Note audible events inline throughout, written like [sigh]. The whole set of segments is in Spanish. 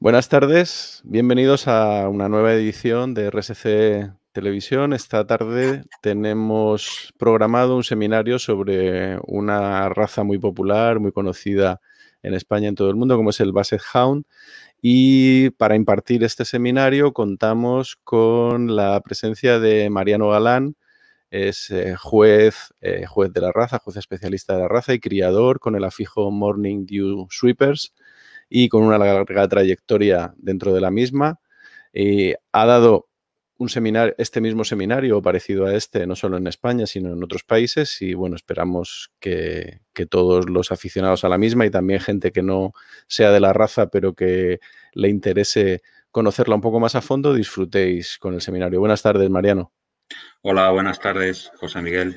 Buenas tardes, bienvenidos a una nueva edición de RSC Televisión. Esta tarde tenemos programado un seminario sobre una raza muy popular, muy conocida en España y en todo el mundo, como es el Basset Hound. Y para impartir este seminario contamos con la presencia de Mariano Galán, es eh, juez, eh, juez de la raza, juez especialista de la raza y criador con el afijo Morning Dew Sweepers y con una larga trayectoria dentro de la misma. Eh, ha dado un seminario, este mismo seminario parecido a este, no solo en España, sino en otros países. Y bueno, esperamos que, que, todos los aficionados a la misma y también gente que no sea de la raza, pero que le interese conocerla un poco más a fondo, disfrutéis con el seminario. Buenas tardes, Mariano. Hola, buenas tardes, José Miguel.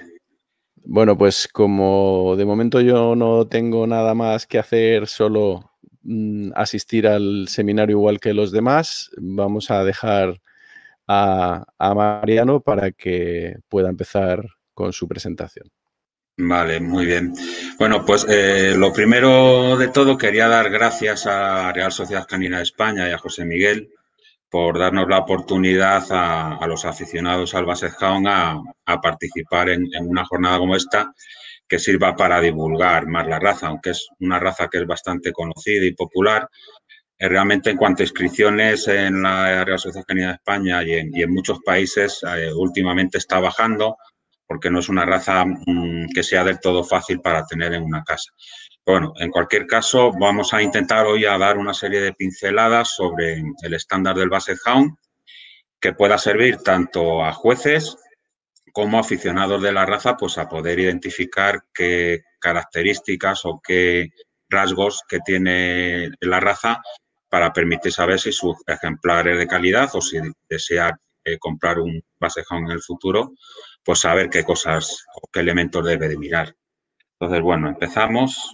Bueno, pues como de momento yo no tengo nada más que hacer, solo Mm, asistir al seminario igual que los demás, vamos a dejar a, Mariano para que pueda empezar con su presentación. Vale, muy bien. Bueno, pues eh, lo primero de todo quería dar gracias a Real Sociedad Canina de España y a José Miguel por darnos la oportunidad a, los aficionados al Basset a, participar en, en, una jornada como esta que sirva para divulgar más la raza, aunque es una raza que es bastante conocida y popular. Eh, realmente en cuanto a inscripciones en la Real Sociedad Canina de España y en, muchos países eh, últimamente está bajando porque no es una raza mm, que sea del todo fácil para tener en una casa. Bueno, en cualquier caso, vamos a intentar hoy a dar una serie de pinceladas sobre el estándar del Basset Hound que pueda servir tanto a jueces como aficionados de la raza, pues a poder identificar qué características o qué rasgos que tiene la raza para permitir saber si su ejemplar es de calidad o si desea eh, comprar un basejón en el futuro, pues saber qué cosas o qué elementos debe de mirar. Entonces, bueno, empezamos.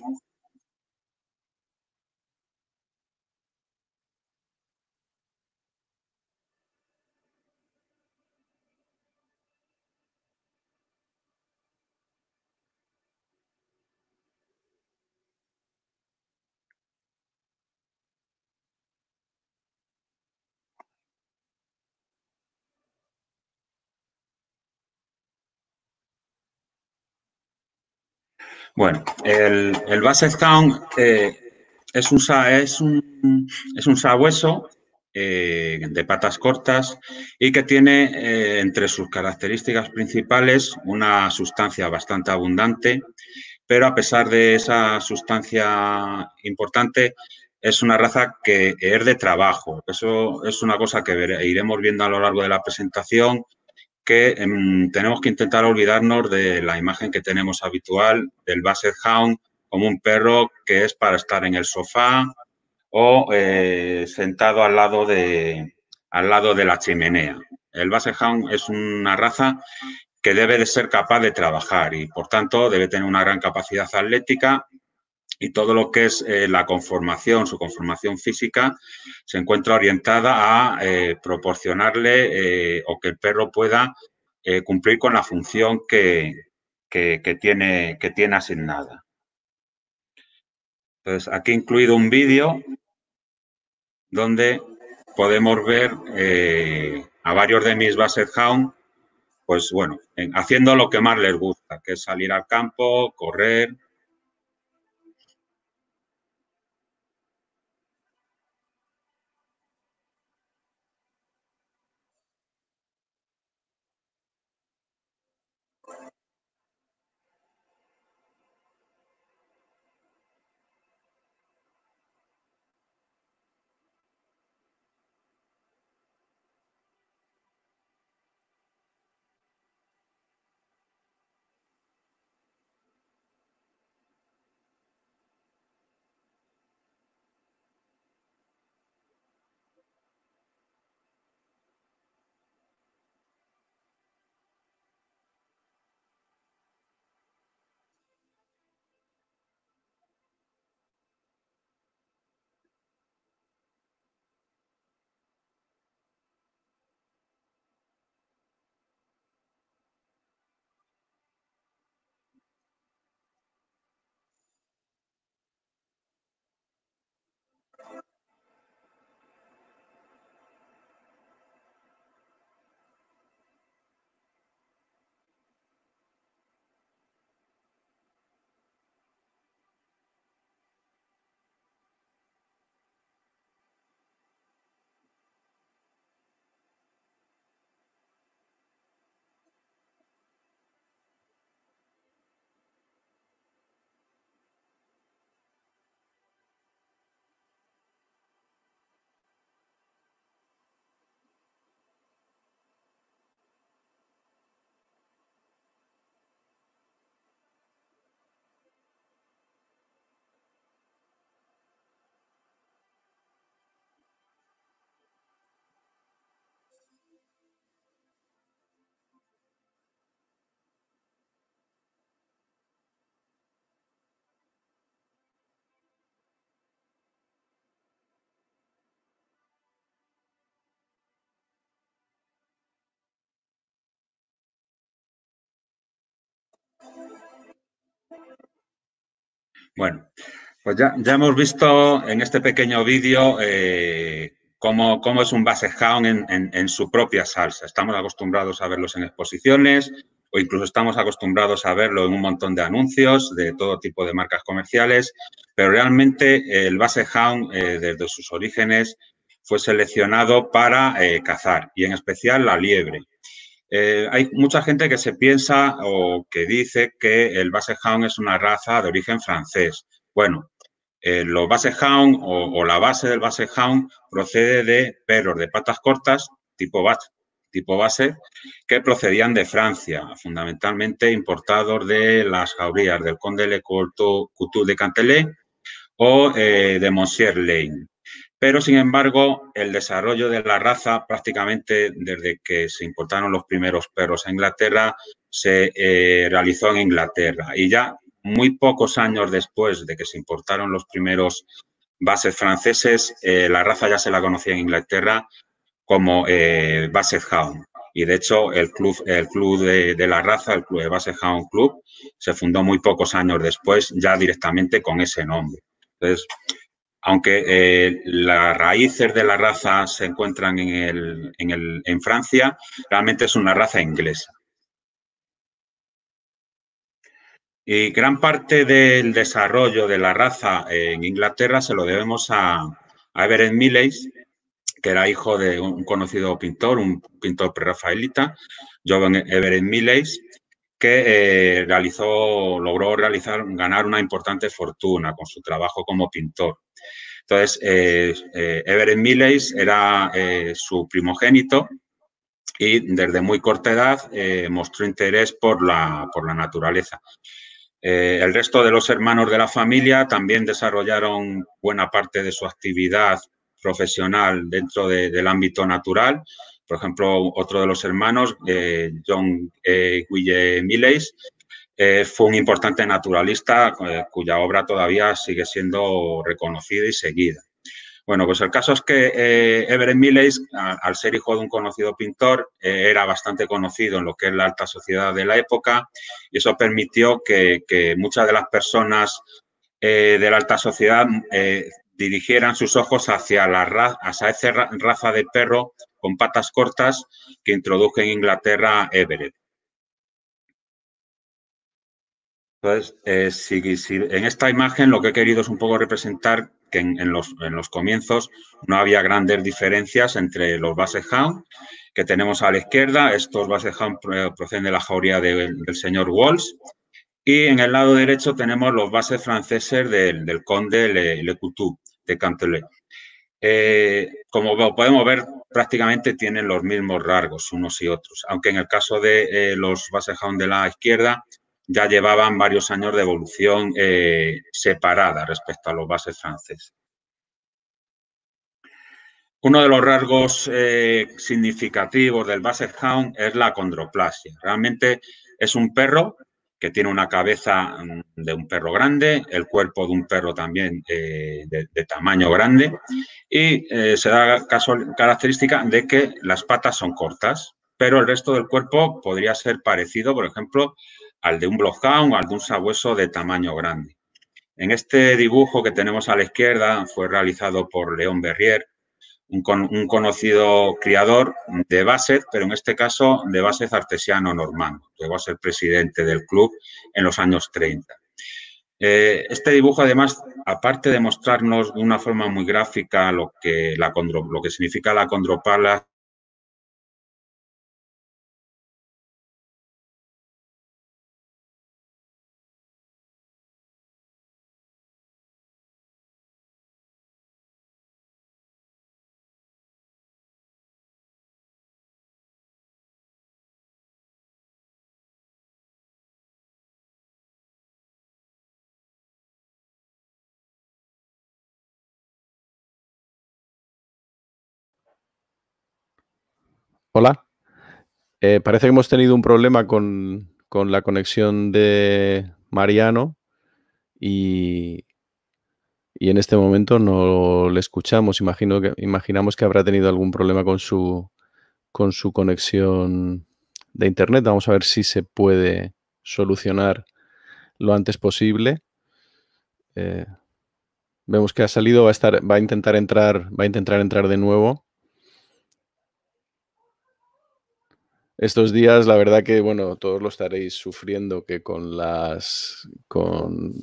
Bueno, el, el Town eh, es, un, es, un, sabueso eh, de patas cortas y que tiene eh, entre sus características principales una sustancia bastante abundante, pero a pesar de esa sustancia importante, es una raza que es de trabajo. Eso es una cosa que iremos viendo a lo largo de la presentación, que em, tenemos que intentar olvidarnos de la imagen que tenemos habitual del Basset Hound como un perro que es para estar en el sofá o eh, sentado al lado, de, al lado de la chimenea. El Basset Hound es una raza que debe de ser capaz de trabajar y, por tanto, debe tener una gran capacidad atlética y todo lo que es eh, la conformación, su conformación física, se encuentra orientada a eh, proporcionarle eh, o que el perro pueda cumplir con la función que, tiene, que tiene asignada. Entonces, aquí he incluido un vídeo donde podemos ver a varios de mis Basset Hound, pues bueno, haciendo lo que más les gusta, que es salir al campo, correr, Bueno, pues ya, ya hemos visto en este pequeño vídeo eh, cómo, es un basehound hound en, su propia salsa. Estamos acostumbrados a verlos en exposiciones, o incluso estamos acostumbrados a verlo en un montón de anuncios de todo tipo de marcas comerciales, pero realmente el basehound eh, Hound desde sus orígenes fue seleccionado para eh, cazar y en especial la liebre. Eh, hay mucha gente que se piensa o que dice que el Basset Hound es una raza de origen francés. Bueno, el eh, los Basset Hound o, la base del Basset Hound procede de perros de patas cortas, tipo, base, tipo base, que procedían de Francia, fundamentalmente importados de las jaurías del Conde Le Couture de Cantelé o eh, de Monsieur Lane. Pero, sin embargo, el desarrollo de la raza prácticamente desde que se importaron los primeros perros a Inglaterra se eh, realizó en Inglaterra. Y ya muy pocos años después de que se importaron los primeros bases franceses, eh, la raza ya se la conocía en Inglaterra como eh, Basset Hound. Y de hecho, el club, el club de, la raza, el club de Basset Hound Club, se fundó muy pocos años después, ya directamente con ese nombre. Entonces, aunque eh, las raíces de la raza se encuentran en, Francia, realmente es una raza inglesa. Y gran parte del desarrollo de la raza en Inglaterra se lo debemos a, Everett Millais, que era hijo de un conocido pintor, un pintor prerrafaelita, Joven Everett Millais, que eh, realizó, logró realizar, ganar una importante fortuna con su trabajo como pintor. Entonces, eh, eh, Everett Miles era eh, su primogénito y desde muy corta edad mostró interés por la, naturaleza. el resto de los hermanos de la familia también desarrollaron buena parte de su actividad profesional dentro del ámbito natural. Por ejemplo, otro de los hermanos, John eh, Guille Miles, eh, fue un importante naturalista eh, cuya obra todavía sigue siendo reconocida y seguida. Bueno, pues el caso es que eh, Everett Millais, al ser hijo de un conocido pintor, era bastante conocido en lo que es la alta sociedad de la época y eso permitió que, muchas de las personas de la alta sociedad dirigieran sus ojos hacia, la hacia esa raza de perro con patas cortas que introdujo en Inglaterra Everett. Entonces, eh, en esta imagen lo que he querido es un poco representar que en, los, comienzos no había grandes diferencias entre los bases hound que tenemos a la izquierda. Estos bases hound proceden de la jauría del señor Walsh. Y en el lado derecho tenemos los bases franceses del, conde Le, Le Coutu, de Cantelet. Eh, como podemos ver, prácticamente tienen los mismos rasgos unos y otros, aunque en el caso de eh, los bases hound de la izquierda ya llevaban varios años de evolución eh, separada respecto a los bases franceses. Uno de los rasgos eh, significativos del Basset Hound es la condroplasia. Realmente es un perro que tiene una cabeza mm, de un perro grande, el cuerpo de un perro también eh, de, tamaño grande y se da caso, característica de que las patas son cortas, pero el resto del cuerpo podría ser parecido, por ejemplo, al de un bloodhound, o al de un sabueso de tamaño grande. En este dibujo que tenemos a la izquierda fue realizado por León Berrier, un, un conocido criador de Basset, pero en este caso de Basset artesiano normando, que va a ser presidente del club en los años 30. Eh, este dibujo, además, aparte de mostrarnos de una forma muy gráfica lo que, la, lo que significa la condropala Hola. Eh, parece que hemos tenido un problema con, la conexión de Mariano y, en este momento no le escuchamos. Imagino que, imaginamos que habrá tenido algún problema con su, con su conexión de Internet. Vamos a ver si se puede solucionar lo antes posible. Eh, vemos que ha salido, va a, estar, va a intentar entrar, va a intentar entrar de nuevo. estos días, la verdad que, bueno, todos lo estaréis sufriendo, que con las. con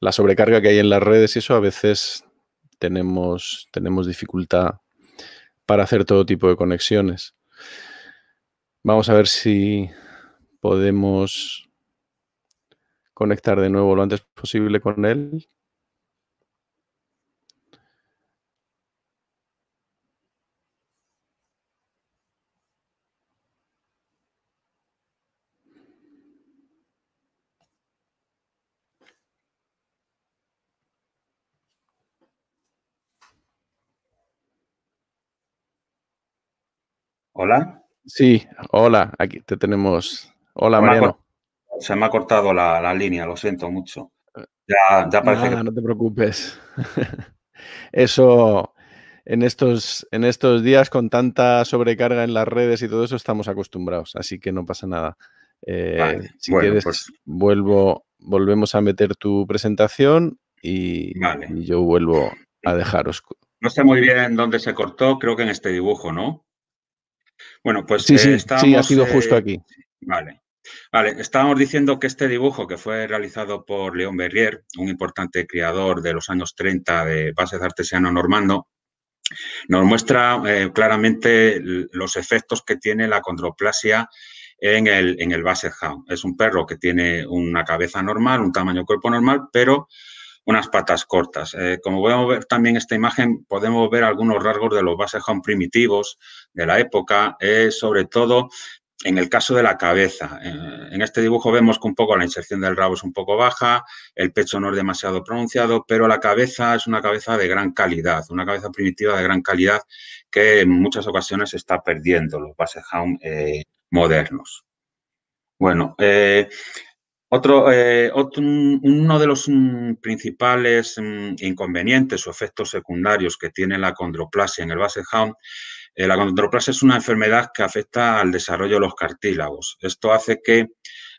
la sobrecarga que hay en las redes y eso, a veces tenemos, tenemos dificultad para hacer todo tipo de conexiones. Vamos a ver si podemos conectar de nuevo lo antes posible con él. Hola. Sí, hola, aquí te tenemos. Hola, Mariano. se me ha cortado la, línea, lo siento mucho. Eh, ya, ya parece que... No te preocupes. [laughs] Eso, en estos, en estos días con tanta sobrecarga en las redes y todo eso estamos acostumbrados, así que no pasa nada. Eh, si quieres, pues vuelvo, volvemos a meter tu presentación y, yo vuelvo a dejaros. No sé muy bien dónde se cortó, creo que en este dibujo, ¿no? Bueno, pues sí, eh, ha sido justo eh, aquí. Vale. Vale, estábamos diciendo que este dibujo que fue realizado por León Berrier, un importante criador de los años 30 de bases artesiano normando, nos muestra eh, claramente los efectos que tiene la condroplasia en el, en el Es un perro que tiene una cabeza normal, un tamaño cuerpo normal, pero unas patas cortas. Como eh, como podemos ver también esta imagen, podemos ver algunos rasgos de los hound primitivos de la época, eh, sobre todo en el caso de la cabeza. Eh, en este dibujo vemos que un poco la inserción del rabo es un poco baja, el pecho no es demasiado pronunciado, pero la cabeza es una cabeza de gran calidad, una cabeza primitiva de gran calidad que en muchas ocasiones está perdiendo los hound modernos. Bueno, otro, eh, uno de los mm, principales mm, inconvenientes o efectos secundarios que tiene la condroplasia en el Base hound eh, la condroplasia es una enfermedad que afecta al desarrollo de los cartílagos. Esto hace que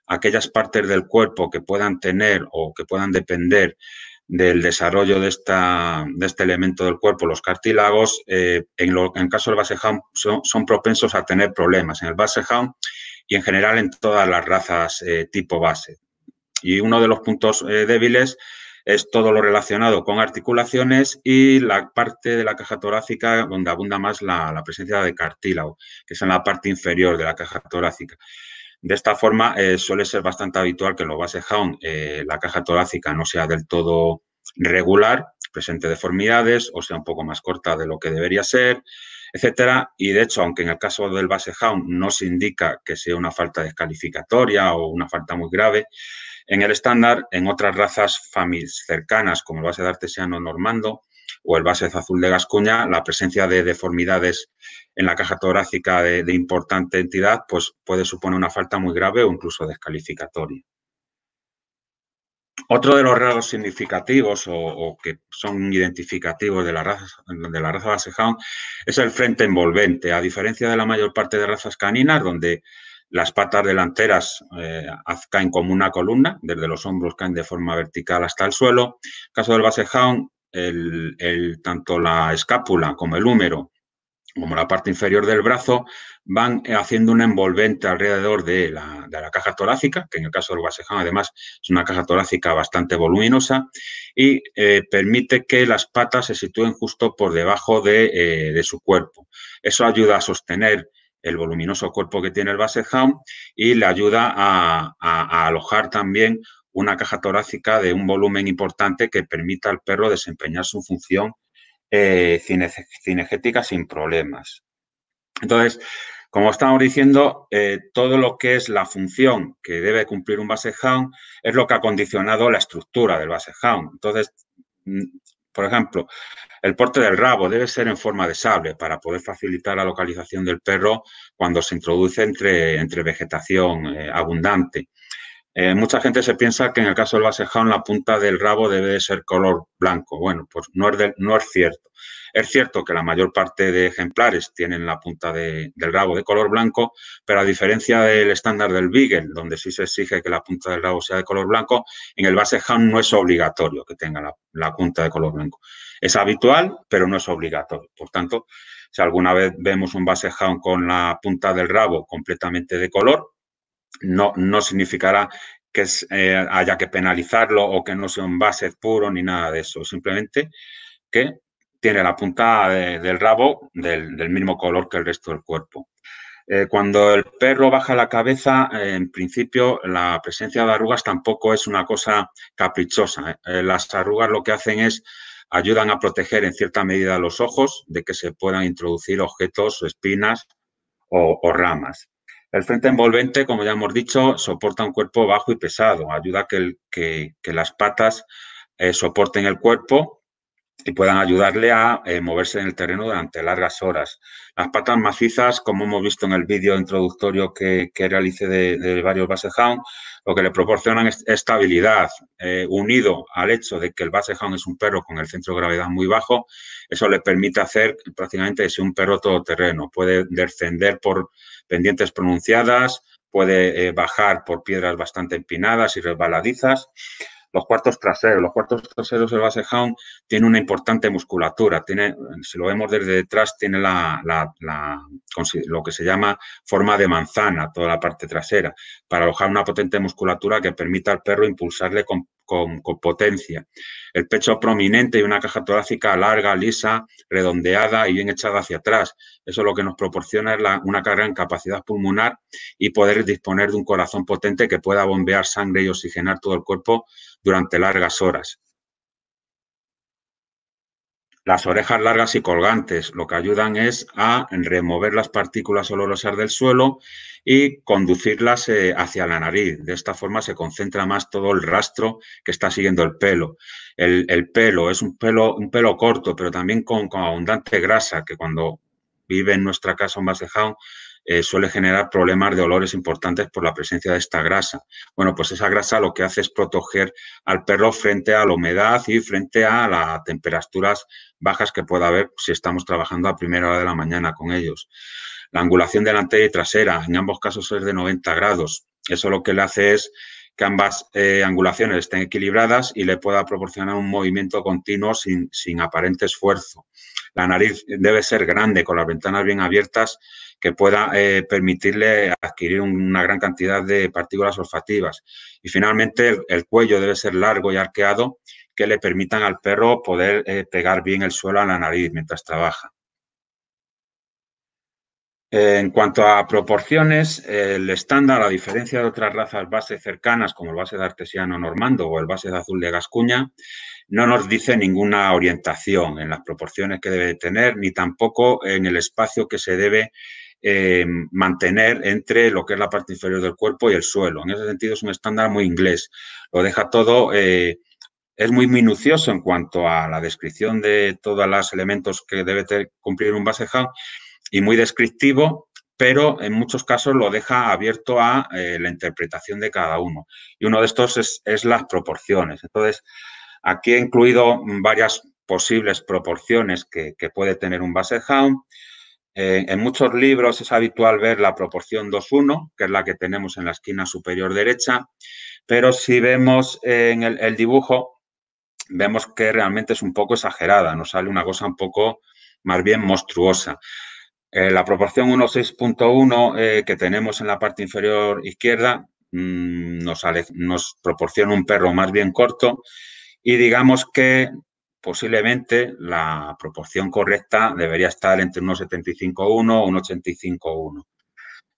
aquellas partes del cuerpo que puedan tener o que puedan depender del desarrollo de, esta, este elemento del cuerpo, los cartílagos, eh, en, caso del Base hound son, propensos a tener problemas. En el Base hound y en general en todas las razas eh, tipo base. Y uno de los puntos eh, débiles es todo lo relacionado con articulaciones y la parte de la caja torácica donde abunda más la, presencia de cartílago, que es en la parte inferior de la caja torácica. De esta forma, eh, suele ser bastante habitual que en los base hound la caja torácica no sea del todo regular, presente deformidades o sea un poco más corta de lo que debería ser, etcétera. Y de hecho, aunque en el caso del base hound no se indica que sea una falta descalificatoria o una falta muy grave, en el estándar, en otras razas cercanas como el base de artesiano normando o el base azul de Gascuña, la presencia de deformidades en la caja torácica de, de importante entidad pues puede suponer una falta muy grave o incluso descalificatoria. Otro de los rasgos significativos o, que son identificativos de la raza de la raza es el frente envolvente. A diferencia de la mayor parte de razas caninas, donde las patas delanteras eh, caen como una columna, desde los hombros caen de forma vertical hasta el suelo. En el caso del Basset tanto la escápula como el húmero como la parte inferior del brazo, van eh, haciendo un envolvente alrededor de la, caja torácica, que en el caso del basenji además es una caja torácica bastante voluminosa, y eh, permite que las patas se sitúen justo por debajo eh, de, su cuerpo. Eso ayuda a sostener el voluminoso cuerpo que tiene el basejón y le ayuda a, alojar también una caja torácica de un volumen importante que permita al perro desempeñar su función eh, cinegética sin problemas. Entonces, como estamos diciendo, eh, todo lo que es la función que debe cumplir un base es lo que ha condicionado la estructura del base Entonces, mm, por ejemplo, el porte del rabo debe ser en forma de sable para poder facilitar la localización del perro cuando se introduce entre, entre vegetación eh, abundante. Eh, mucha gente se piensa que en el caso del Base hound la punta del rabo debe de ser color blanco. Bueno, pues no es, no es cierto. Es cierto que la mayor parte de ejemplares tienen la punta del rabo de color blanco, pero a diferencia del estándar del Beagle, donde sí se exige que la punta del rabo sea de color blanco, en el Base hound no es obligatorio que tenga la, punta de color blanco. Es habitual, pero no es obligatorio. Por tanto, si alguna vez vemos un Base hound con la punta del rabo completamente de color, no, significará que eh, haya que penalizarlo o que no sea un base puro ni nada de eso. Simplemente que tiene la punta del rabo del, mismo color que el resto del cuerpo. Eh, cuando el perro baja la cabeza, eh, en principio la presencia de arrugas tampoco es una cosa caprichosa. las arrugas lo que hacen es ayudan a proteger en cierta medida los ojos de que se puedan introducir objetos, espinas o ramas. El frente envolvente, como ya hemos dicho, soporta un cuerpo bajo y pesado, ayuda a que, las patas eh, soporten el cuerpo y puedan ayudarle a eh, moverse en el terreno durante largas horas. Las patas macizas, como hemos visto en el vídeo introductorio que, realice de, varios hound, lo que le proporcionan es estabilidad, eh, unido al hecho de que el hound es un perro con el centro de gravedad muy bajo, eso le permite hacer prácticamente si un perro todoterreno, puede descender por pendientes pronunciadas, puede eh, bajar por piedras bastante empinadas y resbaladizas. Los cuartos traseros, los cuartos traseros del base tiene una importante musculatura, tiene, si lo vemos desde detrás, tiene la, lo que se llama forma de manzana, toda la parte trasera, para alojar una potente musculatura que permita al perro impulsarle con con, potencia. El pecho prominente y una caja torácica larga, lisa, redondeada y bien echada hacia atrás. Eso lo que nos proporciona una carga una gran capacidad pulmonar y poder disponer de un corazón potente que pueda bombear sangre y oxigenar todo el cuerpo durante largas horas las orejas largas y colgantes, lo que ayudan es a remover las partículas olorosas del suelo y conducirlas eh, hacia la nariz. De esta forma se concentra más todo el rastro que está siguiendo el pelo. El, pelo es un pelo, un pelo corto, pero también con, abundante grasa, que cuando vive en nuestra casa más eh, suele generar problemas de olores importantes por la presencia de esta grasa. Bueno, pues esa grasa lo que hace es proteger al perro frente a la humedad y frente a las temperaturas bajas que pueda haber si estamos trabajando a primera hora de la mañana con ellos. La angulación delantera y trasera, en ambos casos es de 90 grados. Eso lo que le hace es que ambas eh, angulaciones estén equilibradas y le pueda proporcionar un movimiento continuo sin, sin aparente esfuerzo. La nariz debe ser grande, con las ventanas bien abiertas que pueda eh, permitirle adquirir una gran cantidad de partículas olfativas. Y finalmente, el, cuello debe ser largo y arqueado que le permitan al perro poder eh, pegar bien el suelo a la nariz mientras trabaja. En cuanto a proporciones, el estándar, a diferencia de otras razas base cercanas como el base de artesiano normando o el base de azul de Gascuña, no nos dice ninguna orientación en las proporciones que debe tener, ni tampoco en el espacio que se debe eh, mantener entre lo que es la parte inferior del cuerpo y el suelo. En ese sentido es un estándar muy inglés. Lo deja todo, eh, es muy minucioso en cuanto a la descripción de todos los elementos que debe cumplir un base hound y muy descriptivo, pero en muchos casos lo deja abierto a eh, la interpretación de cada uno. Y uno de estos es, las proporciones. Entonces, aquí he incluido varias posibles proporciones que, que puede tener un base hound eh, en muchos libros es habitual ver la proporción 2.1, que es la que tenemos en la esquina superior derecha, pero si vemos eh, en el, dibujo, vemos que realmente es un poco exagerada, nos sale una cosa un poco más bien monstruosa. Eh, la proporción 1.6.1 que tenemos en la parte inferior izquierda mm, nos, nos, proporciona un perro más bien corto y digamos que posiblemente la proporción correcta debería estar entre 1.75:1 1 o un 1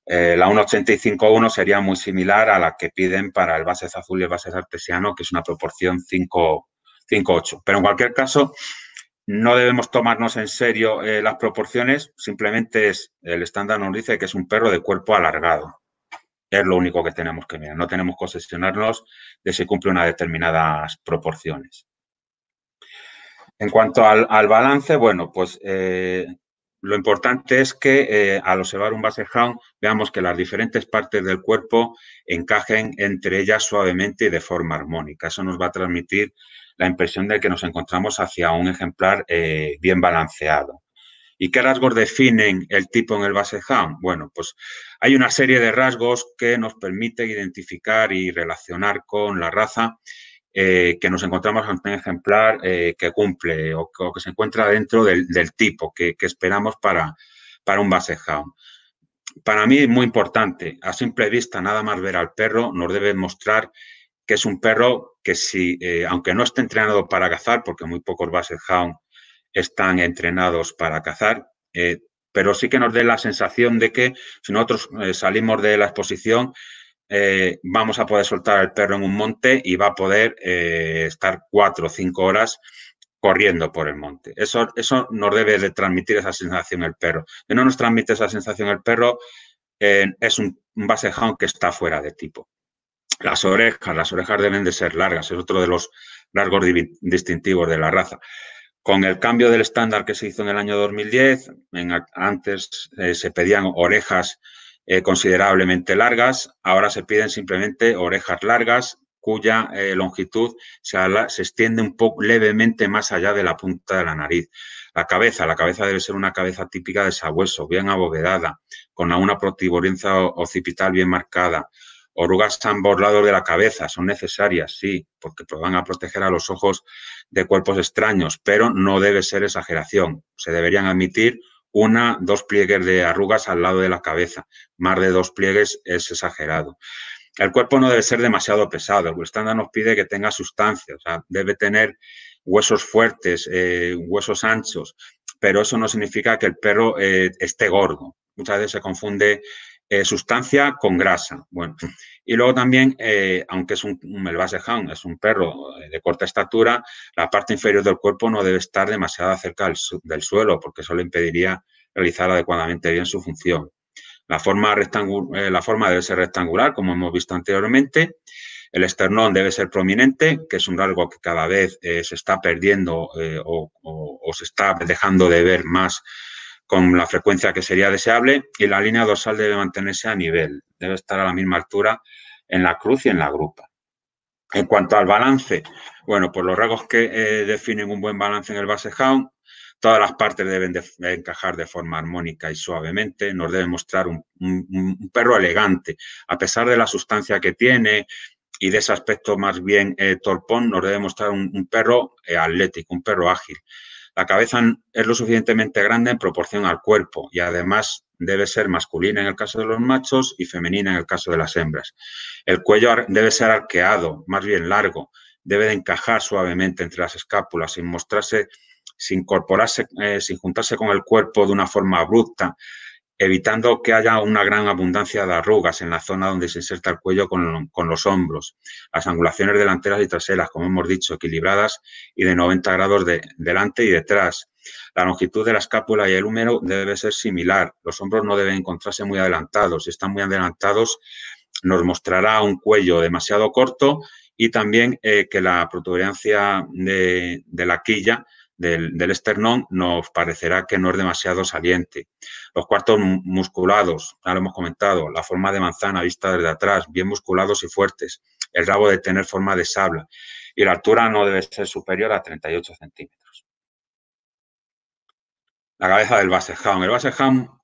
Eh, la 1.85.1 sería muy similar a la que piden para el bases azul y el bases artesiano, que es una proporción 5.8. Pero en cualquier caso, no debemos tomarnos en serio eh, las proporciones, simplemente es, el estándar nos dice que es un perro de cuerpo alargado. Es lo único que tenemos que mirar, no tenemos que obsesionarnos de si cumple unas determinadas proporciones. En cuanto al, balance, bueno, pues eh, lo importante es que eh, al observar un base veamos que las diferentes partes del cuerpo encajen entre ellas suavemente y de forma armónica. Eso nos va a transmitir la impresión de que nos encontramos hacia un ejemplar eh, bien balanceado. ¿Y qué rasgos definen el tipo en el base Bueno, pues hay una serie de rasgos que nos permiten identificar y relacionar con la raza eh, que nos encontramos ante un ejemplar eh, que cumple o, que se encuentra dentro del, tipo que, esperamos para, para un basehound. Para mí es muy importante, a simple vista, nada más ver al perro, nos debe mostrar que es un perro que si, eh, aunque no esté entrenado para cazar, porque muy pocos base hound están entrenados para cazar, pero sí que nos dé la sensación de que si nosotros salimos de la exposición, eh, vamos a poder soltar al perro en un monte y va a poder eh, estar cuatro o cinco horas corriendo por el monte. Eso, eso nos debe de transmitir esa sensación el perro. Si no nos transmite esa sensación el perro, eh, es un, base hound que está fuera de tipo. Las orejas, las orejas deben de ser largas, es otro de los largos distintivos de la raza. Con el cambio del estándar que se hizo en el año 2010, antes se pedían orejas eh, considerablemente largas. Ahora se piden simplemente orejas largas cuya eh, longitud se, extiende un poco levemente más allá de la punta de la nariz. La cabeza, la cabeza debe ser una cabeza típica de sabueso, bien abovedada, con una protuberancia occipital bien marcada. Orugas tan lados de la cabeza son necesarias, sí, porque van a proteger a los ojos de cuerpos extraños, pero no debe ser exageración. Se deberían admitir una, dos pliegues de arrugas al lado de la cabeza. Más de dos pliegues es exagerado. El cuerpo no debe ser demasiado pesado. El estándar nos pide que tenga sustancia, debe tener huesos fuertes, eh, huesos anchos, pero eso no significa que el perro eh, esté gordo. Muchas veces se confunde eh, sustancia con grasa. Bueno, y luego también, eh, aunque es un, el es un perro eh, de corta estatura, la parte inferior del cuerpo no debe estar demasiado cerca del, suelo, porque eso le impediría realizar adecuadamente bien su función. La forma, la forma debe ser rectangular, como hemos visto anteriormente. El esternón debe ser prominente, que es un rasgo que cada vez se está perdiendo o se está dejando de ver más con la frecuencia que sería deseable y la línea dorsal debe mantenerse a nivel, debe estar a la misma altura en la cruz y en la grupa. En cuanto al balance, bueno, por pues los rasgos que eh, definen un buen balance en el base hound, todas las partes deben encajar de forma armónica y suavemente, nos debe mostrar un, perro elegante, a pesar de la sustancia que tiene y de ese aspecto más bien eh, torpón, nos debe mostrar un, perro eh, atlético, un perro ágil la cabeza es lo suficientemente grande en proporción al cuerpo y además debe ser masculina en el caso de los machos y femenina en el caso de las hembras. El cuello debe ser arqueado, más bien largo, debe encajar suavemente entre las escápulas sin mostrarse, sin incorporarse, eh, sin juntarse con el cuerpo de una forma abrupta, evitando que haya una gran abundancia de arrugas en la zona donde se inserta el cuello con, los hombros, las angulaciones delanteras y traseras, como hemos dicho, equilibradas y de 90 grados de, delante y detrás. La longitud de la escápula y el húmero debe ser similar. Los hombros no deben encontrarse muy adelantados. Si están muy adelantados, nos mostrará un cuello demasiado corto y también eh, que la protuberancia de la quilla del, esternón nos parecerá que no es demasiado saliente. Los cuartos musculados, ya lo hemos comentado, la forma de manzana vista desde atrás, bien musculados y fuertes, el rabo de tener forma de sabla y la altura no debe ser superior a 38 centímetros. La cabeza del base El base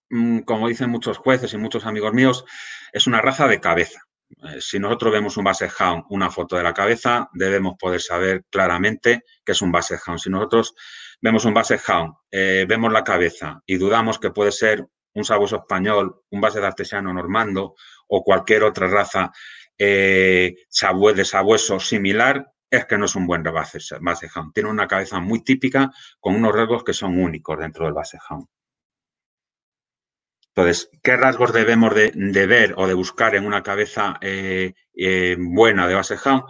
mm, como dicen muchos jueces y muchos amigos míos, es una raza de cabeza. Eh, si nosotros vemos un base una foto de la cabeza, debemos poder saber claramente que es un base Si nosotros vemos un base hound, eh, vemos la cabeza y dudamos que puede ser un sabueso español, un base de artesano normando o cualquier otra raza eh, de sabueso similar, es que no es un buen base Tiene una cabeza muy típica con unos rasgos que son únicos dentro del base entonces, ¿qué rasgos debemos de, ver o de buscar en una cabeza eh, eh, buena de base Hound?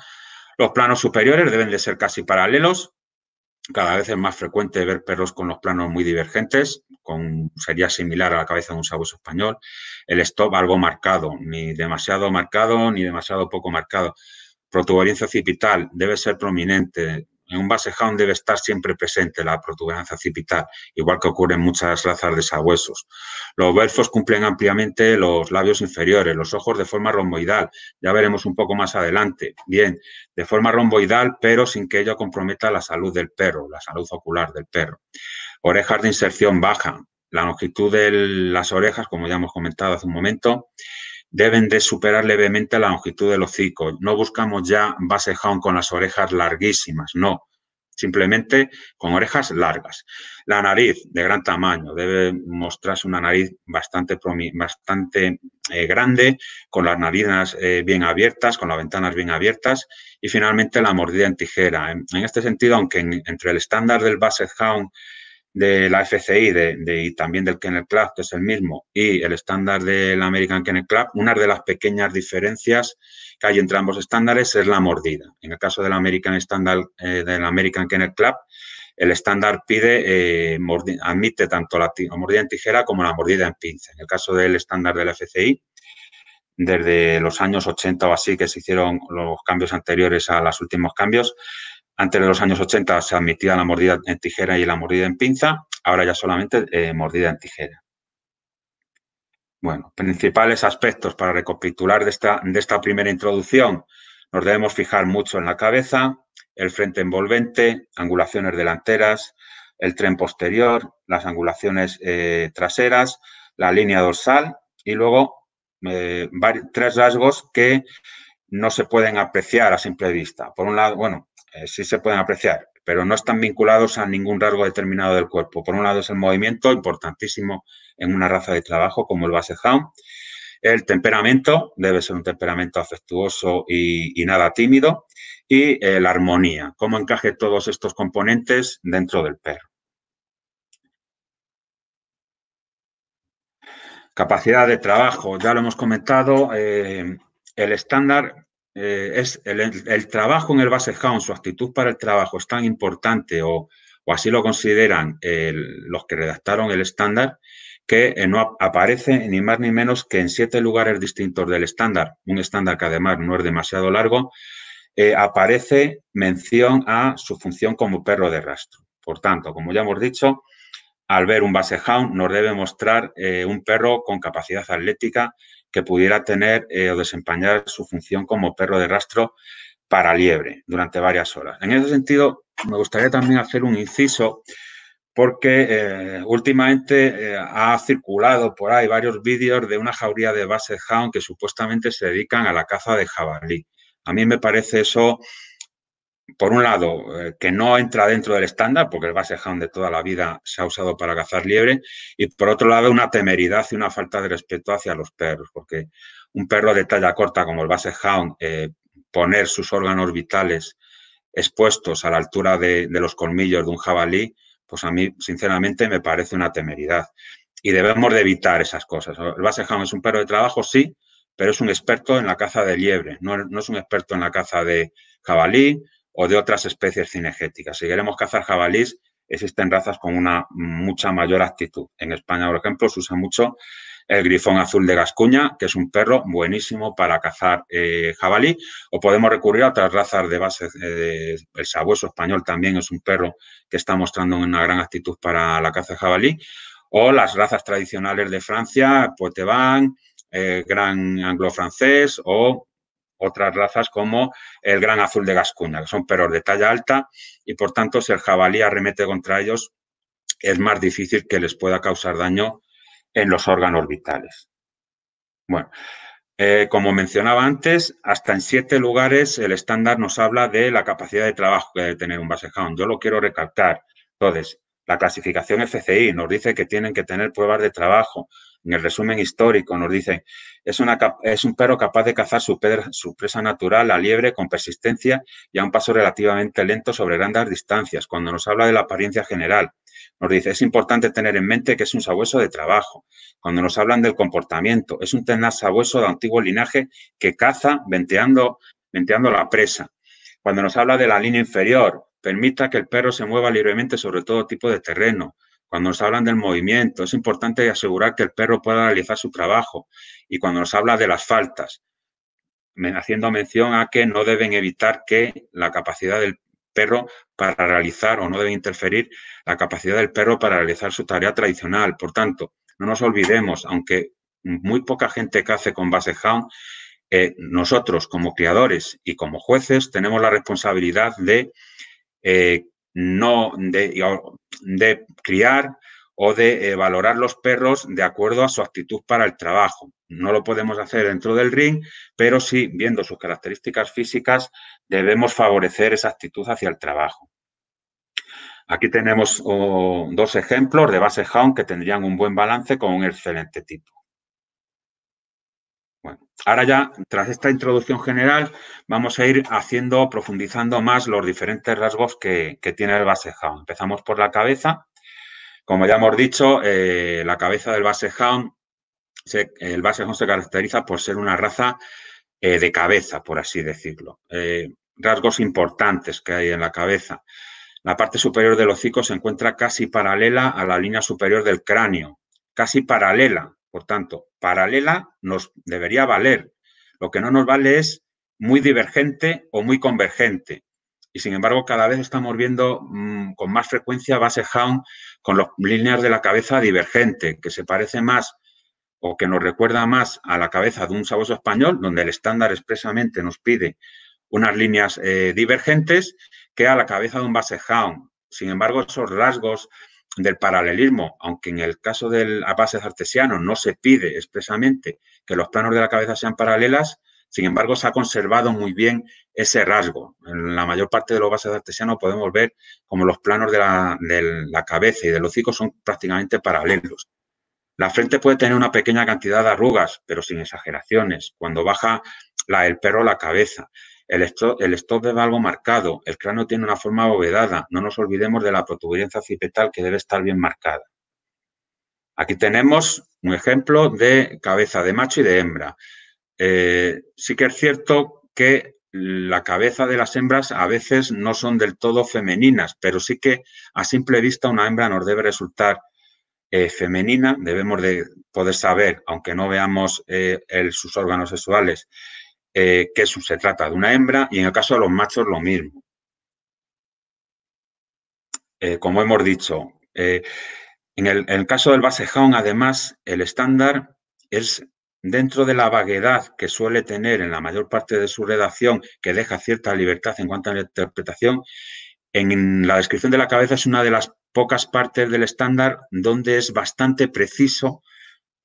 Los planos superiores deben de ser casi paralelos. Cada vez es más frecuente ver perros con los planos muy divergentes, con, sería similar a la cabeza de un sabueso español. El stop algo marcado, ni demasiado marcado ni demasiado poco marcado. Protuberancia occipital debe ser prominente, en un base hound debe estar siempre presente la protuberancia occipital, igual que ocurre en muchas razas de sabuesos. Los belfos cumplen ampliamente los labios inferiores, los ojos de forma romboidal, ya veremos un poco más adelante. Bien, de forma romboidal, pero sin que ello comprometa la salud del perro, la salud ocular del perro. Orejas de inserción baja, la longitud de las orejas, como ya hemos comentado hace un momento, deben de superar levemente la longitud del hocico. No buscamos ya base hound con las orejas larguísimas, no. Simplemente con orejas largas. La nariz de gran tamaño debe mostrarse una nariz bastante, bastante eh, grande, con las narinas eh, bien abiertas, con las ventanas bien abiertas. Y finalmente la mordida en tijera. En, este sentido, aunque entre el estándar del Basset Hound de la FCI de, y también del Kennel Club, que es el mismo, y el estándar del American Kennel Club, una de las pequeñas diferencias que hay entre ambos estándares es la mordida. En el caso del American, Standard, eh, del American Kennel Club, el estándar pide, eh, admite tanto la, mordida en tijera como la mordida en pinza. En el caso del estándar de la FCI, desde los años 80 o así que se hicieron los cambios anteriores a los últimos cambios, antes de los años 80 se admitía la mordida en tijera y la mordida en pinza, ahora ya solamente eh, mordida en tijera. Bueno, principales aspectos para recapitular de esta, de esta primera introducción. Nos debemos fijar mucho en la cabeza, el frente envolvente, angulaciones delanteras, el tren posterior, las angulaciones eh, traseras, la línea dorsal y luego eh, tres rasgos que no se pueden apreciar a simple vista. Por un lado, bueno, eh, sí se pueden apreciar, pero no están vinculados a ningún rasgo determinado del cuerpo. Por un lado es el movimiento, importantísimo en una raza de trabajo como el base El temperamento, debe ser un temperamento afectuoso y, nada tímido. Y eh, la armonía, cómo encaje todos estos componentes dentro del perro. Capacidad de trabajo, ya lo hemos comentado, eh, el estándar eh, es el, trabajo en el Hound, su actitud para el trabajo es tan importante o, así lo consideran los que redactaron el estándar, que eh, no aparece ni más ni menos que en siete lugares distintos del estándar, un estándar que además no es demasiado largo, eh, aparece mención a su función como perro de rastro. Por tanto, como ya hemos dicho, al ver un basehound Hound nos debe mostrar un perro con capacidad atlética que pudiera tener eh, o desempeñar su función como perro de rastro para liebre durante varias horas. En ese sentido, me gustaría también hacer un inciso porque eh, últimamente eh, ha circulado por ahí varios vídeos de una jauría de base Hound que supuestamente se dedican a la caza de jabalí. A mí me parece eso por un lado, eh, que no entra dentro del estándar, porque el base hound de toda la vida se ha usado para cazar liebre, y por otro lado, una temeridad y una falta de respeto hacia los perros, porque un perro de talla corta como el base hound, eh, poner sus órganos vitales expuestos a la altura de, los colmillos de un jabalí, pues a mí, sinceramente, me parece una temeridad. Y debemos de evitar esas cosas. El base hound es un perro de trabajo, sí, pero es un experto en la caza de liebre, no es un experto en la caza de jabalí, o de otras especies cinegéticas. Si queremos cazar jabalís, existen razas con una mucha mayor actitud. En España, por ejemplo, se usa mucho el grifón azul de Gascuña, que es un perro buenísimo para cazar eh, jabalí, o podemos recurrir a otras razas de base. Eh, el sabueso español también es un perro que está mostrando una gran actitud para la caza de jabalí, o las razas tradicionales de Francia, Poitevin, eh, Gran Anglo Francés o otras razas como el gran azul de Gascuña, que son perros de talla alta y por tanto si el jabalí arremete contra ellos es más difícil que les pueda causar daño en los órganos vitales. Bueno, eh, como mencionaba antes, hasta en siete lugares el estándar nos habla de la capacidad de trabajo que debe tener un basejón. Yo lo quiero recalcar. Entonces, la clasificación FCI nos dice que tienen que tener pruebas de trabajo, en el resumen histórico nos dicen, es, un perro capaz de cazar su, presa natural, la liebre, con persistencia y a un paso relativamente lento sobre grandes distancias. Cuando nos habla de la apariencia general, nos dice, es importante tener en mente que es un sabueso de trabajo. Cuando nos hablan del comportamiento, es un tenaz sabueso de antiguo linaje que caza venteando la presa. Cuando nos habla de la línea inferior, permita que el perro se mueva libremente sobre todo tipo de terreno. Cuando nos hablan del movimiento, es importante asegurar que el perro pueda realizar su trabajo. Y cuando nos habla de las faltas, haciendo mención a que no deben evitar que la capacidad del perro para realizar o no deben interferir la capacidad del perro para realizar su tarea tradicional. Por tanto, no nos olvidemos, aunque muy poca gente cace con base hound, eh, nosotros como criadores y como jueces tenemos la responsabilidad de eh, no de, criar o de eh, valorar los perros de acuerdo a su actitud para el trabajo. No lo podemos hacer dentro del ring, pero sí, viendo sus características físicas, debemos favorecer esa actitud hacia el trabajo. Aquí tenemos oh, dos ejemplos de base hound que tendrían un buen balance con un excelente tipo ahora ya, tras esta introducción general, vamos a ir haciendo, profundizando más los diferentes rasgos que, tiene el base Empezamos por la cabeza. Como ya hemos dicho, eh, la cabeza del base el base se caracteriza por ser una raza eh, de cabeza, por así decirlo. Eh, rasgos importantes que hay en la cabeza. La parte superior del hocico se encuentra casi paralela a la línea superior del cráneo, casi paralela, por tanto, paralela nos debería valer. Lo que no nos vale es muy divergente o muy convergente. Y sin embargo, cada vez estamos viendo mm, con más frecuencia base Hound con las líneas de la cabeza divergente, que se parece más o que nos recuerda más a la cabeza de un sabueso español, donde el estándar expresamente nos pide unas líneas eh, divergentes, que a la cabeza de un base Hound. Sin embargo, esos rasgos del paralelismo, aunque en el caso del bases artesiano no se pide expresamente que los planos de la cabeza sean paralelas, sin embargo, se ha conservado muy bien ese rasgo. En la mayor parte de los bases artesianos podemos ver como los planos de la, cabeza y del hocico son prácticamente paralelos. La frente puede tener una pequeña cantidad de arrugas, pero sin exageraciones, cuando baja el perro la cabeza. El stop, el stop algo marcado, el cráneo tiene una forma abovedada, no nos olvidemos de la protuberancia cipetal que debe estar bien marcada. Aquí tenemos un ejemplo de cabeza de macho y de hembra. Eh, sí que es cierto que la cabeza de las hembras a veces no son del todo femeninas, pero sí que a simple vista una hembra nos debe resultar eh, femenina, debemos de poder saber, aunque no veamos eh, sus órganos sexuales, eh, que se trata de una hembra y en el caso de los machos lo mismo. Eh, como hemos dicho, eh, en, el, caso del basejón, además, el estándar es dentro de la vaguedad que suele tener en la mayor parte de su redacción, que deja cierta libertad en cuanto a la interpretación, en la descripción de la cabeza es una de las pocas partes del estándar donde es bastante preciso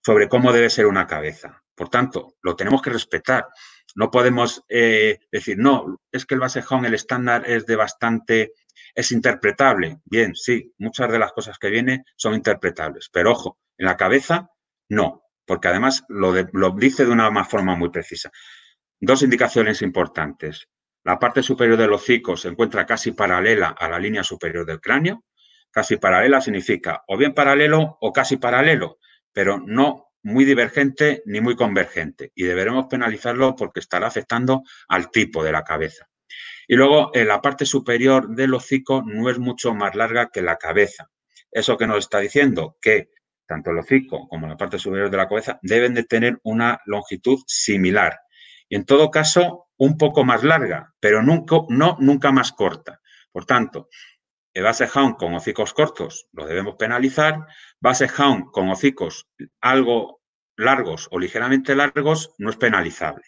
sobre cómo debe ser una cabeza. Por tanto, lo tenemos que respetar. No podemos eh, decir, no, es que el basejón, el estándar es de bastante, es interpretable. Bien, sí, muchas de las cosas que vienen son interpretables, pero ojo, en la cabeza no, porque además lo, lo dice de una forma muy precisa. Dos indicaciones importantes. La parte superior del hocico se encuentra casi paralela a la línea superior del cráneo. Casi paralela significa o bien paralelo o casi paralelo, pero no muy divergente ni muy convergente y deberemos penalizarlo porque estará afectando al tipo de la cabeza. Y luego la parte superior del hocico no es mucho más larga que la cabeza. Eso que nos está diciendo que tanto el hocico como la parte superior de la cabeza deben de tener una longitud similar y en todo caso un poco más larga, pero nunca, no nunca más corta. Por tanto, Base hound con hocicos cortos los debemos penalizar. Base hound con hocicos algo largos o ligeramente largos no es penalizable.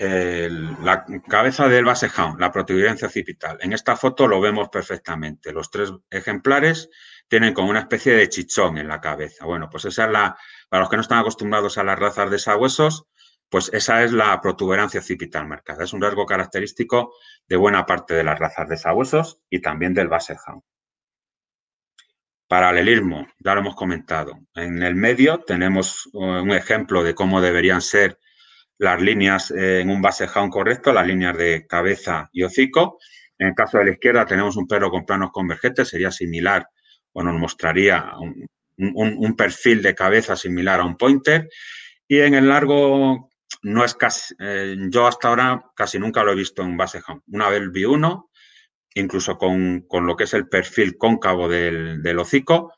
la cabeza del base hound, la protuberancia occipital. En esta foto lo vemos perfectamente. Los tres ejemplares tienen como una especie de chichón en la cabeza. Bueno, pues esa es la, para los que no están acostumbrados a las razas de sabuesos, pues esa es la protuberancia occipital marcada. Es un rasgo característico de buena parte de las razas de sabuesos y también del base Paralelismo, ya lo hemos comentado. En el medio tenemos eh, un ejemplo de cómo deberían ser las líneas eh, en un base correcto, las líneas de cabeza y hocico. En el caso de la izquierda tenemos un perro con planos convergentes, sería similar o nos mostraría un perfil de cabeza similar a un pointer. Y en el largo no es casi, eh, yo hasta ahora casi nunca lo he visto en base Una vez vi uno, incluso con, con lo que es el perfil cóncavo del, hocico,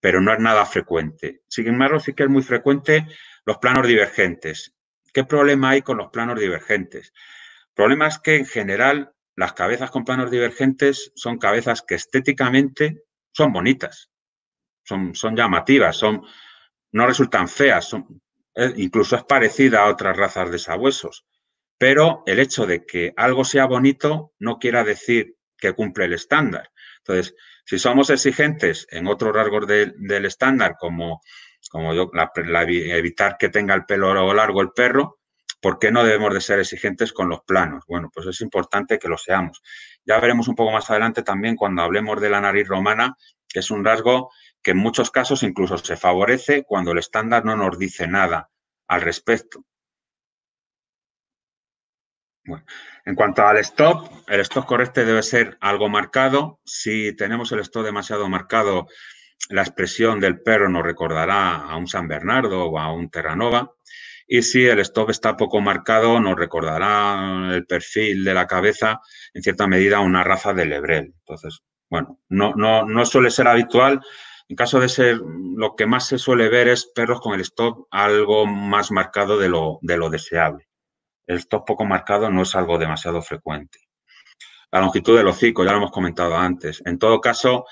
pero no es nada frecuente. Sin embargo, sí que es muy frecuente los planos divergentes. ¿Qué problema hay con los planos divergentes? El problema es que en general las cabezas con planos divergentes son cabezas que estéticamente son bonitas, son, son llamativas, son, no resultan feas, son, ¿eh? incluso es parecida a otras razas de sabuesos. Pero el hecho de que algo sea bonito no quiera decir que cumple el estándar. Entonces, si somos exigentes en otros rasgos del estándar, como, como evitar que tenga el pelo largo el perro, ¿por qué no debemos de ser exigentes con los planos? Bueno, pues es importante que lo seamos. Ya veremos un poco más adelante también cuando hablemos de la nariz romana, que es un rasgo que en muchos casos incluso se favorece cuando el estándar no nos dice nada al respecto. en cuanto al stop, el stop correcto debe ser algo marcado. Si tenemos el stop demasiado marcado, la expresión del perro nos recordará a un San Bernardo o a un Terranova. Y si el stop está poco marcado, nos recordará el perfil de la cabeza, en cierta medida, a una raza de lebrel. Entonces, bueno, no, no, no suele ser habitual, en caso de ser, lo que más se suele ver es perros con el stop algo más marcado de lo, deseable. El stop poco marcado no es algo demasiado frecuente. La longitud del hocico, ya lo hemos comentado antes. En todo caso,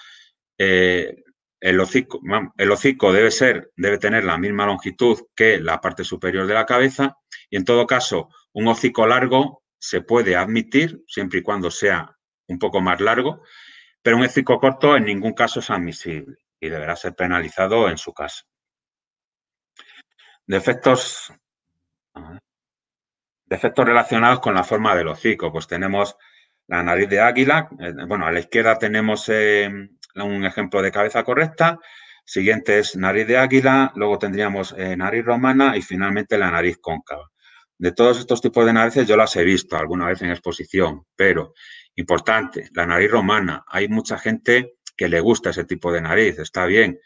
eh, el, hocico, el hocico debe ser, debe tener la misma longitud que la parte superior de la cabeza y en todo caso, un hocico largo se puede admitir siempre y cuando sea un poco más largo, pero un hocico corto en ningún caso es admisible y deberá ser penalizado en su caso. Defectos, defectos relacionados con la forma del hocico. Pues tenemos la nariz de águila. Eh, bueno, a la izquierda tenemos em, un ejemplo de cabeza correcta. Siguiente es nariz de águila, luego tendríamos eh, nariz romana y finalmente la nariz cóncava. De todos estos tipos de narices yo las he visto alguna vez en exposición, pero importante, la nariz romana. Hay mucha gente que le gusta ese tipo de nariz, está bien,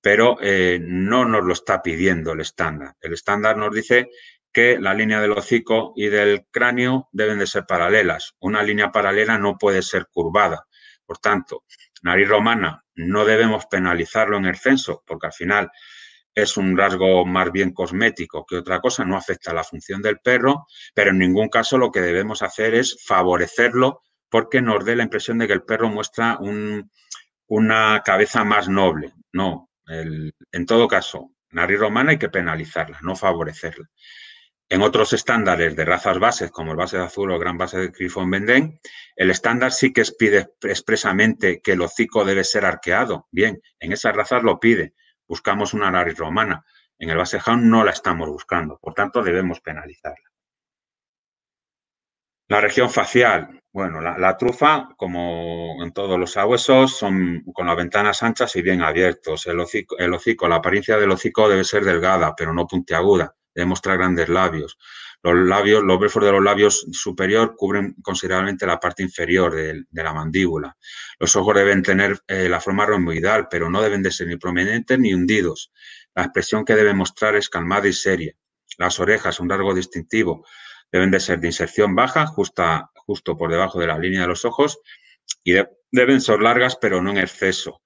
pero eh, no nos lo está pidiendo el estándar. El estándar nos dice que la línea del hocico y del cráneo deben de ser paralelas. Una línea paralela no puede ser curvada. Por tanto, nariz romana no debemos penalizarlo en el censo, porque al final es un rasgo más bien cosmético que otra cosa, no afecta la función del perro, pero en ningún caso lo que debemos hacer es favorecerlo porque nos dé la impresión de que el perro muestra un, una cabeza más noble. No, en todo caso, nariz romana hay que penalizarla, no favorecerla. En otros estándares de razas bases, como el base de azul o gran base de Griffon Bendén, el estándar sí que pide expresamente que el hocico debe ser arqueado. Bien, en esas razas lo pide. Buscamos una nariz romana. En el base Hound no la estamos buscando, por tanto debemos penalizarla. La región facial. Bueno, la, trufa, como en todos los sabuesos, son con las ventanas anchas y bien abiertos. El hocico, el hocico, la apariencia del hocico debe ser delgada, pero no puntiaguda. Debe mostrar grandes labios. Los labios, los belfos de los labios superior cubren considerablemente la parte inferior de, la mandíbula. Los ojos deben tener eh, la forma romboidal, pero no deben de ser ni prominentes ni hundidos. La expresión que debe mostrar es calmada y seria. Las orejas, un largo distintivo deben de ser de inserción baja, justa, justo por debajo de la línea de los ojos y deben ser largas pero no en exceso.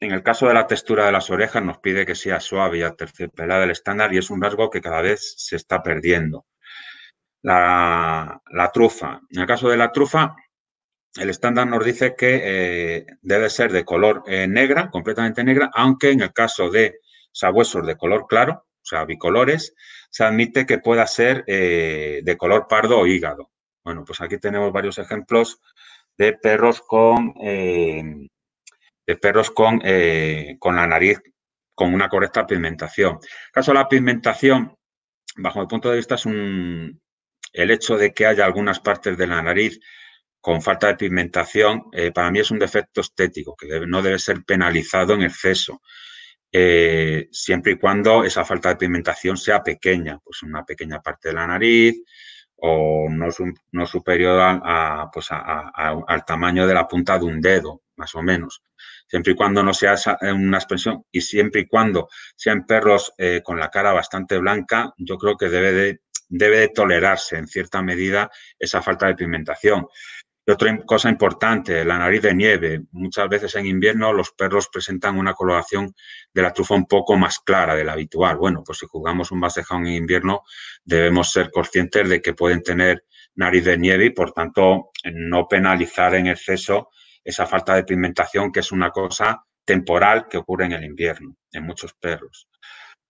En el caso de la textura de las orejas nos pide que sea suave y aterciopelada el estándar y es un rasgo que cada vez se está perdiendo. La, trufa. En el caso de la trufa, el estándar nos dice que eh, debe ser de color eh, negra, completamente negra, aunque en el caso de sabuesos de color claro, sea, bicolores, se admite que pueda ser eh, de color pardo o hígado. Bueno, pues aquí tenemos varios ejemplos de perros con, eh, de perros eh, con, la nariz con una correcta pigmentación. En caso de la pigmentación, bajo mi punto de vista, es un, el hecho de que haya algunas partes de la nariz con falta de pigmentación, para mí es un defecto estético que no debe ser penalizado en exceso. Eh, siempre y cuando esa falta de pigmentación sea pequeña, pues una pequeña parte de la nariz o no, superior al tamaño de la punta de un dedo, más o menos. Siempre y cuando no sea eh, una expresión y siempre y cuando sean perros eh, con la cara bastante blanca, yo creo que debe debe de tolerarse en cierta medida esa falta de pigmentación otra cosa importante, la nariz de nieve. Muchas veces en invierno los perros presentan una coloración de la trufa un poco más clara de la habitual. Bueno, pues si jugamos un basejón en invierno, debemos ser conscientes de que pueden tener nariz de nieve y, por tanto, no penalizar en exceso esa falta de pigmentación, que es una cosa temporal que ocurre en el invierno en muchos perros.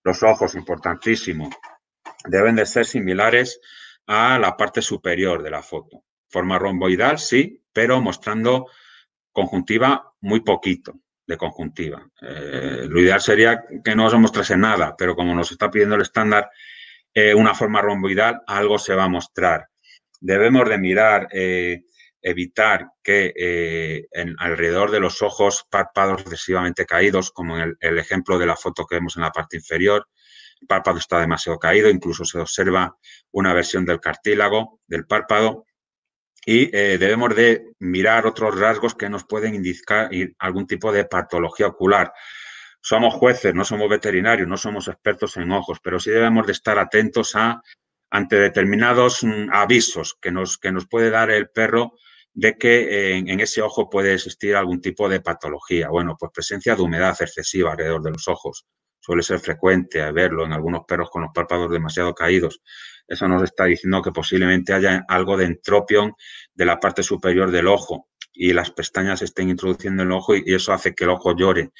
Los ojos, importantísimo, deben de ser similares a la parte superior de la foto forma romboidal, sí, pero mostrando conjuntiva muy poquito de conjuntiva. Eh, lo ideal sería que no se mostrase nada, pero como nos está pidiendo el estándar eh, una forma romboidal, algo se va a mostrar. Debemos de mirar, eh, evitar que en, alrededor de los ojos párpados excesivamente caídos, como en el, el, ejemplo de la foto que vemos en la parte inferior, el párpado está demasiado caído, incluso se observa una versión del cartílago del párpado y eh, debemos de mirar otros rasgos que nos pueden indicar algún tipo de patología ocular. Somos jueces, no somos veterinarios, no somos expertos en ojos, pero sí debemos de estar atentos a ante determinados mm, avisos que nos, que nos puede dar el perro de que en, en, ese ojo puede existir algún tipo de patología. Bueno, pues presencia de humedad excesiva alrededor de los ojos. Suele ser frecuente verlo en algunos perros con los párpados demasiado caídos. Eso nos está diciendo que posiblemente haya algo de entropión de la parte superior del ojo y las pestañas estén introduciendo en el ojo y, eso hace que el ojo llore.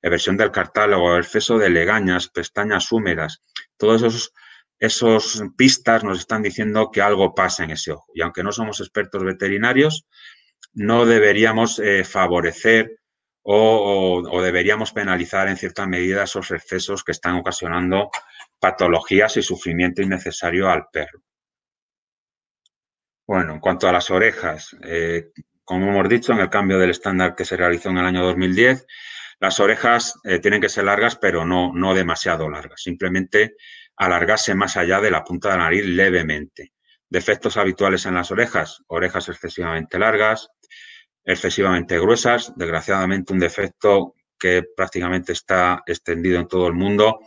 Eversión del cartálogo, exceso de legañas, pestañas húmedas, todos esos esos pistas nos están diciendo que algo pasa en ese ojo. Y aunque no somos expertos veterinarios, no deberíamos eh, favorecer o, o, deberíamos penalizar en cierta medida esos excesos que están ocasionando patologías y sufrimiento innecesario al perro. Bueno, en cuanto a las orejas, eh, como hemos dicho, en el cambio del estándar que se realizó en el año 2010, las orejas eh, tienen que ser largas, pero no, no demasiado largas, simplemente alargarse más allá de la punta de la nariz levemente. Defectos habituales en las orejas, orejas excesivamente largas, excesivamente gruesas, desgraciadamente un defecto que prácticamente está extendido en todo el mundo,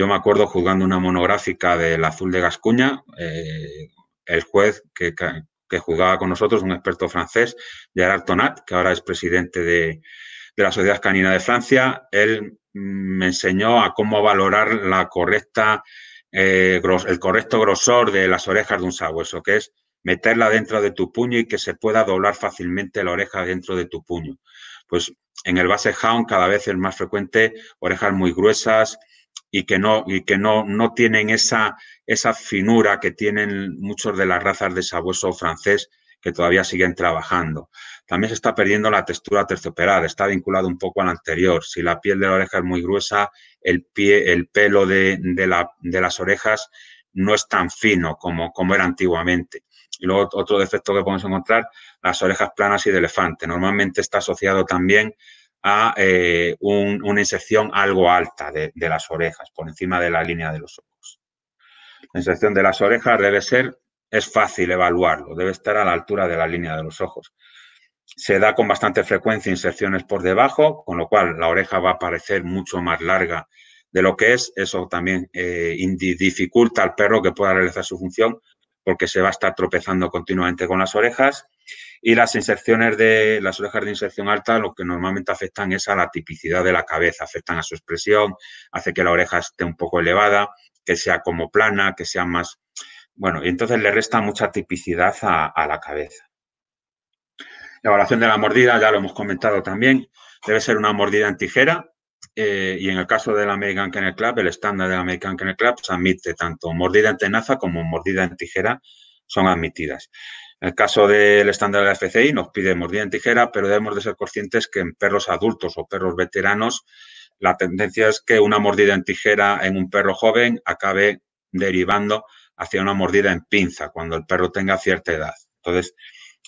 yo me acuerdo jugando una monográfica del Azul de Gascuña, eh, el juez que, jugaba con nosotros, un experto francés, Gerard Tonat, que ahora es presidente de, la Sociedad Canina de Francia, él mm, me enseñó a cómo valorar la correcta, eh, el correcto grosor de las orejas de un sabueso, que es meterla dentro de tu puño y que se pueda doblar fácilmente la oreja dentro de tu puño. Pues en el base hound cada vez es más frecuente orejas muy gruesas, y que no, y que no, no tienen esa, esa finura que tienen muchos de las razas de sabueso francés que todavía siguen trabajando. También se está perdiendo la textura terciopelada, está vinculado un poco al anterior. Si la piel de la oreja es muy gruesa, el, pie, el pelo de, de las orejas no es tan fino como, como era antiguamente. Y luego otro defecto que podemos encontrar, las orejas planas y de elefante. Normalmente está asociado también a eh, una inserción algo alta de, las orejas, por encima de la línea de los ojos. La inserción de las orejas debe ser, es fácil evaluarlo, debe estar a la altura de la línea de los ojos. Se da con bastante frecuencia inserciones por debajo, con lo cual la oreja va a parecer mucho más larga de lo que es. Eso también eh, dificulta al perro que pueda realizar su función porque se va a estar tropezando continuamente con las orejas y las inserciones de las orejas de inserción alta lo que normalmente afectan es a la tipicidad de la cabeza, afectan a su expresión, hace que la oreja esté un poco elevada, que sea como plana, que sea más... Bueno, y entonces le resta mucha tipicidad a, la cabeza. La evaluación de la mordida, ya lo hemos comentado también, debe ser una mordida en tijera, eh, y en el caso del American Kennel Club, el estándar del American Kennel Club pues, admite tanto mordida en tenaza como mordida en tijera, son admitidas. En el caso del estándar de la FCI nos pide mordida en tijera, pero debemos de ser conscientes que en perros adultos o perros veteranos la tendencia es que una mordida en tijera en un perro joven acabe derivando hacia una mordida en pinza cuando el perro tenga cierta edad. Entonces,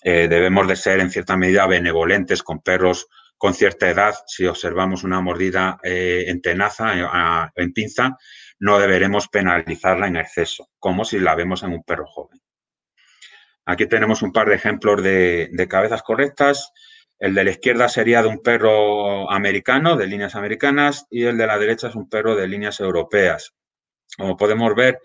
eh, debemos de ser en cierta medida benevolentes con perros con cierta edad. Si observamos una mordida eh, en tenaza, eh, en pinza, no deberemos penalizarla en exceso, como si la vemos en un perro joven. Aquí tenemos un par de ejemplos de, cabezas correctas. El de la izquierda sería de un perro americano, de líneas americanas, y el de la derecha es un perro de líneas europeas. Como podemos ver,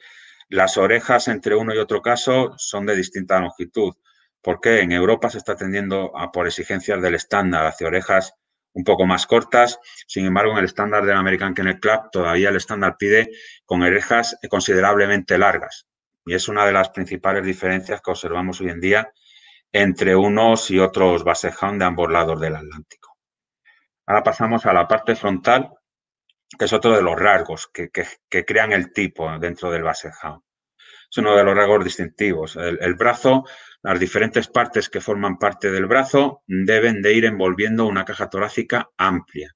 las orejas entre uno y otro caso son de distinta longitud, porque en Europa se está tendiendo a, por exigencias del estándar hacia orejas un poco más cortas. Sin embargo, en el estándar del American Kennel Club todavía el estándar pide con orejas considerablemente largas. Y es una de las principales diferencias que observamos hoy en día entre unos y otros basejón de ambos lados del Atlántico. Ahora pasamos a la parte frontal, que es otro de los rasgos que, crean el tipo dentro del basejón. Es uno de los rasgos distintivos. El, brazo, las diferentes partes que forman parte del brazo deben de ir envolviendo una caja torácica amplia.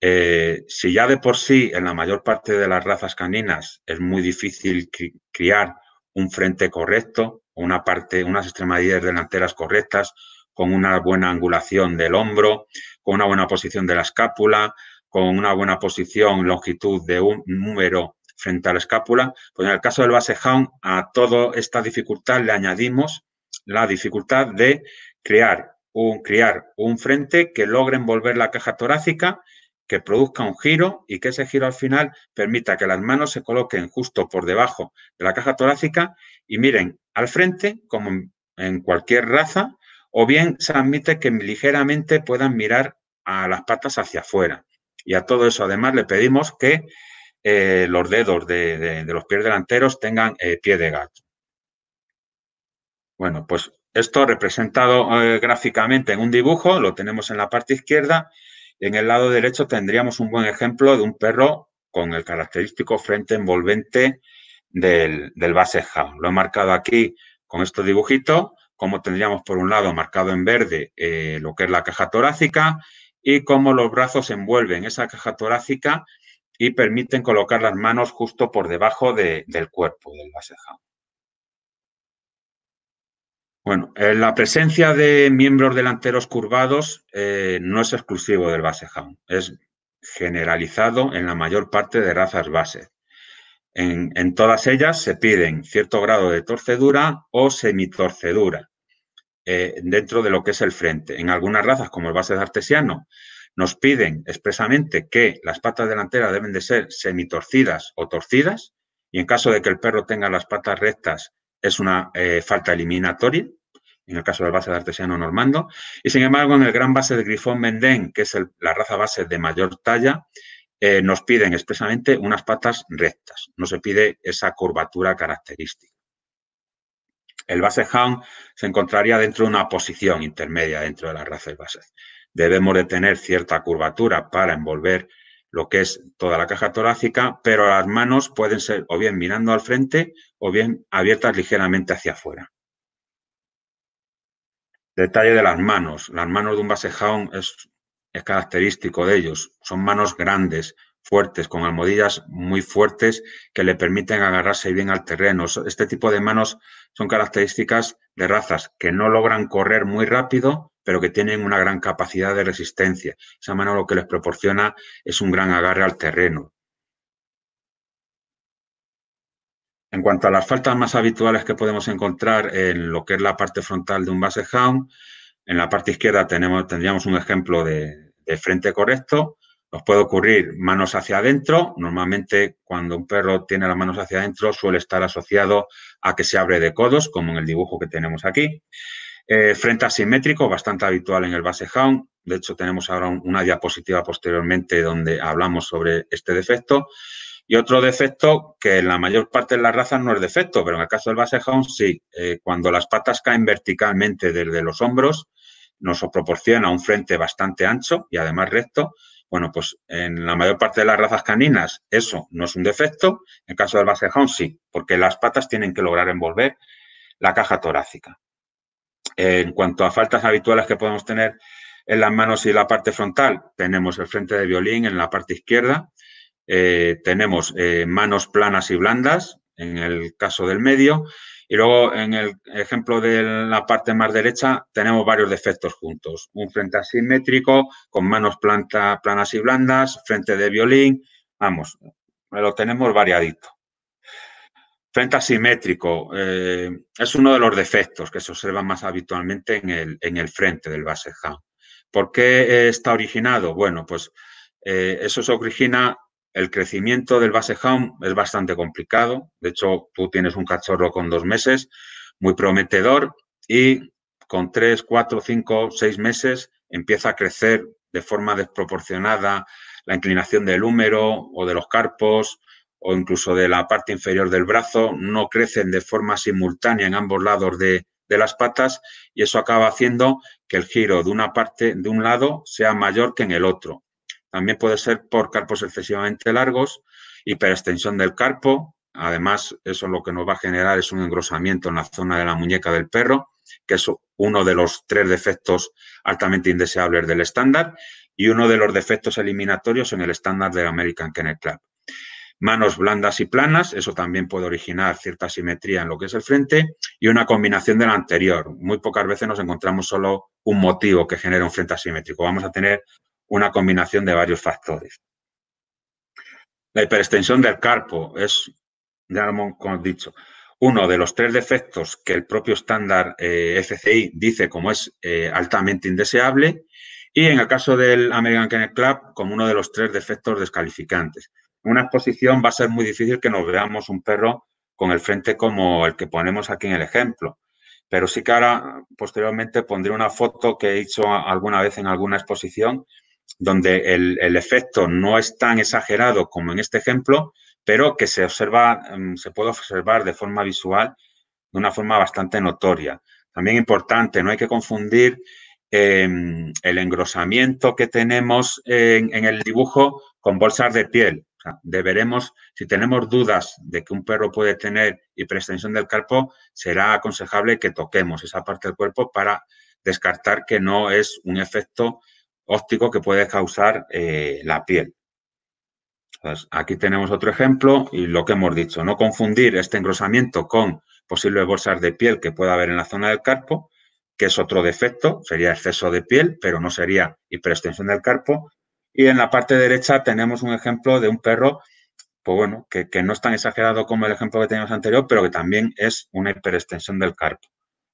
Eh, si ya de por sí en la mayor parte de las razas caninas es muy difícil criar un frente correcto, una parte, unas extremidades delanteras correctas, con una buena angulación del hombro, con una buena posición de la escápula, con una buena posición, longitud de un número frente a la escápula. Pues en el caso del base Basehound, a toda esta dificultad le añadimos la dificultad de crear un, crear un frente que logre envolver la caja torácica que produzca un giro y que ese giro al final permita que las manos se coloquen justo por debajo de la caja torácica y miren al frente, como en cualquier raza, o bien se admite que ligeramente puedan mirar a las patas hacia afuera. Y a todo eso, además, le pedimos que eh, los dedos de, los pies delanteros tengan eh, pie de gato. Bueno, pues esto representado eh, gráficamente en un dibujo, lo tenemos en la parte izquierda, en el lado derecho tendríamos un buen ejemplo de un perro con el característico frente envolvente del, del Lo he marcado aquí con estos dibujitos, como tendríamos por un lado marcado en verde eh, lo que es la caja torácica y cómo los brazos envuelven esa caja torácica y permiten colocar las manos justo por debajo del cuerpo del base bueno, eh, la presencia de miembros delanteros curvados eh, no es exclusivo del jaun, es generalizado en la mayor parte de razas base. En, todas ellas se piden cierto grado de torcedura o semitorcedura eh, dentro de lo que es el frente. En algunas razas, como el base de artesiano, nos piden expresamente que las patas delanteras deben de ser semitorcidas o torcidas y en caso de que el perro tenga las patas rectas es una eh, falta eliminatoria, en el caso del base de artesiano normando, y sin embargo en el gran base de Grifón Mendén, que es la raza base de mayor talla, eh, nos piden expresamente unas patas rectas, no se pide esa curvatura característica. El base hound se encontraría dentro de una posición intermedia dentro de la raza de base. Debemos de tener cierta curvatura para envolver lo que es toda la caja torácica, pero las manos pueden ser o bien mirando al frente o bien abiertas ligeramente hacia afuera. Detalle de las manos. Las manos de un basejón es, es característico de ellos. Son manos grandes, fuertes, con almohadillas muy fuertes que le permiten agarrarse bien al terreno. Este tipo de manos son características de razas que no logran correr muy rápido, pero que tienen una gran capacidad de resistencia. Esa mano lo que les proporciona es un gran agarre al terreno. En cuanto a las faltas más habituales que podemos encontrar en lo que es la parte frontal de un base hound, en la parte izquierda tenemos, tendríamos un ejemplo de, de frente correcto. Nos puede ocurrir manos hacia adentro. Normalmente cuando un perro tiene las manos hacia adentro suele estar asociado a que se abre de codos, como en el dibujo que tenemos aquí. Eh, frente asimétrico, bastante habitual en el base hound. De hecho, tenemos ahora una diapositiva posteriormente donde hablamos sobre este defecto. Y otro defecto que en la mayor parte de las razas no es defecto, pero en el caso del base hound sí. Eh, cuando las patas caen verticalmente desde los hombros, nos proporciona un frente bastante ancho y además recto. Bueno, pues en la mayor parte de las razas caninas eso no es un defecto. En el caso del base hound sí, porque las patas tienen que lograr envolver la caja torácica. En cuanto a faltas habituales que podemos tener en las manos y la parte frontal, tenemos el frente de violín en la parte izquierda, eh, tenemos eh, manos planas y blandas en el caso del medio y luego en el ejemplo de la parte más derecha tenemos varios defectos juntos. Un frente asimétrico con manos planas y blandas, frente de violín, vamos, lo tenemos variadito. Frente asimétrico eh, es uno de los defectos que se observa más habitualmente en el, frente del base ¿Por qué eh, está originado? Bueno, pues eh, eso se origina, el crecimiento del base es bastante complicado. De hecho, tú tienes un cachorro con dos meses, muy prometedor, y con tres, cuatro, cinco, seis meses empieza a crecer de forma desproporcionada la inclinación del húmero o de los carpos, o incluso de la parte inferior del brazo, no crecen de forma simultánea en ambos lados de, las patas y eso acaba haciendo que el giro de una parte de un lado sea mayor que en el otro. También puede ser por carpos excesivamente largos, hiperextensión del carpo. Además, eso lo que nos va a generar es un engrosamiento en la zona de la muñeca del perro, que es uno de los tres defectos altamente indeseables del estándar y uno de los defectos eliminatorios en el estándar del American Kennel Club manos blandas y planas, eso también puede originar cierta simetría en lo que es el frente, y una combinación de la anterior. Muy pocas veces nos encontramos solo un motivo que genera un frente asimétrico, vamos a tener una combinación de varios factores. La hiperextensión del carpo es, ya lo hemos dicho, uno de los tres defectos que el propio estándar eh, FCI dice como es eh, altamente indeseable, y en el caso del American Kennel Club como uno de los tres defectos descalificantes una exposición va a ser muy difícil que nos veamos un perro con el frente como el que ponemos aquí en el ejemplo. Pero sí que ahora, posteriormente, pondré una foto que he hecho alguna vez en alguna exposición donde el, efecto no es tan exagerado como en este ejemplo, pero que se observa, mm, se puede observar de forma visual de una forma bastante notoria. También importante, no hay que confundir em, el engrosamiento que tenemos en, el dibujo con bolsas de piel deberemos, si tenemos dudas de que un perro puede tener hiperextensión del carpo, será aconsejable que toquemos esa parte del cuerpo para descartar que no es un efecto óptico que puede causar eh, la piel. Pues, aquí tenemos otro ejemplo y lo que hemos dicho, no confundir este engrosamiento con posibles bolsas de piel que pueda haber en la zona del carpo, que es otro defecto, sería exceso de piel, pero no sería hiperextensión del carpo, y en la parte derecha tenemos un ejemplo de un perro, pues bueno, que, no es tan exagerado como el ejemplo que teníamos anterior, pero que también es una hiperextensión del carpo.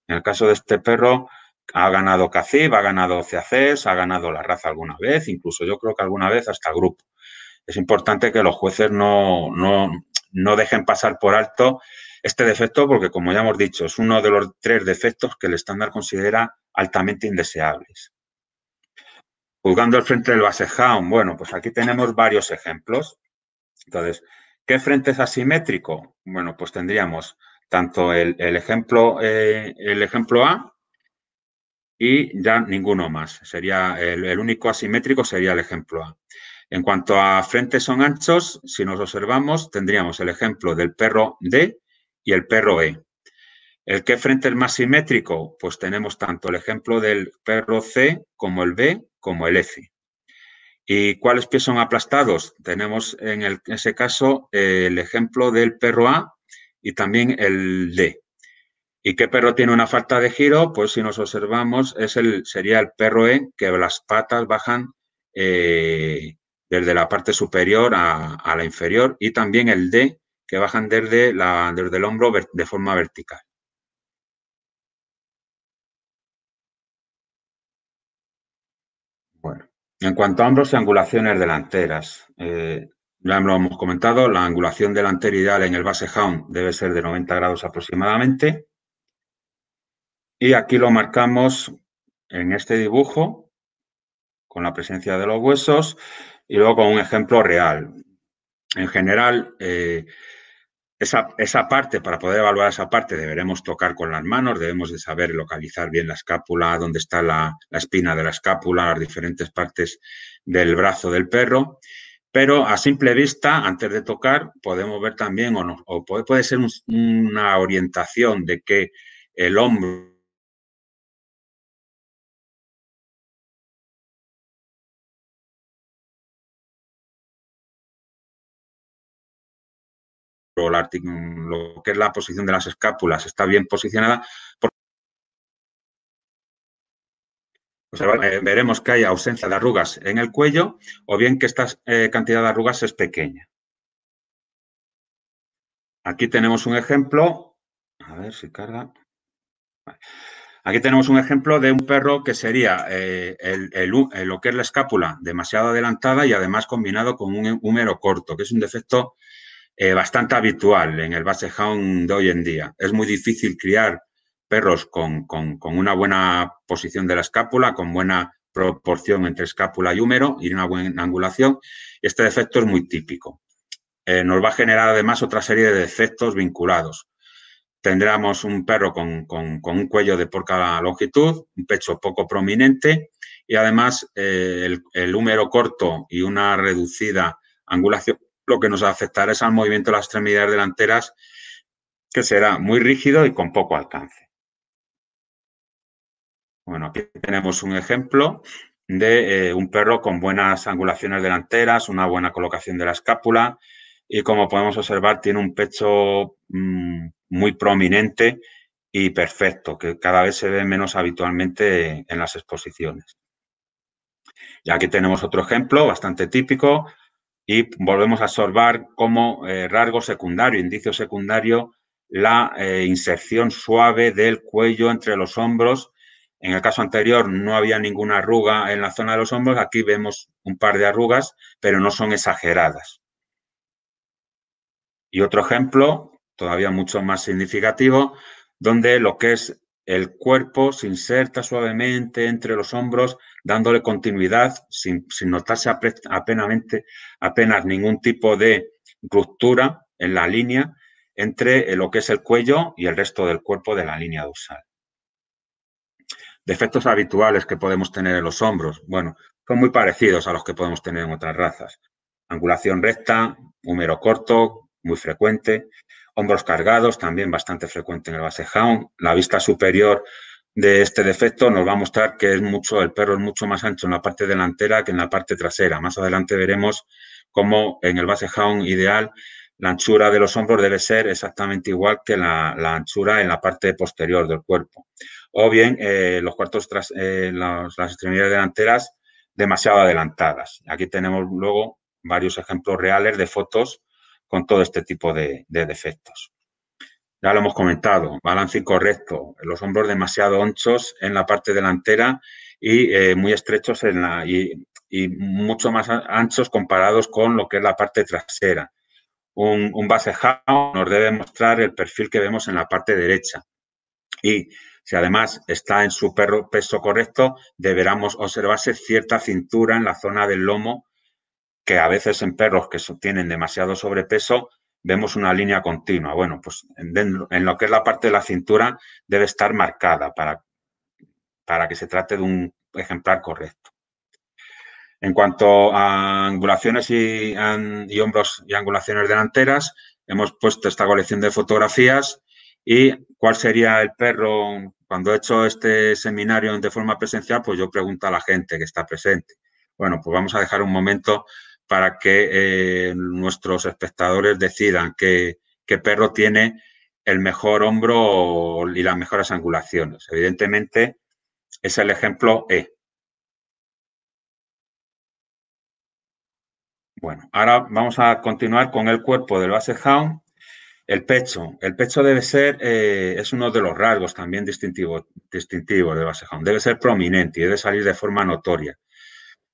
En el caso de este perro, ha ganado CACIB, ha ganado CACES, ha ganado la raza alguna vez, incluso yo creo que alguna vez hasta grupo. Es importante que los jueces no, no dejen pasar por alto este defecto porque, como ya hemos dicho, es uno de los tres defectos que el estándar considera altamente indeseables jugando el frente del basehound bueno, pues aquí tenemos varios ejemplos. Entonces, ¿qué frente es asimétrico? Bueno, pues tendríamos tanto el, ejemplo, eh, el ejemplo A y ya ninguno más. Sería el, el único asimétrico sería el ejemplo A. En cuanto a frentes son anchos, si nos observamos, tendríamos el ejemplo del perro D y el perro E. ¿El qué frente es más simétrico? Pues tenemos tanto el ejemplo del perro C como el B como el F. ¿Y cuáles pies son aplastados? Tenemos en, ese caso el ejemplo del perro A y también el D. ¿Y qué perro tiene una falta de giro? Pues si nos observamos, es el, sería el perro E, que las patas bajan eh, desde la parte superior a, la inferior, y también el D, que bajan desde, la, desde el hombro de forma vertical. En cuanto a hombros y angulaciones delanteras, eh, ya lo hemos comentado, la angulación delantera ideal en el base hound debe ser de 90 grados aproximadamente. Y aquí lo marcamos en este dibujo, con la presencia de los huesos, y luego con un ejemplo real. En general, eh, esa, parte, para poder evaluar esa parte, deberemos tocar con las manos, debemos de saber localizar bien la escápula, dónde está la, espina de la escápula, las diferentes partes del brazo del perro. Pero a simple vista, antes de tocar, podemos ver también, o, no, o puede, puede, ser una orientación de que el hombro Mm, lo que es la posición de las escápulas está bien posicionada. veremos que hay ausencia de arrugas en el cuello o bien que esta eh, cantidad de arrugas es pequeña. Aquí tenemos un ejemplo. A ver si carga. Aquí tenemos un ejemplo de un perro que sería eh, eh, lo que es la escápula demasiado adelantada y además combinado con un húmero corto, que es un defecto eh, bastante habitual en el basehound de hoy en día. Es muy difícil criar perros con, una buena posición de la escápula, con buena proporción entre escápula y húmero y una buena angulación. Este defecto es muy típico. Eh, nos va a generar además otra serie de defectos vinculados. Tendremos un perro con, un cuello de cada longitud, un pecho poco prominente y además eh, el húmero corto y una reducida angulación lo que nos va a afectar es al movimiento de las extremidades delanteras, que será muy rígido y con poco alcance. Bueno, aquí tenemos un ejemplo de eh, un perro con buenas angulaciones delanteras, una buena colocación de la escápula y como podemos observar tiene un pecho mm, muy prominente y perfecto, que cada vez se ve menos habitualmente en las exposiciones. Y aquí tenemos otro ejemplo bastante típico y volvemos a observar como eh, rasgo secundario, indicio secundario, la eh, inserción suave del cuello entre los hombros. En el caso anterior no había ninguna arruga en la zona de los hombros, aquí vemos un par de arrugas, pero no son exageradas. Y otro ejemplo, todavía mucho más significativo, donde lo que es el cuerpo se inserta suavemente entre los hombros, dándole continuidad sin, notarse apenas ningún tipo de ruptura en la línea entre lo que es el cuello y el resto del cuerpo de la línea dorsal. Defectos habituales que podemos tener en los hombros. Bueno, son muy parecidos a los que podemos tener en otras razas. Angulación recta, húmero corto, muy frecuente, hombros cargados, también bastante frecuente en el base basehound. La vista superior de este defecto nos va a mostrar que es mucho, el perro es mucho más ancho en la parte delantera que en la parte trasera. Más adelante veremos cómo en el base basehound ideal la anchura de los hombros debe ser exactamente igual que la, anchura en la parte posterior del cuerpo. O bien eh, los cuartos tras, eh, las extremidades delanteras demasiado adelantadas. Aquí tenemos luego varios ejemplos reales de fotos con todo este tipo de, defectos. Ya lo hemos comentado, balance incorrecto, los hombros demasiado anchos en la parte delantera y eh, muy estrechos en la, y, mucho más anchos comparados con lo que es la parte trasera. Un, base nos debe mostrar el perfil que vemos en la parte derecha. Y si además está en su peso correcto, deberemos observarse cierta cintura en la zona del lomo que a veces en perros que tienen demasiado sobrepeso vemos una línea continua. Bueno, pues en lo que es la parte de la cintura debe estar marcada para, para que se trate de un ejemplar correcto. En cuanto a angulaciones y, y hombros y angulaciones delanteras, hemos puesto esta colección de fotografías y cuál sería el perro. Cuando he hecho este seminario de forma presencial, pues yo pregunto a la gente que está presente. Bueno, pues vamos a dejar un momento para que eh, nuestros espectadores decidan qué, perro tiene el mejor hombro y las mejores angulaciones. Evidentemente, es el ejemplo E. Bueno, ahora vamos a continuar con el cuerpo del base hound. El pecho. El pecho debe ser, eh, es uno de los rasgos también distintivos distintivo del base hound. Debe ser prominente y debe salir de forma notoria.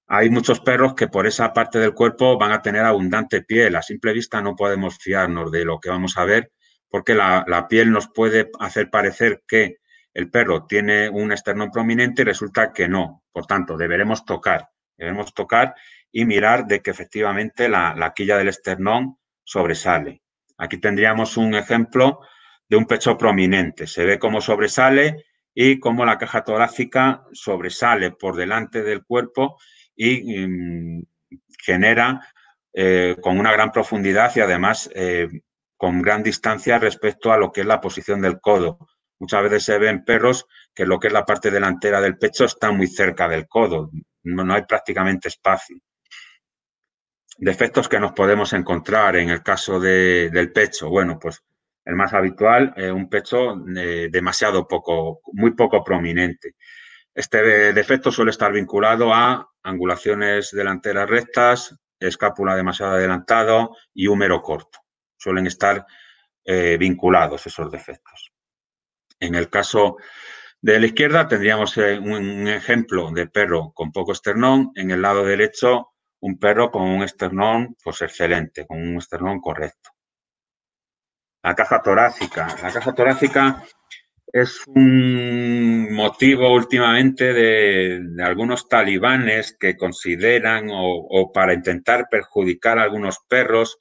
Hay muchos perros que por esa parte del cuerpo van a tener abundante piel. A simple vista no podemos fiarnos de lo que vamos a ver porque la, piel nos puede hacer parecer que el perro tiene un esternón prominente y resulta que no. Por tanto, deberemos tocar, debemos tocar y mirar de que efectivamente la quilla del esternón sobresale. Aquí tendríamos un ejemplo de un pecho prominente. Se ve cómo sobresale y cómo la caja torácica sobresale por delante del cuerpo y mm, genera eh, con una gran profundidad y además eh, con gran distancia respecto a lo que es la posición del codo. Muchas veces se ven perros que lo que es la parte delantera del pecho está muy cerca del codo, no, hay prácticamente espacio. Defectos que nos podemos encontrar en el caso del pecho. Bueno, pues el más habitual, es eh, un pecho demasiado poco, muy poco prominente. Este defecto suele estar vinculado a angulaciones delanteras rectas, escápula demasiado adelantado y húmero corto. Suelen estar eh, vinculados esos defectos. En el caso de la izquierda tendríamos eh, un ejemplo de perro con poco esternón. En el lado derecho, un perro con un esternón pues, excelente, con un esternón correcto. La caja torácica. La caja torácica es un motivo últimamente de, algunos talibanes que consideran o, para intentar perjudicar a algunos perros,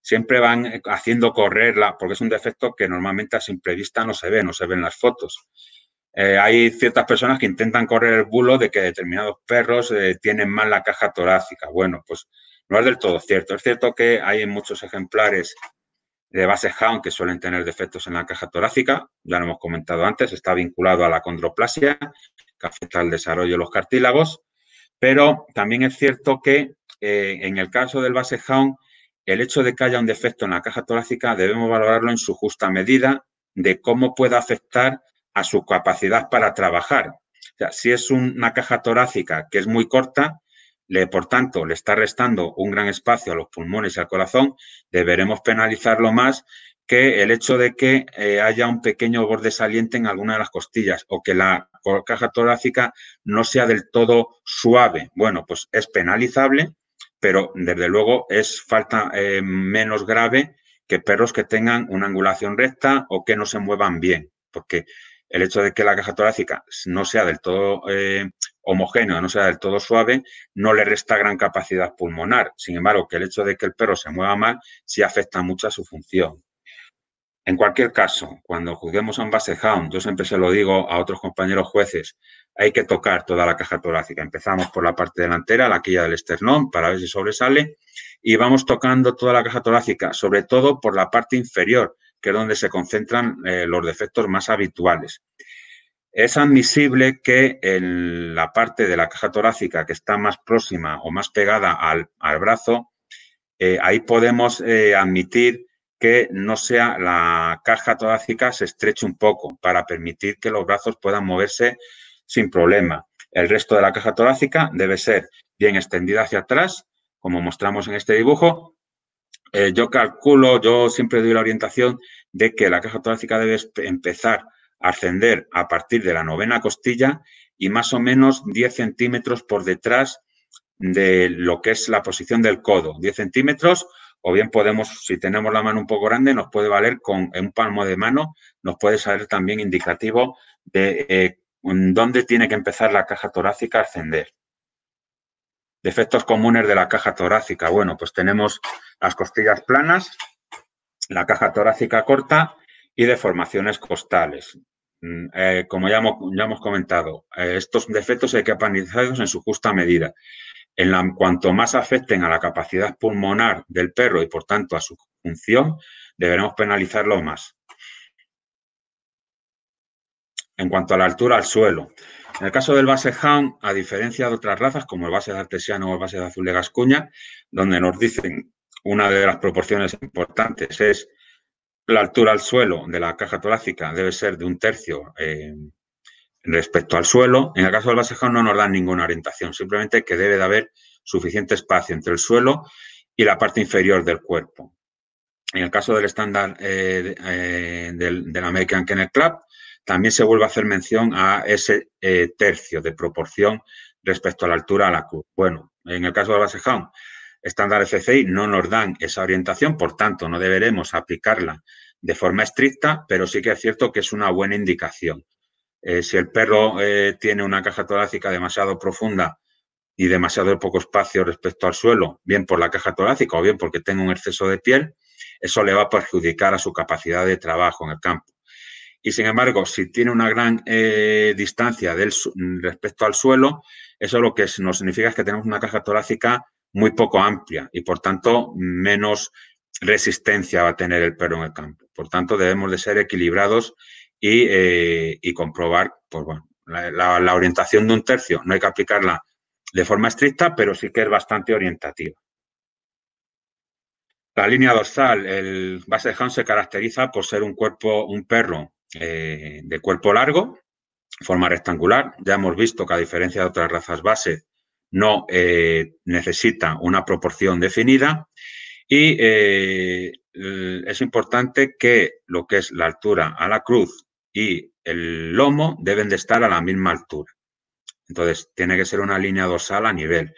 siempre van haciendo correrla, porque es un defecto que normalmente a simple vista no se ve, no se ven las fotos. Eh, hay ciertas personas que intentan correr el bulo de que determinados perros eh, tienen mal la caja torácica. Bueno, pues no es del todo cierto. Es cierto que hay muchos ejemplares de base hound que suelen tener defectos en la caja torácica, ya lo hemos comentado antes, está vinculado a la condroplasia, que afecta al desarrollo de los cartílagos, pero también es cierto que eh, en el caso del base hound, el hecho de que haya un defecto en la caja torácica debemos valorarlo en su justa medida de cómo puede afectar a su capacidad para trabajar. si es una caja torácica que es muy corta, le, por tanto, le está restando un gran espacio a los pulmones y al corazón, deberemos penalizarlo más que el hecho de que eh, haya un pequeño borde saliente en alguna de las costillas o que la caja torácica no sea del todo suave. Bueno, pues es penalizable, pero desde luego es falta eh, menos grave que perros que tengan una angulación recta o que no se muevan bien, porque el hecho de que la caja torácica no sea del todo eh, homogénea, no sea del todo suave, no le resta gran capacidad pulmonar. Sin embargo, que el hecho de que el perro se mueva mal sí afecta mucho a su función. En cualquier caso, cuando juguemos a un Hound, yo siempre se lo digo a otros compañeros jueces, hay que tocar toda la caja torácica. Empezamos por la parte delantera, la quilla del esternón, para ver si sobresale, y vamos tocando toda la caja torácica, sobre todo por la parte inferior, que es donde se concentran eh, los defectos más habituales. Es admisible que en la parte de la caja torácica que está más próxima o más pegada al, brazo, eh, ahí podemos eh, admitir que no sea la caja torácica se estreche un poco para permitir que los brazos puedan moverse sin problema. El resto de la caja torácica debe ser bien extendida hacia atrás, como mostramos en este dibujo, eh, yo calculo, yo siempre doy la orientación de que la caja torácica debe empezar a ascender a partir de la novena costilla y más o menos 10 centímetros por detrás de lo que es la posición del codo. 10 centímetros o bien podemos, si tenemos la mano un poco grande, nos puede valer con un palmo de mano, nos puede salir también indicativo de eh, dónde tiene que empezar la caja torácica a ascender. Defectos comunes de la caja torácica. Bueno, pues tenemos las costillas planas, la caja torácica corta y deformaciones costales. Mm, eh, como ya hemos, comentado, eh, estos defectos hay que penalizarlos en su justa medida. En cuanto más afecten a la capacidad pulmonar del perro y por tanto a su función, deberemos penalizarlo más. En cuanto a la altura al suelo, en el caso del base hound, a diferencia de otras razas como el base de artesiano o el base de azul de Gascuña, donde nos dicen una de las proporciones importantes es la altura al suelo de la caja torácica debe ser de un tercio eh, respecto al suelo. En el caso del base hound no nos dan ninguna orientación, simplemente que debe de haber suficiente espacio entre el suelo y la parte inferior del cuerpo. En el caso del estándar eh, eh, del, American Kennel Club, también se vuelve a hacer mención a ese eh, tercio de proporción respecto a la altura a la cruz. Bueno, en el caso de la base Hound, estándar FCI no nos dan esa orientación, por tanto, no deberemos aplicarla de forma estricta, pero sí que es cierto que es una buena indicación. Eh, si el perro eh, tiene una caja torácica demasiado profunda y demasiado poco espacio respecto al suelo, bien por la caja torácica o bien porque tenga un exceso de piel, eso le va a perjudicar a su capacidad de trabajo en el campo y sin embargo, si tiene una gran eh, distancia del, respecto al suelo, eso lo que nos significa es que tenemos una caja torácica muy poco amplia y por tanto menos resistencia va a tener el perro en el campo. Por tanto, debemos de ser equilibrados y, eh, comprobar, pues bueno, la, orientación de un tercio no hay que aplicarla de forma estricta, pero sí que es bastante orientativa. La línea dorsal, el base de Hound se caracteriza por ser un cuerpo, un perro eh, de cuerpo largo, forma rectangular. Ya hemos visto que a diferencia de otras razas base, no eh, necesita una proporción definida y eh, es importante que lo que es la altura a la cruz y el lomo deben de estar a la misma altura. Entonces, tiene que ser una línea dorsal a nivel.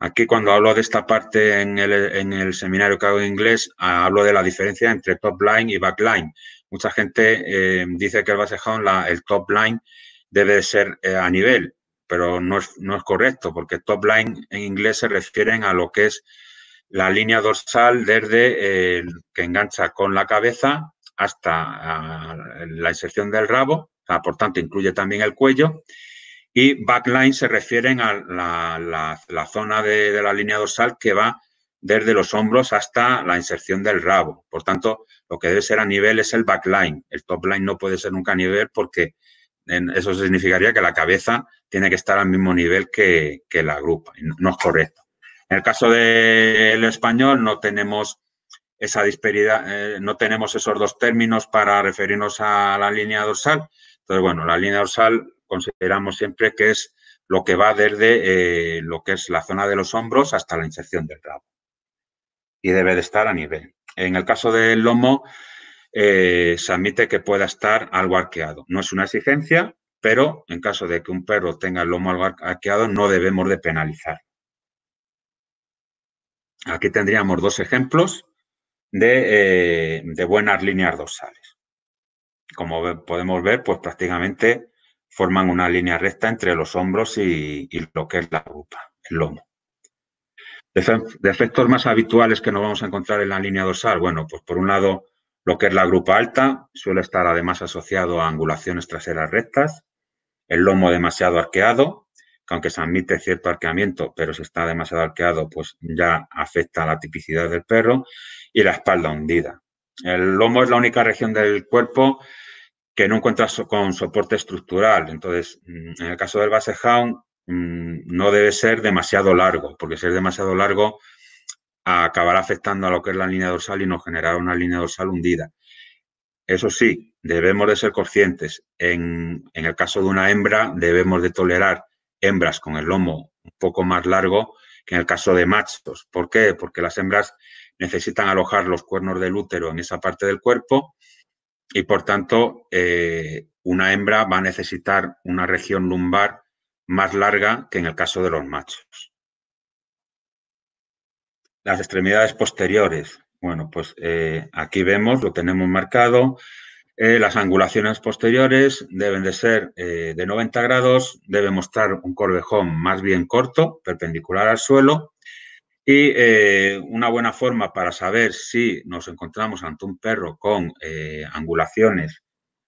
Aquí cuando hablo de esta parte en el, en el seminario que hago en inglés, hablo de la diferencia entre top line y back line. Mucha gente eh, dice que el base el top line, debe ser eh, a nivel, pero no es, no es correcto, porque top line en inglés se refieren a lo que es la línea dorsal desde eh, que engancha con la cabeza hasta la inserción del rabo, por tanto incluye también el cuello, y back line se refieren a la, zona de, de, la línea dorsal que va desde los hombros hasta la inserción del rabo. Por tanto, lo que debe ser a nivel es el backline. El top line no puede ser nunca a nivel porque eso significaría que la cabeza tiene que estar al mismo nivel que, la grupa. No es correcto. En el caso del español no tenemos esa disparidad, eh, no tenemos esos dos términos para referirnos a la línea dorsal. Entonces, bueno, la línea dorsal consideramos siempre que es lo que va desde eh, lo que es la zona de los hombros hasta la inserción del rabo. Y debe de estar a nivel. En el caso del lomo, eh, se admite que pueda estar algo arqueado. No es una exigencia, pero en caso de que un perro tenga el lomo algo arqueado, no debemos de penalizar. Aquí tendríamos dos ejemplos de, eh, buenas líneas dorsales. Como podemos ver, pues prácticamente forman una línea recta entre los hombros y, y lo que es la grupa, el lomo. Defectos más habituales que nos vamos a encontrar en la línea dorsal, bueno, pues por un lado lo que es la grupa alta, suele estar además asociado a angulaciones traseras rectas, el lomo demasiado arqueado, que aunque se admite cierto arqueamiento, pero si está demasiado arqueado, pues ya afecta a la tipicidad del perro, y la espalda hundida. El lomo es la única región del cuerpo que no encuentra con soporte estructural. Entonces, mm, en el caso del basehound Hound, Mm, no debe ser demasiado largo, porque ser demasiado largo acabará afectando a lo que es la línea dorsal y nos generará una línea dorsal hundida. Eso sí, debemos de ser conscientes. En, el caso de una hembra, debemos de tolerar hembras con el lomo un poco más largo que en el caso de machos. ¿Por qué? Porque las hembras necesitan alojar los cuernos del útero en esa parte del cuerpo y, por tanto, eh, una hembra va a necesitar una región lumbar más larga que en el caso de los machos. Las extremidades posteriores. Bueno, pues eh, aquí vemos, lo tenemos marcado. Eh, las angulaciones posteriores deben de ser eh, de 90 grados, debe mostrar un corvejón más bien corto, perpendicular al suelo. Y una buena forma para saber si nos encontramos ante un perro con angulaciones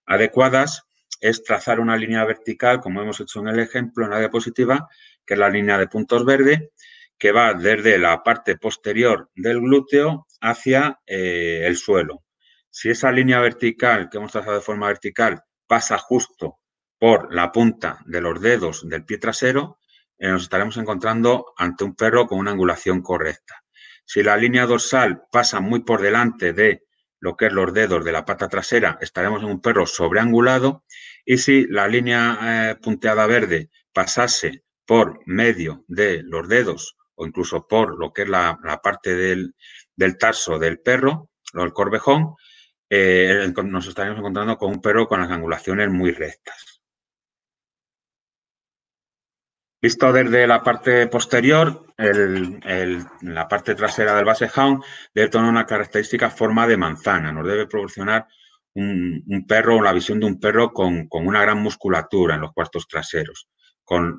adecuadas es trazar una línea vertical, como hemos hecho en el ejemplo en la diapositiva, que es la línea de puntos verde, que va desde la parte posterior del glúteo hacia eh, el suelo. Si esa línea vertical que hemos trazado de forma vertical pasa justo por la punta de los dedos del pie trasero, eh, nos estaremos encontrando ante un perro con una angulación correcta. Si la línea dorsal pasa muy por delante de lo que es los dedos de la pata trasera, estaremos en un perro sobreangulado y si la línea eh, punteada verde pasase por medio de los dedos o incluso por lo que es la, parte del, tarso del perro, o el corvejón, eh, nos estaríamos encontrando con un perro con las angulaciones muy rectas. Visto desde la parte posterior, la parte trasera del base hound debe tener una característica forma de manzana. Nos debe proporcionar un, perro o la visión de un perro con, una gran musculatura en los cuartos traseros.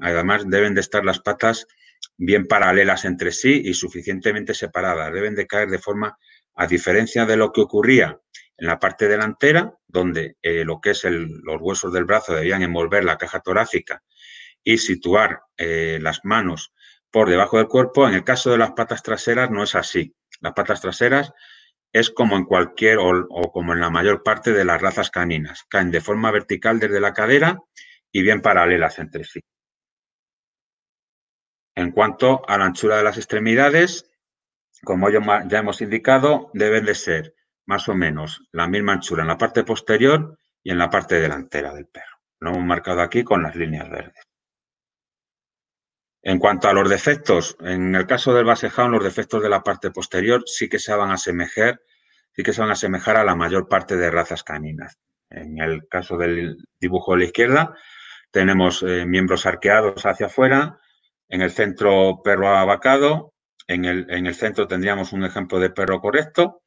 además, deben de estar las patas bien paralelas entre sí y suficientemente separadas. Deben de caer de forma, a diferencia de lo que ocurría en la parte delantera, donde eh, lo que es el, los huesos del brazo debían envolver la caja torácica y situar eh, las manos por debajo del cuerpo. En el caso de las patas traseras no es así. Las patas traseras es como en cualquier o, o, como en la mayor parte de las razas caninas. Caen de forma vertical desde la cadera y bien paralelas entre sí. En cuanto a la anchura de las extremidades, como ya hemos indicado, deben de ser más o menos la misma anchura en la parte posterior y en la parte delantera del perro. Lo hemos marcado aquí con las líneas verdes. En cuanto a los defectos, en el caso del base los defectos de la parte posterior sí que se van a asemejar, sí que se van a asemejar a la mayor parte de razas caninas. En el caso del dibujo de la izquierda, tenemos eh, miembros arqueados hacia afuera, en el centro perro abacado, en el, centro tendríamos un ejemplo de perro correcto,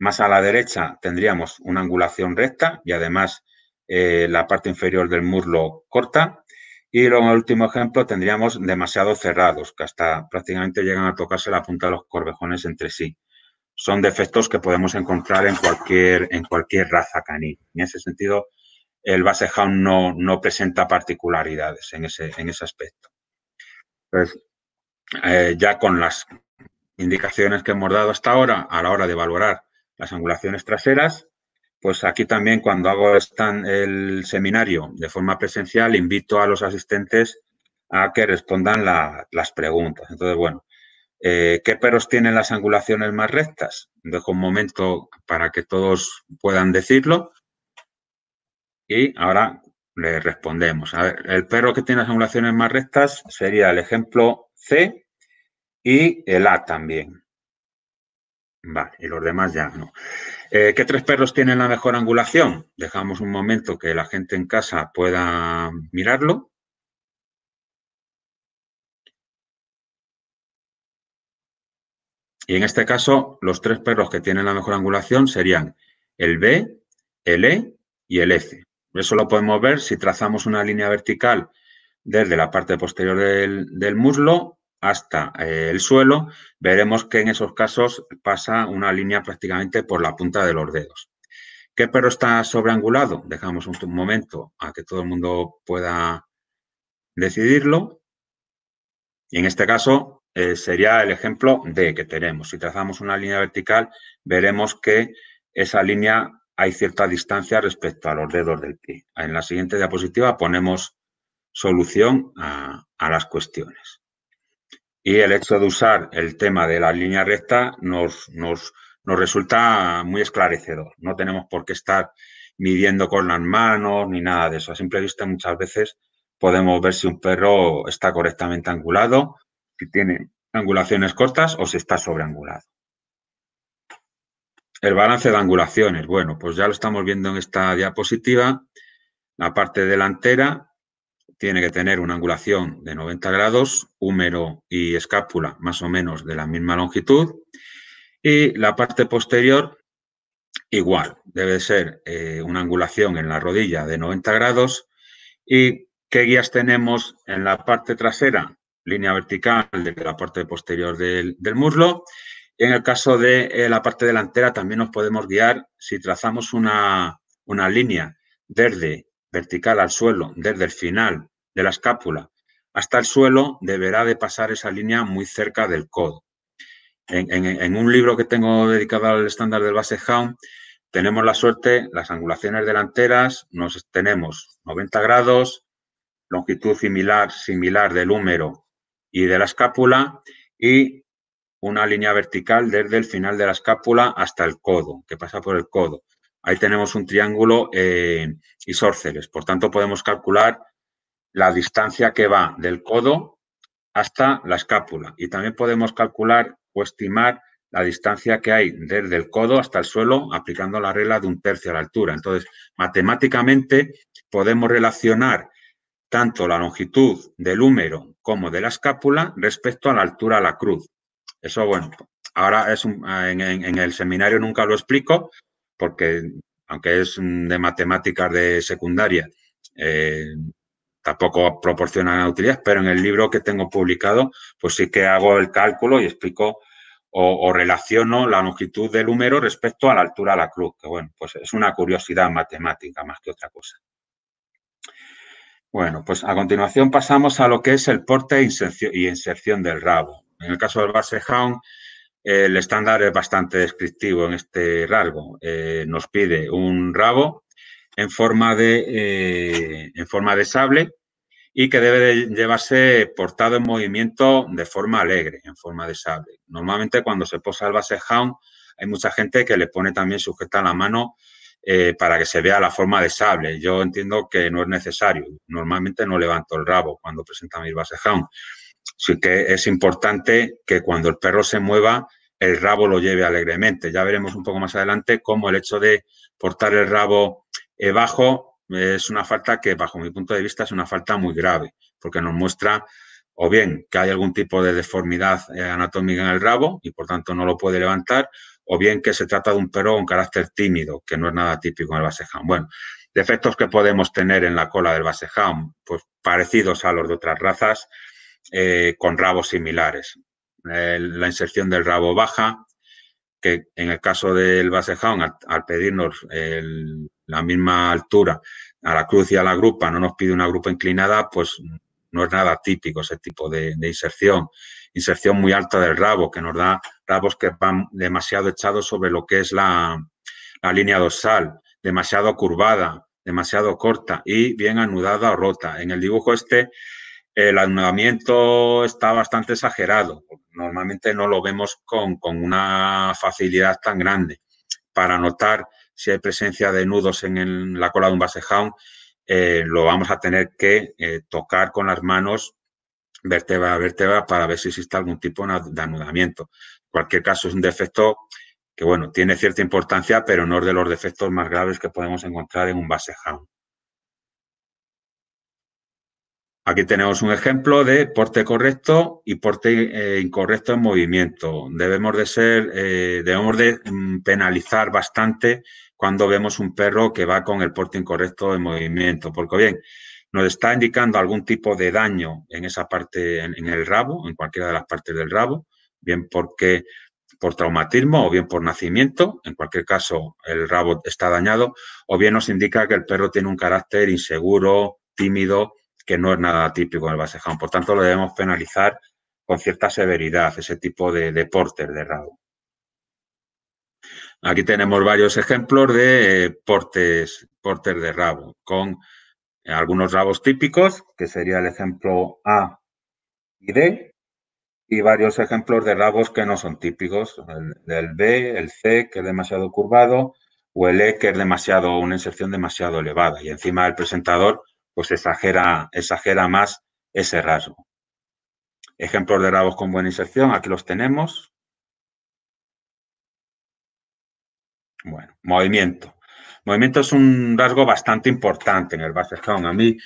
más a la derecha tendríamos una angulación recta y además eh, la parte inferior del muslo corta. Y luego, el último ejemplo, tendríamos demasiado cerrados, que hasta prácticamente llegan a tocarse la punta de los corvejones entre sí. Son defectos que podemos encontrar en cualquier, en cualquier raza canina. En ese sentido, el base no, no, presenta particularidades en ese, aspecto. Pues, eh, ya con las indicaciones que hemos dado hasta ahora, a la hora de valorar las angulaciones traseras, pues aquí también cuando hago el seminario de forma presencial, invito a los asistentes a que respondan las preguntas. Entonces, bueno, eh, ¿qué perros tienen las angulaciones más rectas? Dejo un momento para que todos puedan decirlo. Y ahora le respondemos. A ver, el perro que tiene las angulaciones más rectas sería el ejemplo C y el A también. Vale, y los demás ya no. Eh, ¿Qué tres perros tienen la mejor angulación? Dejamos un momento que la gente en casa pueda mirarlo. Y en este caso, los tres perros que tienen la mejor angulación serían el B, el E y el F. Eso lo podemos ver si trazamos una línea vertical desde la parte posterior del muslo hasta eh, el suelo, veremos que en esos casos pasa una línea prácticamente por la punta de los dedos. ¿Qué perro está sobreangulado? Dejamos un momento a que todo el mundo pueda decidirlo. Y en este caso eh, sería el ejemplo D que tenemos. Si trazamos una línea vertical, veremos que esa línea hay cierta distancia respecto a los dedos del pie. En la siguiente diapositiva ponemos solución a las cuestiones y el hecho de usar el tema de la línea recta nos, resulta muy esclarecedor. No tenemos por qué estar midiendo con las manos ni nada de eso. A simple vista muchas veces podemos ver si un perro está correctamente angulado, si tiene angulaciones cortas o si está sobreangulado. El balance de angulaciones, bueno, pues ya lo estamos viendo en esta diapositiva. La parte delantera tiene que tener una angulación de 90 grados, húmero y escápula más o menos de la misma longitud. Y la parte posterior, igual, debe ser eh, una angulación en la rodilla de 90 grados. ¿Y qué guías tenemos en la parte trasera? Línea vertical de la parte posterior del, muslo. en el caso de eh, la parte delantera también nos podemos guiar si trazamos una, una línea desde vertical al suelo, desde el final de la escápula hasta el suelo, deberá de pasar esa línea muy cerca del codo. En, un libro que tengo dedicado al estándar del base Hound, tenemos la suerte, las angulaciones delanteras, nos tenemos 90 grados, longitud similar, similar del húmero y de la escápula y una línea vertical desde el final de la escápula hasta el codo, que pasa por el codo. Ahí tenemos un triángulo y eh, isórceles, por tanto podemos calcular la distancia que va del codo hasta la escápula. Y también podemos calcular o estimar la distancia que hay desde el codo hasta el suelo aplicando la regla de un tercio a la altura. Entonces, matemáticamente podemos relacionar tanto la longitud del húmero como de la escápula respecto a la altura a la cruz. Eso, bueno, ahora es un, ah, en, el seminario nunca lo explico, porque aunque es mm, de matemáticas de secundaria, eh, tampoco proporcionan utilidad, pero en el libro que tengo publicado, pues sí que hago el cálculo y explico o, relaciono la longitud del húmero respecto a la altura de la cruz, que bueno, pues es una curiosidad matemática más que otra cosa. Bueno, pues a continuación pasamos a lo que es el porte e y inserción del rabo. En el caso del hound, el estándar es bastante descriptivo en este rasgo. Eh, nos pide un rabo en forma de, eh, en forma de sable y que debe llevarse portado en movimiento de forma alegre, en forma de sable. Normalmente cuando se posa el base hound hay mucha gente que le pone también sujeta la mano eh, para que se vea la forma de sable. Yo entiendo que no es necesario. Normalmente no levanto el rabo cuando presenta mi base hound. Sí que es importante que cuando el perro se mueva, el rabo lo lleve alegremente. Ya veremos un poco más adelante cómo el hecho de portar el rabo eh, bajo es una falta que, bajo mi punto de vista, es una falta muy grave, porque nos muestra o bien que hay algún tipo de deformidad eh, anatómica en el rabo y por tanto no lo puede levantar, o bien que se trata de un perro con carácter tímido, que no es nada típico en el basejón. Bueno, defectos que podemos tener en la cola del basejón, pues parecidos a los de otras razas, eh, con rabos similares. la inserción del rabo baja, que en el caso del basejón, al pedirnos el la misma altura a la cruz y a la grupa, no nos pide una grupa inclinada, pues no es nada típico ese tipo de, inserción. Inserción muy alta del rabo, que nos da rabos que van demasiado echados sobre lo que es la, la línea dorsal, demasiado curvada, demasiado corta y bien anudada o rota. En el dibujo este el anudamiento está bastante exagerado. Normalmente no lo vemos con, con, una facilidad tan grande. Para notar si hay presencia de nudos en, la cola de un basehound, eh, lo vamos a tener que eh, tocar con las manos vértebra a vértebra para ver si existe algún tipo de anudamiento. En cualquier caso, es un defecto que, bueno, tiene cierta importancia, pero no es de los defectos más graves que podemos encontrar en un basehound. Aquí tenemos un ejemplo de porte correcto y porte eh, incorrecto en movimiento. Debemos de ser, eh, debemos de mm, penalizar bastante cuando vemos un perro que va con el porte incorrecto en movimiento, porque bien, nos está indicando algún tipo de daño en esa parte, en, en el rabo, en cualquiera de las partes del rabo, bien porque por traumatismo o bien por nacimiento, en cualquier caso el rabo está dañado, o bien nos indica que el perro tiene un carácter inseguro, tímido, que no es nada típico en el basejón. Por tanto, lo debemos penalizar con cierta severidad, ese tipo de portes de rabo. Aquí tenemos varios ejemplos de eh, portes, de rabo, con algunos rabos típicos, que sería el ejemplo A y D, y varios ejemplos de rabos que no son típicos, el, B, el C, que es demasiado curvado, o el E, que es demasiado, una inserción demasiado elevada. Y encima el presentador pues exagera, más ese rasgo. Ejemplos de rabos con buena inserción, aquí los tenemos. Bueno, movimiento. Movimiento es un rasgo bastante importante en el base A mí,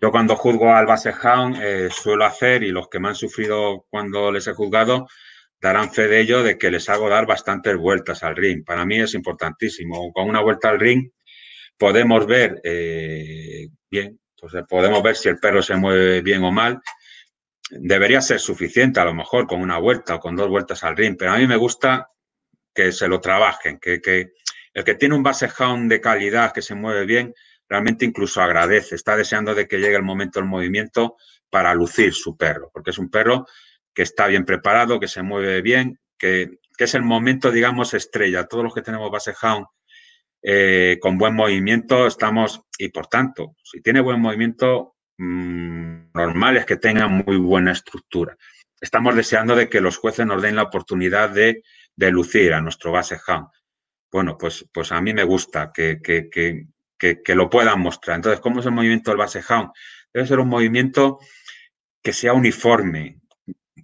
yo cuando juzgo al base eh, suelo hacer, y los que me han sufrido cuando les he juzgado, darán fe de ello, de que les hago dar bastantes vueltas al ring. Para mí es importantísimo. Con una vuelta al ring podemos ver eh, bien, entonces podemos ver si el perro se mueve bien o mal. Debería ser suficiente a lo mejor con una vuelta o con dos vueltas al ring, pero a mí me gusta que se lo trabajen, que, el que tiene un base hound de calidad, que se mueve bien, realmente incluso agradece, está deseando de que llegue el momento del movimiento para lucir su perro, porque es un perro que está bien preparado, que se mueve bien, que, que es el momento, digamos, estrella. Todos los que tenemos base eh, con buen movimiento estamos, y por tanto, si tiene buen movimiento, mm, normal es que tenga muy buena estructura. Estamos deseando de que los jueces nos den la oportunidad de, lucir a nuestro base ham. Bueno, pues, pues, a mí me gusta que, lo puedan mostrar. Entonces, ¿cómo es el movimiento del base ham? Debe ser un movimiento que sea uniforme,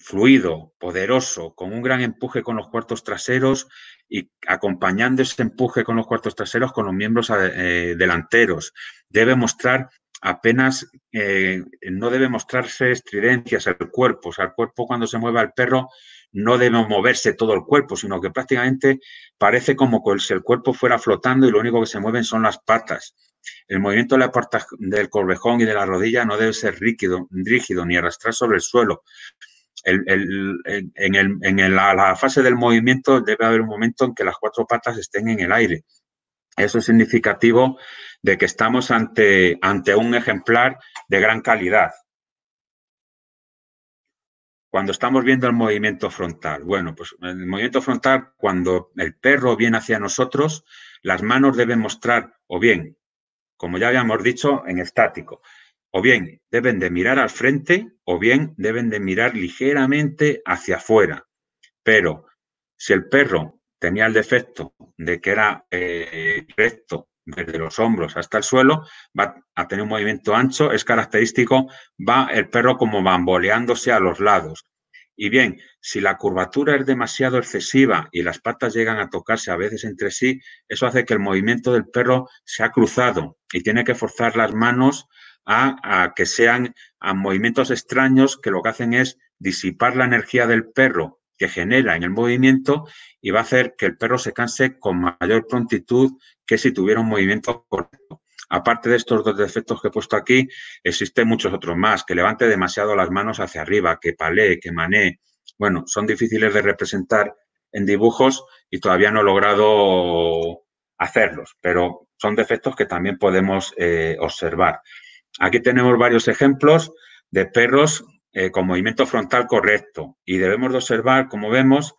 fluido, poderoso, con un gran empuje con los cuartos traseros y acompañando ese empuje con los cuartos traseros con los miembros eh, delanteros. Debe mostrar apenas, eh, no debe mostrarse estridencias al cuerpo. O sea, el cuerpo cuando se mueve al perro no debe moverse todo el cuerpo, sino que prácticamente parece como si el cuerpo fuera flotando y lo único que se mueven son las patas. El movimiento de la parte del corvejón y de la rodilla no debe ser rígido, rígido ni arrastrar sobre el suelo en, la, fase del movimiento debe haber un momento en que las cuatro patas estén en el aire. Eso es significativo de que estamos ante, ante un ejemplar de gran calidad. Cuando estamos viendo el movimiento frontal, bueno, pues el movimiento frontal, cuando el perro viene hacia nosotros, las manos deben mostrar o bien, como ya habíamos dicho, en estático, o bien deben de mirar al frente o bien deben de mirar ligeramente hacia afuera. Pero si el perro tenía el defecto de que era eh, recto desde los hombros hasta el suelo, va a tener un movimiento ancho, es característico, va el perro como bamboleándose a los lados. Y bien, si la curvatura es demasiado excesiva y las patas llegan a tocarse a veces entre sí, eso hace que el movimiento del perro sea cruzado y tiene que forzar las manos a, que sean a movimientos extraños que lo que hacen es disipar la energía del perro que genera en el movimiento y va a hacer que el perro se canse con mayor prontitud que si tuviera un movimiento correcto. Aparte de estos dos defectos que he puesto aquí, existen muchos otros más, que levante demasiado las manos hacia arriba, que palee, que manee. Bueno, son difíciles de representar en dibujos y todavía no he logrado hacerlos, pero son defectos que también podemos eh, observar. Aquí tenemos varios ejemplos de perros eh, con movimiento frontal correcto y debemos observar, como vemos,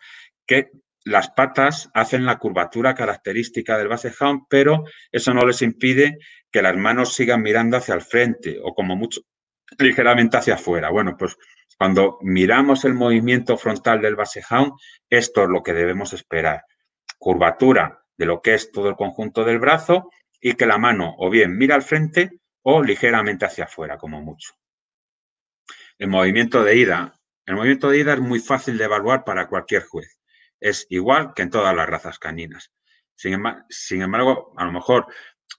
que las patas hacen la curvatura característica del base pero eso no les impide que las manos sigan mirando hacia el frente o como mucho ligeramente hacia afuera. Bueno, pues cuando miramos el movimiento frontal del base esto es lo que debemos esperar. Curvatura de lo que es todo el conjunto del brazo y que la mano o bien mira al frente o ligeramente hacia afuera, como mucho. El movimiento de ida. El movimiento de ida es muy fácil de evaluar para cualquier juez. Es igual que en todas las razas caninas. Sin, embargo, a lo mejor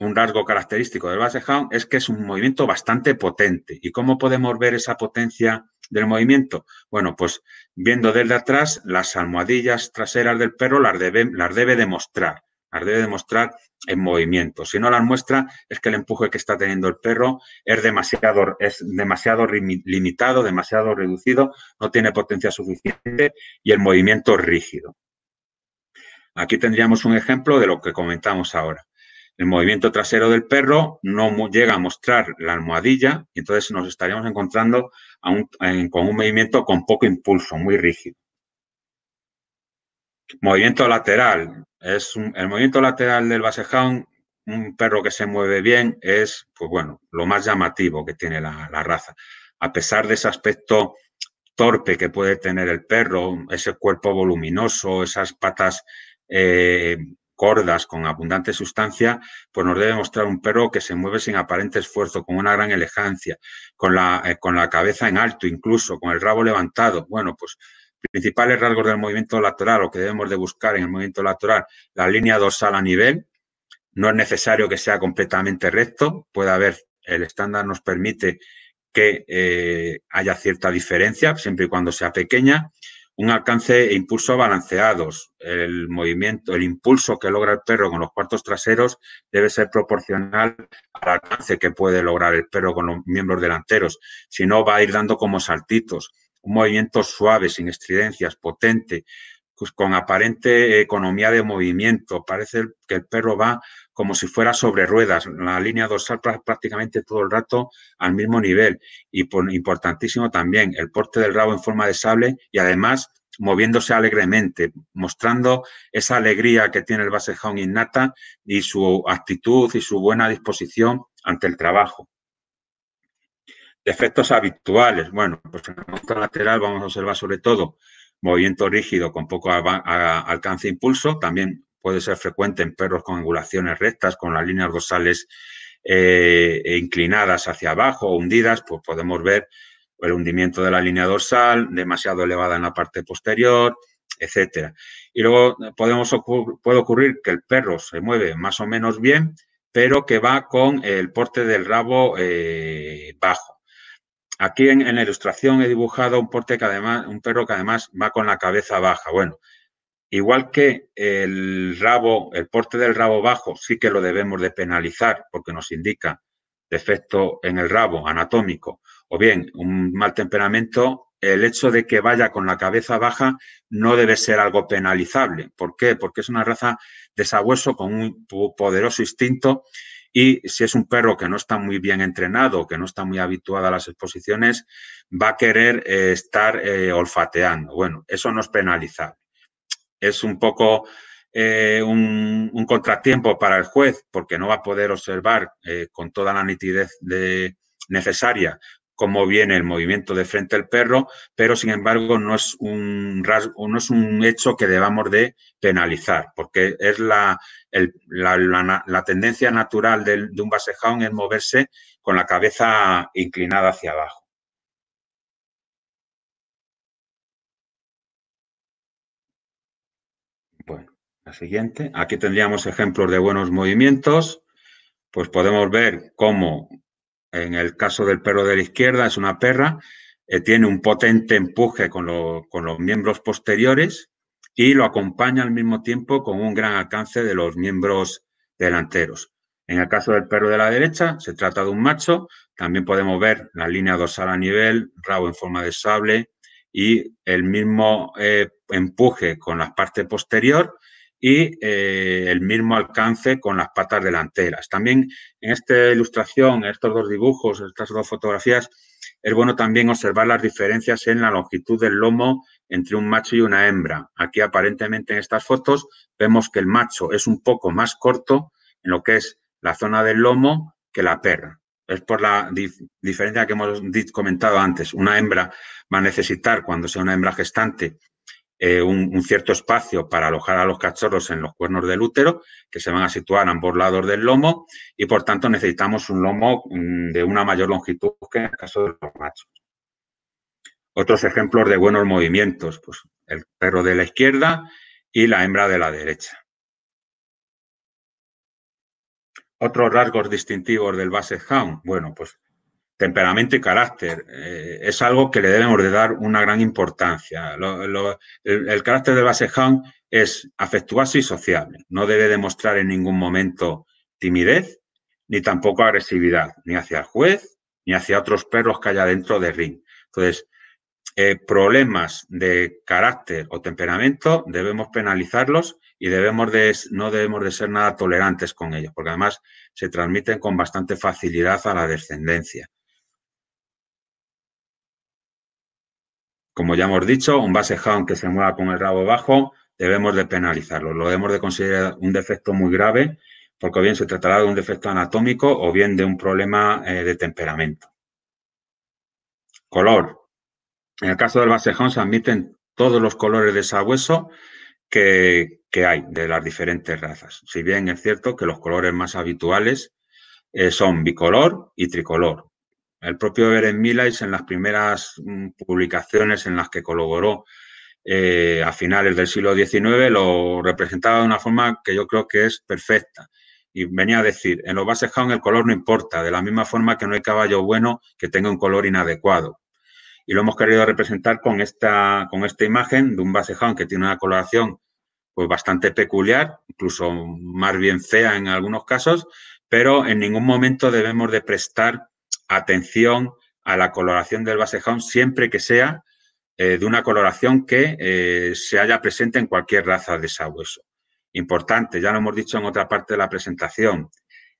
un rasgo característico del basehound es que es un movimiento bastante potente. ¿Y cómo podemos ver esa potencia del movimiento? Bueno, pues viendo desde atrás, las almohadillas traseras del perro las debe, las debe demostrar. Las debe demostrar en movimiento. Si no la muestra, es que el empuje que está teniendo el perro es demasiado, limitado, demasiado reducido, no tiene potencia suficiente y el movimiento rígido. Aquí tendríamos un ejemplo de lo que comentamos ahora. El movimiento trasero del perro no llega a mostrar la almohadilla y entonces nos estaríamos encontrando con un movimiento con poco impulso, muy rígido. Movimiento lateral, es el movimiento lateral del basejón, un perro que se mueve bien, es, pues bueno, lo más llamativo que tiene la, raza. A pesar de ese aspecto torpe que puede tener el perro, ese cuerpo voluminoso, esas patas eh, gordas con abundante sustancia, pues nos debe mostrar un perro que se mueve sin aparente esfuerzo, con una gran elegancia, con la, eh, con la cabeza en alto, incluso con el rabo levantado. Bueno, pues principales rasgos del movimiento lateral o que debemos de buscar en el movimiento lateral, la línea dorsal a nivel. No es necesario que sea completamente recto, puede haber, el estándar nos permite que eh, haya cierta diferencia, siempre y cuando sea pequeña. Un alcance e impulso balanceados. El movimiento, el impulso que logra el perro con los cuartos traseros debe ser proporcional al alcance que puede lograr el perro con los miembros delanteros. Si no, va a ir dando como saltitos un movimiento suave, sin estridencias, potente, pues con aparente economía de movimiento. Parece que el perro va como si fuera sobre ruedas, la línea dorsal prácticamente todo el rato al mismo nivel. Y por importantísimo también, el porte del rabo en forma de sable y además moviéndose alegremente, mostrando esa alegría que tiene el Basset innata y su actitud y su buena disposición ante el trabajo. Efectos habituales. Bueno, pues en la monta lateral vamos a observar sobre todo movimiento rígido con poco alcance e impulso. También puede ser frecuente en perros con angulaciones rectas, con las líneas dorsales eh, inclinadas hacia abajo o hundidas, pues podemos ver el hundimiento de la línea dorsal, demasiado elevada en la parte posterior, etcétera. Y luego eh, podemos puede ocurrir que el perro se mueve más o menos bien, pero que va con el porte del rabo eh, bajo. Aquí en, la ilustración he dibujado un, porte que además, un perro que además va con la cabeza baja. Bueno, igual que el rabo, el porte del rabo bajo, sí que lo debemos de penalizar porque nos indica defecto en el rabo anatómico o bien un mal temperamento, el hecho de que vaya con la cabeza baja no debe ser algo penalizable. ¿Por qué? Porque es una raza de sabueso con un poderoso instinto y si es un perro que no está muy bien entrenado, que no está muy habituado a las exposiciones, va a querer eh, estar eh, olfateando. Bueno, eso no es penalizar. Es un poco eh, un, un, contratiempo para el juez porque no va a poder observar con toda la nitidez de, necesaria cómo viene el movimiento de frente al perro, pero sin embargo no es un, no es un hecho que debamos de penalizar, porque es la, la, tendencia natural de, un basejón es moverse con la cabeza inclinada hacia abajo. Bueno, la siguiente. Aquí tendríamos ejemplos de buenos movimientos. Pues podemos ver cómo en el caso del perro de la izquierda es una perra, eh, tiene un potente empuje con, los miembros posteriores y lo acompaña al mismo tiempo con un gran alcance de los miembros delanteros. En el caso del perro de la derecha, se trata de un macho. También podemos ver la línea dorsal a nivel, rabo en forma de sable y el mismo eh, empuje con la parte posterior y eh, el mismo alcance con las patas delanteras. También en esta ilustración, en estos dos dibujos, estas dos fotografías, es bueno también observar las diferencias en la longitud del lomo entre un macho y una hembra. Aquí aparentemente en estas fotos vemos que el macho es un poco más corto en lo que es la zona del lomo que la perra. Es por la diferencia que hemos comentado antes. Una hembra va a necesitar, cuando sea una hembra gestante, eh, un, cierto espacio para alojar a los cachorros en los cuernos del útero, que se van a situar a ambos lados del lomo, y por tanto necesitamos un lomo mm, de una mayor longitud que en el caso de los machos. Otros ejemplos de buenos movimientos, pues el perro de la izquierda y la hembra de la derecha. Otros rasgos distintivos del Basset Hound, bueno, pues temperamento y carácter. Eh, es algo que le debemos de dar una gran importancia. el, carácter carácter de Baseján es afectuoso y sociable. No debe demostrar en ningún momento timidez, ni tampoco agresividad, ni hacia el juez, ni hacia otros perros que haya dentro del ring. Entonces, eh, problemas de carácter o temperamento debemos penalizarlos y debemos de, no debemos de ser nada tolerantes con ellos, porque además se transmiten con bastante facilidad a la descendencia. Como ya hemos dicho, un base que se mueva con el rabo bajo debemos de penalizarlo. Lo debemos de considerar un defecto muy grave porque bien se tratará de un defecto anatómico o bien de un problema eh, de temperamento. Color. En el caso del basejón se admiten todos los colores de sabueso que, que, hay de las diferentes razas. Si bien es cierto que los colores más habituales eh, son bicolor y tricolor, el propio Beren Milais, en las primeras mm, publicaciones en las que colaboró eh, a finales del siglo XIX lo representaba de una forma que yo creo que es perfecta. Y venía a decir, en los bases el color no importa, de la misma forma que no hay caballo bueno que tenga un color inadecuado. Y lo hemos querido representar con esta, con esta imagen de un base que tiene una coloración pues bastante peculiar, incluso más bien fea en algunos casos, pero en ningún momento debemos de prestar atención a la coloración del base hound, siempre que sea eh, de una coloración que eh, se haya presente en cualquier raza de sabueso. Importante, ya lo hemos dicho en otra parte de la presentación,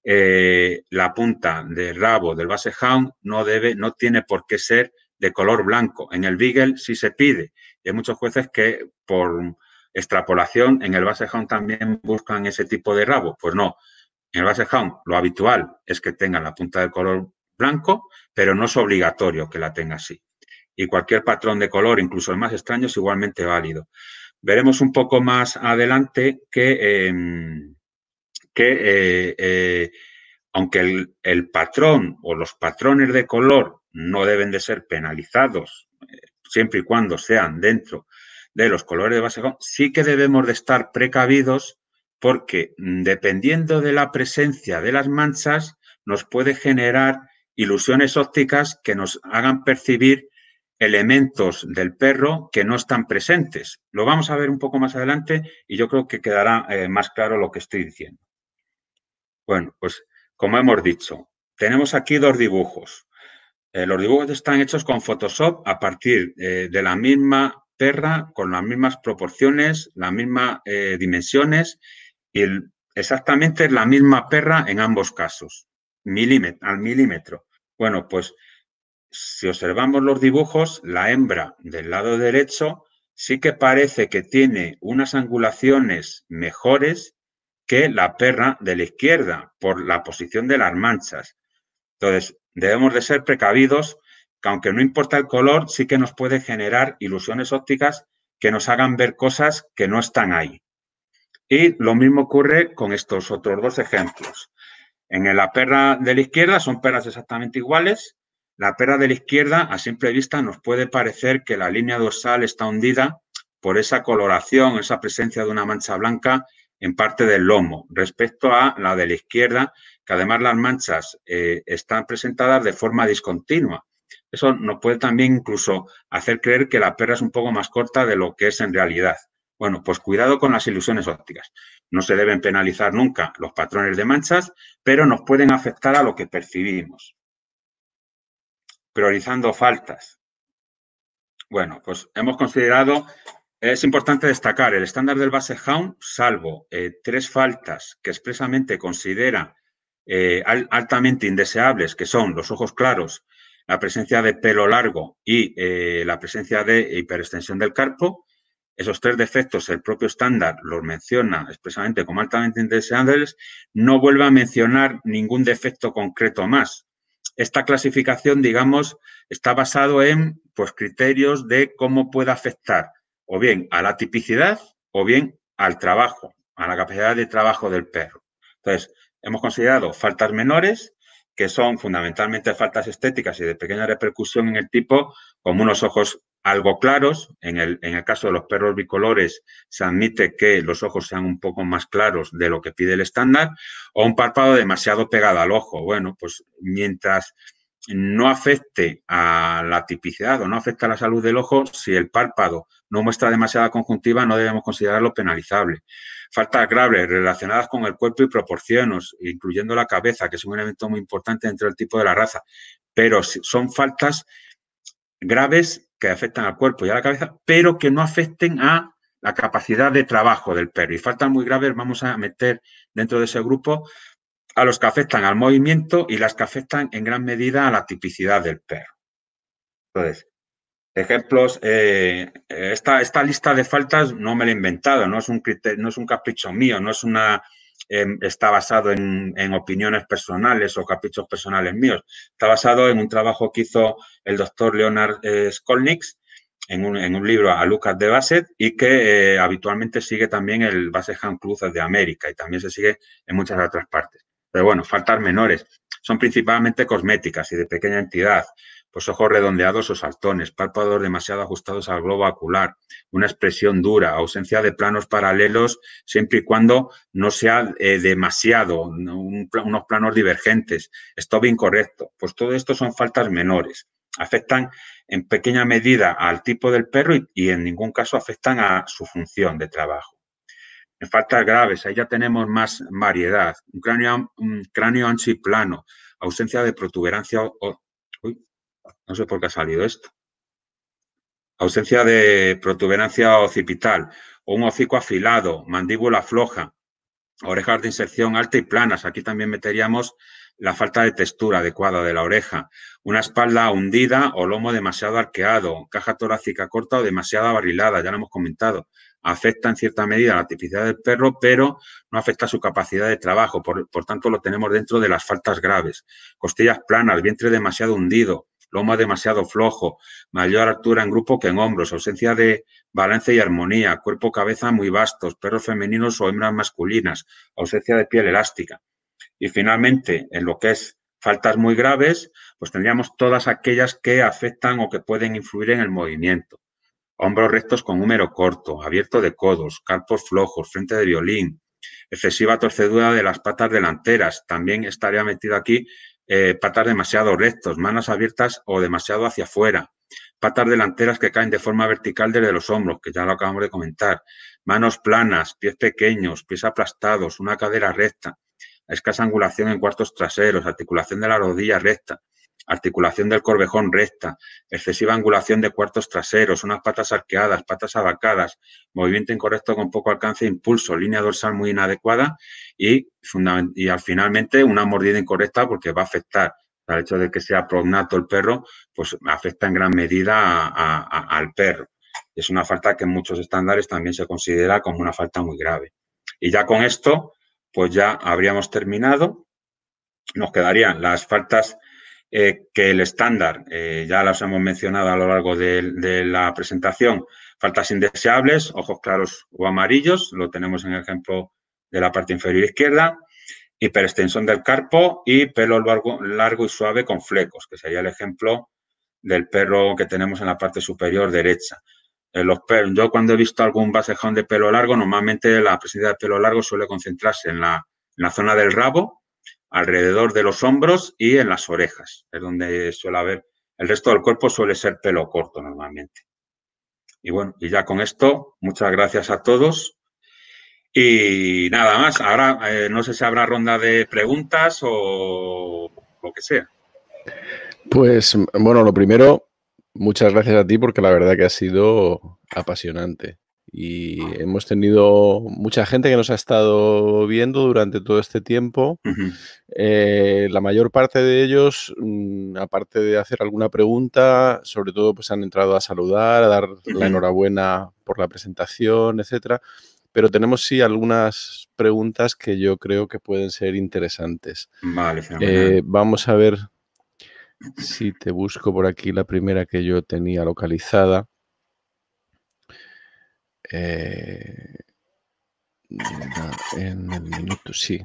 eh, la punta de rabo del basehound no debe, no tiene por qué ser de color blanco. En el beagle sí se pide. hay muchos jueces que por extrapolación en el base Hound también buscan ese tipo de rabo. Pues no, en el Hound lo habitual es que tengan la punta de color blanco, pero no es obligatorio que la tenga así. Y cualquier patrón de color, incluso el más extraño, es igualmente válido. Veremos un poco más adelante que, em, eh, eh, aunque el, el, patrón o los patrones de color no deben de ser penalizados, eh, siempre y cuando sean dentro de los colores de base, sí que debemos de estar precavidos porque mm, dependiendo de la presencia de las manchas, nos puede generar ilusiones ópticas que nos hagan percibir elementos del perro que no están presentes. Lo vamos a ver un poco más adelante y yo creo que quedará eh, más claro lo que estoy diciendo. Bueno, pues como hemos dicho, tenemos aquí dos dibujos. Eh, los dibujos están hechos con Photoshop a partir eh, de la misma perra, con las mismas proporciones, las mismas dimensiones y exactamente la misma perra en ambos casos, al milímetro. Bueno, pues si observamos los dibujos, la hembra del lado derecho sí que parece que tiene unas angulaciones mejores que la perra de la izquierda por la posición de las manchas. Entonces, debemos de ser precavidos, que aunque no importa el color, sí que nos puede generar ilusiones ópticas que nos hagan ver cosas que no están ahí. Y lo mismo ocurre con estos otros dos ejemplos. En la perra de la izquierda son perras exactamente iguales. La perra de la izquierda, a simple vista, nos puede parecer que la línea dorsal está hundida por esa coloración, esa presencia de una mancha blanca en parte del lomo, respecto a la de la izquierda, que además las manchas eh, están presentadas de forma discontinua. Eso nos puede también incluso hacer creer que la perra es un poco más corta de lo que es en realidad. Bueno, pues cuidado con las ilusiones ópticas. No se deben penalizar nunca los patrones de manchas, pero nos pueden afectar a lo que percibimos. Priorizando faltas. Bueno, pues hemos considerado, es importante destacar el estándar del base Hound, salvo eh, tres faltas que expresamente considera eh, altamente indeseables, que son los ojos claros, la presencia de pelo largo y eh, la presencia de hiperextensión del carpo, esos tres defectos el propio estándar los menciona expresamente como altamente interesantes, no vuelve a mencionar ningún defecto concreto más. Esta clasificación, digamos, está basado en pues, criterios de cómo puede afectar o bien a la tipicidad o bien al trabajo, a la capacidad de trabajo del perro. Entonces, hemos considerado faltas menores, que son fundamentalmente faltas estéticas y de pequeña repercusión en el tipo, como unos ojos algo claros. En el, en el, caso de los perros bicolores, se admite que los ojos sean un poco más claros de lo que pide el estándar, o un párpado demasiado pegado al ojo. Bueno, pues mientras no afecte a la tipicidad o no afecte a la salud del ojo, si el párpado no muestra demasiada conjuntiva, no debemos considerarlo penalizable. Faltas graves relacionadas con el cuerpo y proporciones, incluyendo la cabeza, que es un elemento muy importante dentro del tipo de la raza, pero son faltas graves que afectan al cuerpo y a la cabeza, pero que no afecten a la capacidad de trabajo del perro. Y faltan muy graves, vamos a meter dentro de ese grupo a los que afectan al movimiento y las que afectan en gran medida a la tipicidad del perro. Entonces, ejemplos, eh, esta, lista de faltas no me la he inventado, no es un, no es un capricho mío, no es una está basado en, opiniones personales o caprichos personales míos. Está basado en un trabajo que hizo el doctor Leonard eh, en un, libro a Lucas de Basset y que eh, habitualmente sigue también el basset han cruz de América y también se sigue en muchas otras partes. Pero bueno, faltar menores. Son principalmente cosméticas y de pequeña entidad. Pues ojos redondeados o saltones, párpados demasiado ajustados al globo ocular, una expresión dura, ausencia de planos paralelos siempre y cuando no sea eh, demasiado, unos planos divergentes, bien correcto. Pues todo esto son faltas menores. Afectan en pequeña medida al tipo del perro y, en ningún caso afectan a su función de trabajo. En faltas graves, ahí ya tenemos más variedad. Un cráneo, un cráneo ancho y plano, ausencia de protuberancia o, no sé por qué ha salido esto. Ausencia de protuberancia occipital, un hocico afilado, mandíbula floja, orejas de inserción alta y planas. Aquí también meteríamos la falta de textura adecuada de la oreja, una espalda hundida o lomo demasiado arqueado, caja torácica corta o demasiado barrilada, ya lo hemos comentado. Afecta en cierta medida la tipicidad del perro, pero no afecta su capacidad de trabajo, por tanto lo tenemos dentro de las faltas graves. Costillas planas, vientre demasiado hundido, lomo demasiado flojo, mayor altura en grupo que en hombros, ausencia de balance y armonía, cuerpo-cabeza muy vastos, perros femeninos o hembras masculinas, ausencia de piel elástica. Y finalmente, en lo que es faltas muy graves, pues tendríamos todas aquellas que afectan o que pueden influir en el movimiento. Hombros rectos con húmero corto, abierto de codos, carpos flojos, frente de violín, excesiva torcedura de las patas delanteras. También estaría metido aquí eh, patas demasiado rectos, manos abiertas o demasiado hacia afuera, patas delanteras que caen de forma vertical desde los hombros, que ya lo acabamos de comentar, manos planas, pies pequeños, pies aplastados, una cadera recta, escasa angulación en cuartos traseros, articulación de la rodilla recta, articulación del corvejón recta, excesiva angulación de cuartos traseros, unas patas arqueadas, patas abacadas, movimiento incorrecto con poco alcance e impulso, línea dorsal muy inadecuada y, y finalmente una mordida incorrecta porque va a afectar al hecho de que sea prognato el perro, pues afecta en gran medida al perro. Es una falta que en muchos estándares también se considera como una falta muy grave. Y ya con esto, pues ya habríamos terminado. Nos quedarían las faltas eh, que el estándar, eh, ya las hemos mencionado a lo largo de, la presentación, faltas indeseables, ojos claros o amarillos, lo tenemos en el ejemplo de la parte inferior izquierda, hiperextensión del carpo y pelo largo, largo y suave con flecos, que sería el ejemplo del perro que tenemos en la parte superior derecha. Eh, los perros. Yo cuando he visto algún basejón de pelo largo, normalmente la presencia de pelo largo suele concentrarse en la zona del rabo alrededor de los hombros y en las orejas. Es donde suele haber, el resto del cuerpo suele ser pelo corto normalmente. Y bueno, y ya con esto, muchas gracias a todos. Y nada más, ahora eh, no sé si habrá ronda de preguntas o lo que sea. Pues bueno, lo primero, muchas gracias a ti porque la verdad que ha sido apasionante. Y hemos tenido mucha gente que nos ha estado viendo durante todo este tiempo. Eh, la mayor parte de ellos, mm, aparte de hacer alguna pregunta, sobre todo pues han entrado a saludar, a dar la enhorabuena por la presentación, etcétera. Pero tenemos sí algunas preguntas que yo creo que pueden ser interesantes. Vale, eh, vamos a ver si te busco por aquí la primera que yo tenía localizada. Eh, en el minuto, sí.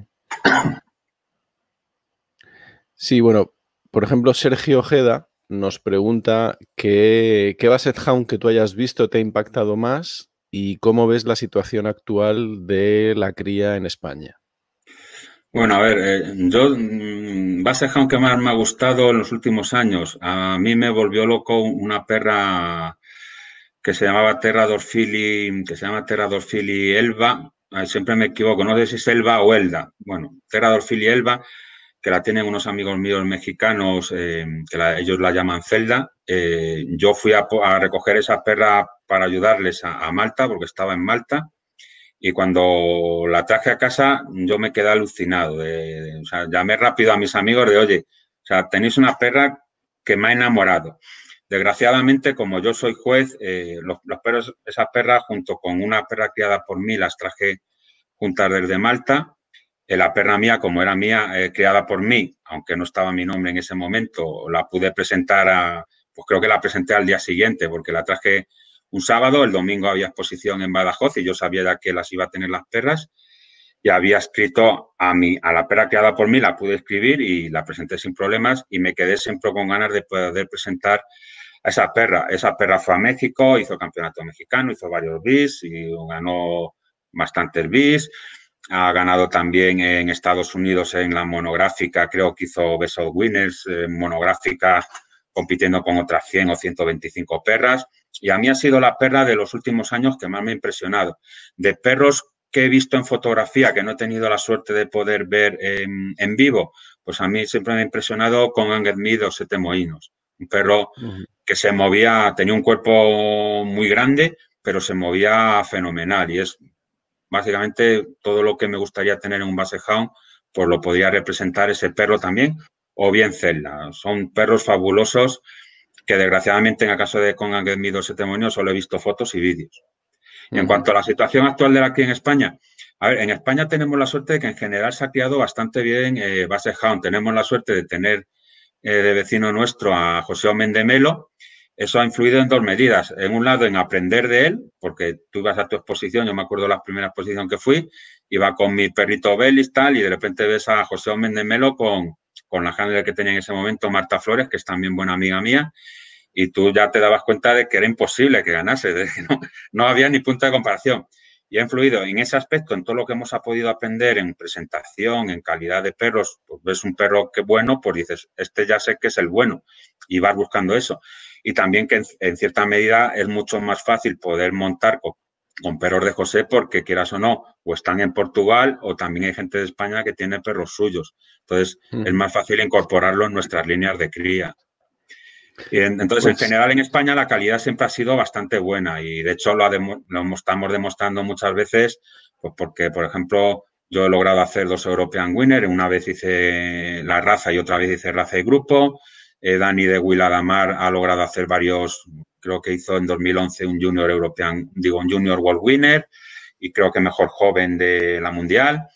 Sí, bueno, por ejemplo, Sergio Ojeda nos pregunta qué, qué Basset Hound que tú hayas visto te ha impactado más y cómo ves la situación actual de la cría en España. Bueno, a ver, eh, yo, Basset mm, Hound que más me ha gustado en los últimos años. A mí me volvió loco una perra que se llamaba Terra Dorfili, que se llama Terra Elba, ah, siempre me equivoco, no sé si es Elba o Elda, bueno, Terra Dorfili Elba, que la tienen unos amigos míos mexicanos, eh, que ellos la llaman Celda. Eh, yo fui a, recoger esa perra para ayudarles a, Malta, porque estaba en Malta. Y cuando la traje a casa, yo me quedé alucinado. o sea, llamé rápido a mis amigos de, oye, o sea, tenéis una perra que me ha enamorado. Desgraciadamente, como yo soy juez, eh, los, esas perras, junto con una perra criada por mí, las traje juntas desde Malta. Eh, la perra mía, como era mía, eh, criada por mí, aunque no estaba mi nombre en ese momento, la pude presentar pues creo que la presenté al día siguiente, porque la traje un sábado, el domingo había exposición en Badajoz y yo sabía ya que las iba a tener las perras y había escrito a, mí, a la pera creada por mí, la pude escribir y la presenté sin problemas y me quedé siempre con ganas de poder presentar a esa perra. Esa perra fue a México, hizo campeonato mexicano, hizo varios bis y ganó bastantes bis. Ha ganado también en Estados Unidos en la monográfica, creo que hizo Best of Winners, eh, monográfica compitiendo con otras 100 o 125 perras. Y a mí ha sido la perra de los últimos años que más me ha impresionado. De perros que he visto en fotografía, que no he tenido la suerte de poder ver en, vivo, pues a mí siempre me ha impresionado con o Sete un perro que se movía, tenía un cuerpo muy grande, pero se movía fenomenal y es básicamente todo lo que me gustaría tener en un base por pues lo podría representar ese perro también, o bien Zelda. Son perros fabulosos que desgraciadamente en el caso de Con o Sete solo he visto fotos y vídeos. En cuanto a la situación actual de aquí en España, a ver, en España tenemos la suerte de que en general se ha criado bastante bien eh, base Hound. Tenemos la suerte de tener eh, de vecino nuestro a José Melo. Eso ha influido en dos medidas. En un lado, en aprender de él, porque tú ibas a tu exposición, yo me acuerdo la primera exposición que fui, iba con mi perrito Belis tal, y de repente ves a José Mendemelo con, con la gente que tenía en ese momento, Marta Flores, que es también buena amiga mía, y tú ya te dabas cuenta de que era imposible que ganase, de no, había ni punto de comparación. Y ha influido en ese aspecto, en todo lo que hemos podido aprender en presentación, en calidad de perros. Pues ves un perro que bueno, pues dices, este ya sé que es el bueno y vas buscando eso. Y también que en, cierta medida es mucho más fácil poder montar con, perros de José porque quieras o no, o están en Portugal o también hay gente de España que tiene perros suyos. Entonces, hmm. es más fácil incorporarlo en nuestras líneas de cría. Entonces, en pues general, en España la calidad siempre ha sido bastante buena y, de hecho, lo, estamos demostrando muchas veces, pues porque, por ejemplo, yo he logrado hacer dos European Winner, una vez hice la raza y otra vez hice raza y grupo. Eh, Dani de Guiladamar ha logrado hacer varios, creo que hizo en 2011 un Junior European, digo, un Junior World Winner y creo que mejor joven de la Mundial.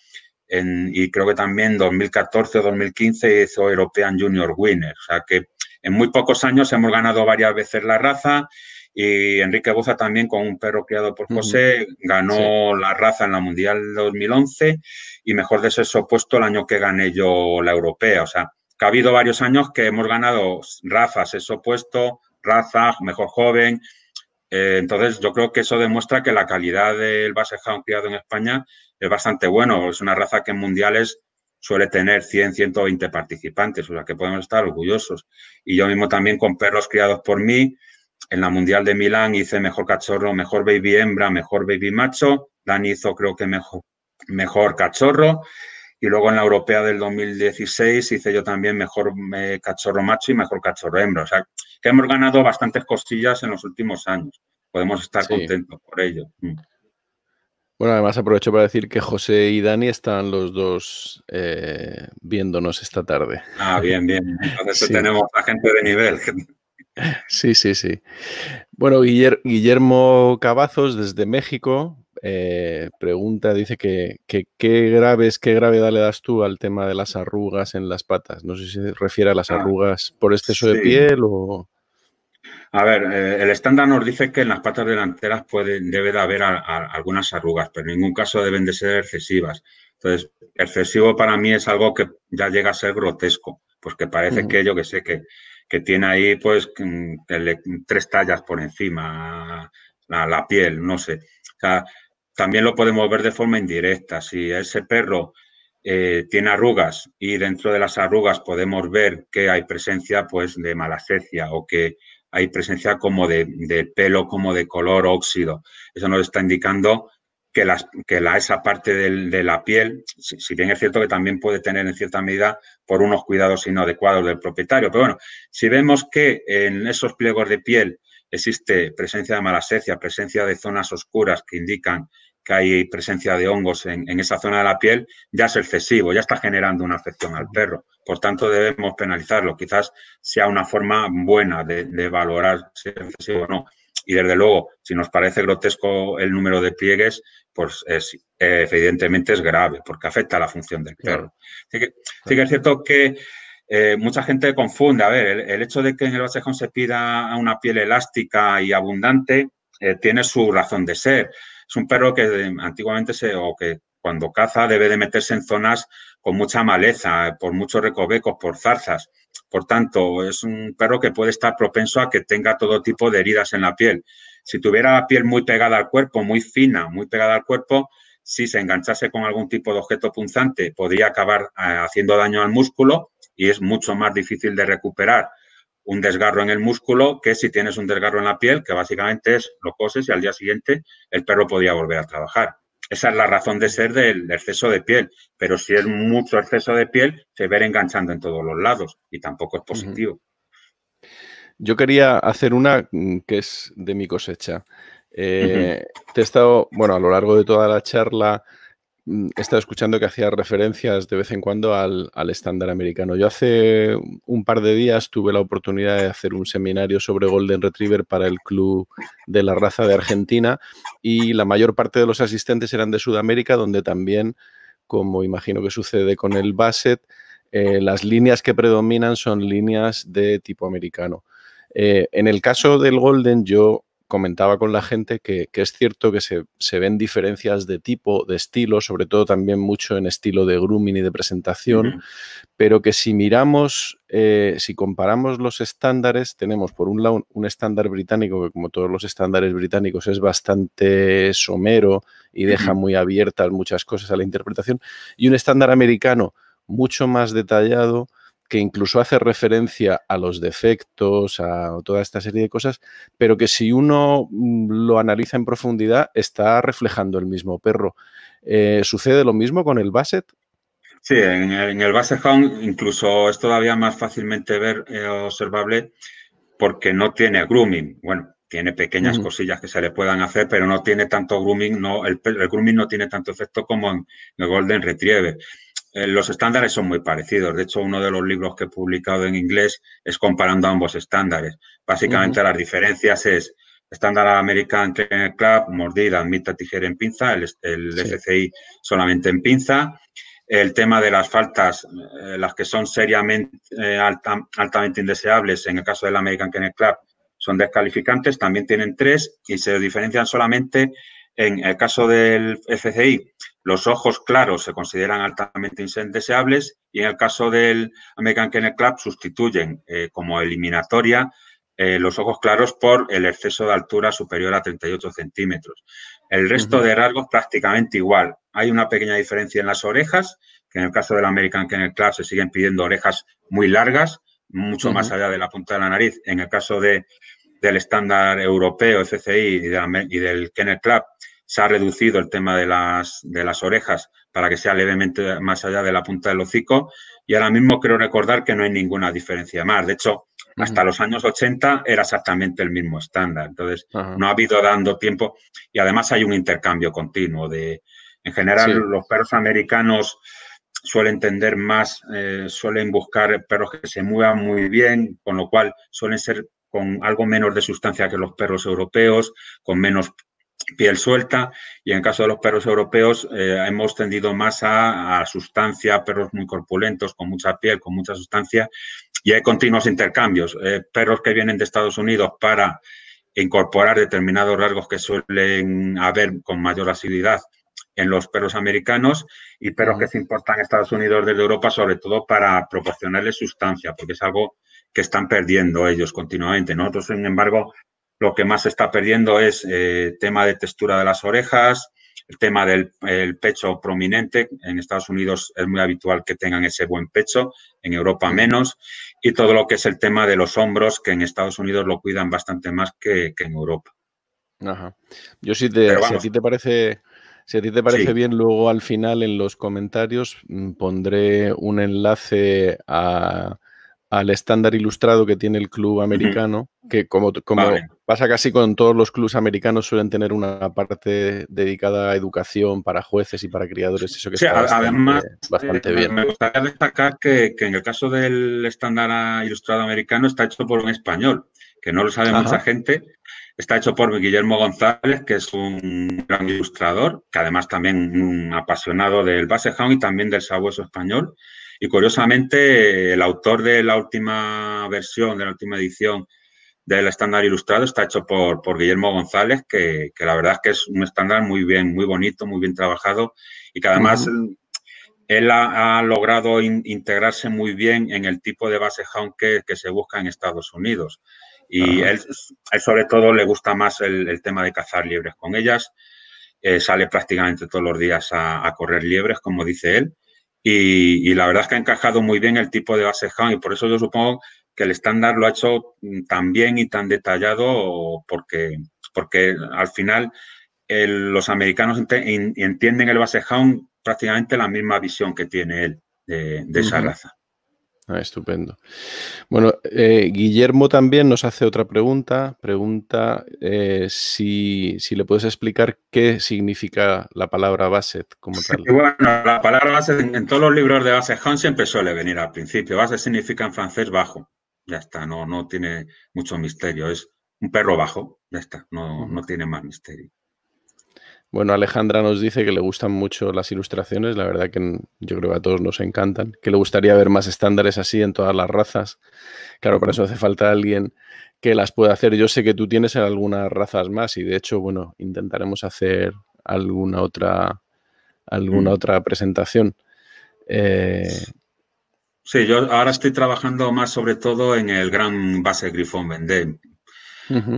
y creo que también 2014 o 2015 hizo European Junior Winner. O sea que en muy pocos años hemos ganado varias veces la raza y Enrique Boza también con un perro criado por José ganó la raza en la Mundial 2011 y mejor de ese opuesto el año que gané yo la europea. O sea, que ha habido varios años que hemos ganado razas, sexo opuesto, raza, mejor joven. Eh, entonces, yo creo que eso demuestra que la calidad del basejón criado en España es bastante bueno. Es una raza que en mundiales suele tener 100, 120 participantes, o sea que podemos estar orgullosos. Y yo mismo también con perros criados por mí, en la Mundial de Milán hice mejor cachorro, mejor baby hembra, mejor baby macho. Dan hizo creo que mejor, mejor cachorro. Y luego en la Europea del 2016 hice yo también mejor eh, cachorro macho y mejor cachorro hembra. O sea, que hemos ganado bastantes costillas en los últimos años. Podemos estar contentos por ello. Mm. Bueno, además aprovecho para decir que José y Dani están los dos eh, viéndonos esta tarde. Ah, bien, bien. Entonces [laughs] tenemos a gente de nivel. Sí, sí, sí. Bueno, Guillermo Cabazos, desde México eh, pregunta, dice que, qué graves, qué gravedad le das tú al tema de las arrugas en las patas. No sé si se refiere a las ah, arrugas por exceso de piel o... A ver, eh, el estándar nos dice que en las patas delanteras debe de haber algunas arrugas, pero en ningún caso deben de ser excesivas. Entonces, excesivo para mí es algo que ya llega a ser grotesco, pues que parece que yo que sé, que, tiene ahí pues mm, tres tallas por encima, la, piel, no sé. también lo podemos ver de forma indirecta. Si ese perro eh, tiene arrugas y dentro de las arrugas podemos ver que hay presencia pues de malacecia o que hay presencia como de, pelo, como de color óxido. Eso nos está indicando que, la, esa parte de la piel, si, bien es cierto que también puede tener en cierta medida por unos cuidados inadecuados del propietario. Pero bueno, si vemos que en esos pliegos de piel existe presencia de malasecia, presencia de zonas oscuras que indican que hay presencia de hongos en, esa zona de la piel, ya es excesivo, ya está generando una afección al perro. Por tanto, debemos penalizarlo. Quizás sea una forma buena de, valorar si es excesivo o no. Y desde luego, si nos parece grotesco el número de pliegues, pues evidentemente es grave, porque afecta a la función del perro. Así que, sí que es cierto que eh, mucha gente confunde. A ver, el, hecho de que en el bachejón se pida una piel elástica y abundante eh, tiene su razón de ser. Es un perro que eh, antiguamente se, o que cuando caza debe de meterse en zonas con mucha maleza, por muchos recovecos, por zarzas. Por tanto, es un perro que puede estar propenso a que tenga todo tipo de heridas en la piel. Si tuviera la piel muy pegada al cuerpo, muy fina, muy pegada al cuerpo, si se enganchase con algún tipo de objeto punzante, podría acabar eh, haciendo daño al músculo y es mucho más difícil de recuperar un desgarro en el músculo que si tienes un desgarro en la piel, que básicamente es lo coses y al día siguiente el perro podía volver a trabajar. Esa es la razón de ser del exceso de piel, pero si es mucho exceso de piel, se ve enganchando en todos los lados y tampoco es positivo. Yo quería hacer una mm, que es de mi cosecha. Eh, te he estado, bueno, a lo largo de toda la charla Mm, he estado escuchando que hacía referencias de vez en cuando al, estándar americano. Yo hace un par de días tuve la oportunidad de hacer un seminario sobre Golden Retriever para el Club de la Raza de Argentina y la mayor parte de los asistentes eran de Sudamérica, donde también, como imagino que sucede con el Basset, eh, las líneas que predominan son líneas de tipo americano. Eh, en el caso del Golden, yo comentaba con la gente que, es cierto que se, ven diferencias de tipo, de estilo, sobre todo también mucho en estilo de grooming y de presentación, pero que si miramos, eh, si comparamos los estándares, tenemos por un lado un estándar británico que como todos los estándares británicos es bastante somero y deja muy abiertas muchas cosas a la interpretación, y un estándar americano mucho más detallado, que incluso hace referencia a los defectos, a toda esta serie de cosas, pero que si uno mm, lo analiza en profundidad, está reflejando el mismo perro. Eh, ¿Sucede lo mismo con el Basset? Sí, en el, Basset Hound incluso es todavía más fácilmente ver, eh, observable, porque no tiene grooming. Bueno, tiene pequeñas cosillas que se le puedan hacer, pero no tiene tanto grooming, no, el, grooming no tiene tanto efecto como en, en el Golden Retriever. Eh, los estándares son muy parecidos. De hecho, uno de los libros que he publicado en inglés es comparando ambos estándares. Básicamente las diferencias es estándar American Kennel Club, mordida, admita tijera en pinza, el, FCI solamente en pinza. El tema de las faltas, eh, las que son seriamente eh, altamente indeseables, en el caso del American Kennel Club, son descalificantes, también tienen tres y se diferencian solamente en el caso del FCI los ojos claros se consideran altamente indeseables y en el caso del American Kennel Club sustituyen eh, como eliminatoria eh, los ojos claros por el exceso de altura superior a 38 centímetros. El resto de rasgos prácticamente igual. Hay una pequeña diferencia en las orejas, que en el caso del American Kennel Club se siguen pidiendo orejas muy largas, mucho más allá de la punta de la nariz. En el caso del estándar europeo, FCI y, y del Kennel Club, se ha reducido el tema de las, de las orejas para que sea levemente más allá de la punta del hocico y ahora mismo creo recordar que no hay ninguna diferencia más. De hecho, hasta los años 80 era exactamente el mismo estándar. Entonces, no ha habido dando tiempo y además hay un intercambio continuo de... En general, los perros americanos suelen tender más, eh, suelen buscar perros que se muevan muy bien, con lo cual suelen ser con algo menos de sustancia que los perros europeos, con menos piel suelta y en caso de los perros europeos eh, hemos tendido más a, sustancia, perros muy corpulentos, con mucha piel, con mucha sustancia y hay continuos intercambios. Eh, perros que vienen de Estados Unidos para incorporar determinados rasgos que suelen haber con mayor asiduidad en los perros americanos y perros que se importan a Estados Unidos desde Europa, sobre todo para proporcionarles sustancia, porque es algo que están perdiendo ellos continuamente. Nosotros, sin embargo, lo que más se está perdiendo es el eh, tema de textura de las orejas, el tema del pecho prominente. En Estados Unidos es muy habitual que tengan ese buen pecho, en Europa menos. Y todo lo que es el tema de los hombros, que en Estados Unidos lo cuidan bastante más que, en Europa. Ajá. Yo sí te, si a ti te parece, si te parece bien, luego al final en los comentarios mm, pondré un enlace a al estándar ilustrado que tiene el club americano, que como, pasa casi con todos los clubes americanos, suelen tener una parte dedicada a educación para jueces y para criadores, eso que sí, está bastante, además, bastante, eh, bien. Me gustaría destacar que, que, en el caso del estándar ilustrado americano está hecho por un español, que no lo sabe mucha gente. Está hecho por Guillermo González, que es un gran ilustrador, que además también un mm, apasionado del basehound y también del sabueso español. Y curiosamente, el autor de la última versión, de la última edición del estándar ilustrado está hecho por, Guillermo González, que, la verdad es que es un estándar muy bien, muy bonito, muy bien trabajado y que además él ha, logrado integrarse muy bien en el tipo de base hound que, se busca en Estados Unidos. Y él, sobre todo le gusta más el, tema de cazar liebres con ellas. Eh, sale prácticamente todos los días a correr liebres, como dice él y, la verdad es que ha encajado muy bien el tipo de base y por eso yo supongo que el estándar lo ha hecho tan bien y tan detallado porque, porque al final los americanos entienden el base prácticamente la misma visión que tiene él de, esa raza. Ah, estupendo. Bueno, eh, Guillermo también nos hace otra pregunta. Pregunta eh, si, le puedes explicar qué significa la palabra Basset como tal. bueno, la palabra Basset en, todos los libros de Basset Hans siempre suele venir al principio. Basset significa en francés bajo. Ya está, no, no tiene mucho misterio. Es un perro bajo. Ya está, no tiene más misterio. Bueno, Alejandra nos dice que le gustan mucho las ilustraciones, la verdad que yo creo que a todos nos encantan, que le gustaría ver más estándares así en todas las razas. Claro, para eso hace falta alguien que las pueda hacer. Yo sé que tú tienes algunas razas más y de hecho, bueno, intentaremos hacer alguna otra, alguna mm. otra presentación. Eh, sí, yo ahora estoy trabajando más sobre todo en el gran base Grifón Vendée,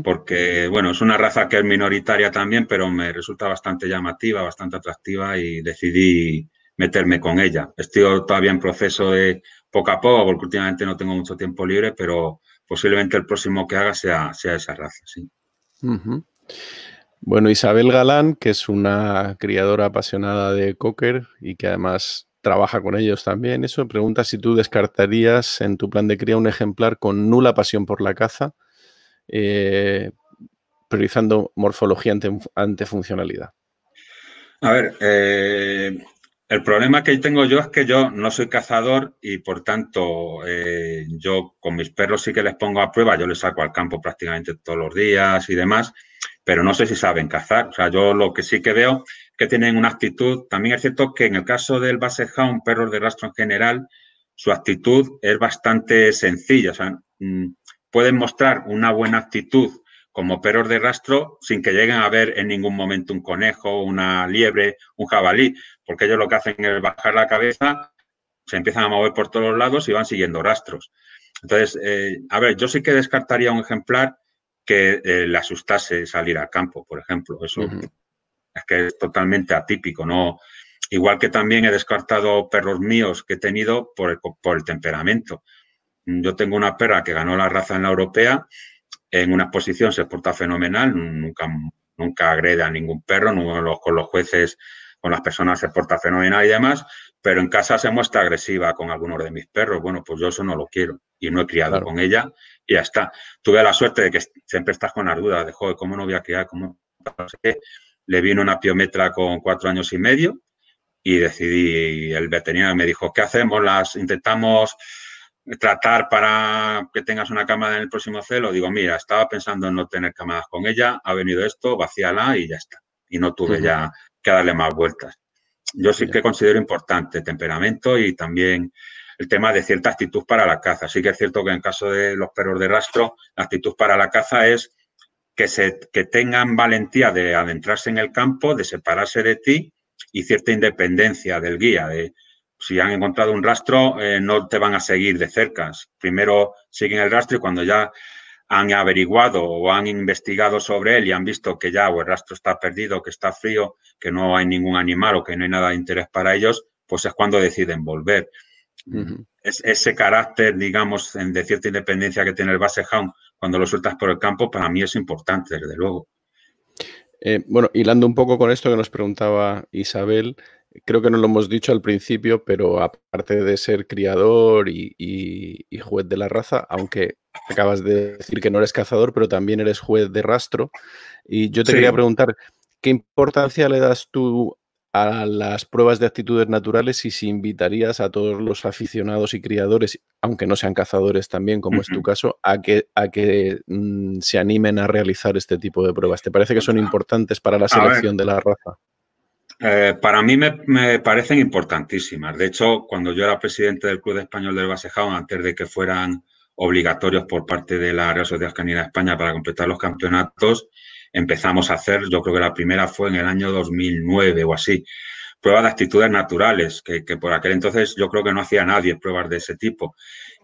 porque, bueno, es una raza que es minoritaria también, pero me resulta bastante llamativa, bastante atractiva y decidí meterme con ella. Estoy todavía en proceso de poco a poco, porque últimamente no tengo mucho tiempo libre, pero posiblemente el próximo que haga sea, esa raza, sí. Bueno, Isabel Galán, que es una criadora apasionada de cocker y que además trabaja con ellos también. Eso pregunta si tú descartarías en tu plan de cría un ejemplar con nula pasión por la caza eh, priorizando morfología ante, funcionalidad? A ver, eh, el problema que tengo yo es que yo no soy cazador y por tanto eh, yo con mis perros sí que les pongo a prueba, yo les saco al campo prácticamente todos los días y demás, pero no sé si saben cazar. O sea, yo lo que sí que veo es que tienen una actitud, también es cierto que en el caso del Base Hound, perros de rastro en general, su actitud es bastante sencilla. O sea, mm, pueden mostrar una buena actitud como perros de rastro sin que lleguen a ver en ningún momento un conejo, una liebre, un jabalí, porque ellos lo que hacen es bajar la cabeza, se empiezan a mover por todos lados y van siguiendo rastros. Entonces, eh, a ver, yo sí que descartaría un ejemplar que eh, le asustase salir al campo, por ejemplo. Eso es que es totalmente atípico, ¿no? Igual que también he descartado perros míos que he tenido por el temperamento yo tengo una perra que ganó la raza en la europea, en una exposición se porta fenomenal, nunca, nunca agrede a ningún perro, con los jueces, con las personas se porta fenomenal y demás, pero en casa se muestra agresiva con algunos de mis perros. Bueno, pues yo eso no lo quiero y no he criado con ella y ya está. Tuve la suerte de que siempre estás con las dudas de, ¿cómo no voy a criar? ¿Cómo? Le vino una piometra con cuatro años y medio y decidí, el veterinario me dijo, ¿qué hacemos? Las intentamos tratar para que tengas una cámara en el próximo celo, digo, mira, estaba pensando en no tener cámaras con ella, ha venido esto, vacíala y ya está. Y no tuve ya que darle más vueltas. Yo sí que considero importante temperamento y también el tema de cierta actitud para la caza. Sí que es cierto que en caso de los perros de rastro, la actitud para la caza es que, se, que tengan valentía de adentrarse en el campo, de separarse de ti y cierta independencia del guía, de, si han encontrado un rastro, eh, no te van a seguir de cerca. Primero siguen el rastro y cuando ya han averiguado o han investigado sobre él y han visto que ya o pues, el rastro está perdido, que está frío, que no hay ningún animal o que no hay nada de interés para ellos, pues es cuando deciden volver. es, ese carácter, digamos, de cierta independencia que tiene el base cuando lo sueltas por el campo, para mí es importante, desde luego. Eh, bueno, hilando un poco con esto que nos preguntaba Isabel, creo que no lo hemos dicho al principio, pero aparte de ser criador y, juez de la raza, aunque acabas de decir que no eres cazador, pero también eres juez de rastro. Y yo te quería preguntar, ¿qué importancia le das tú a las pruebas de actitudes naturales y si invitarías a todos los aficionados y criadores, aunque no sean cazadores también, como es tu caso, a que, a que mm, se animen a realizar este tipo de pruebas? ¿Te parece que son ah. importantes para la selección de la raza? Eh, para mí me, parecen importantísimas. De hecho, cuando yo era presidente del Club Español del basejado antes de que fueran obligatorios por parte de la Real Sociedad Canina de España para completar los campeonatos, empezamos a hacer, yo creo que la primera fue en el año 2009 o así, pruebas de actitudes naturales, que, por aquel entonces yo creo que no hacía nadie pruebas de ese tipo.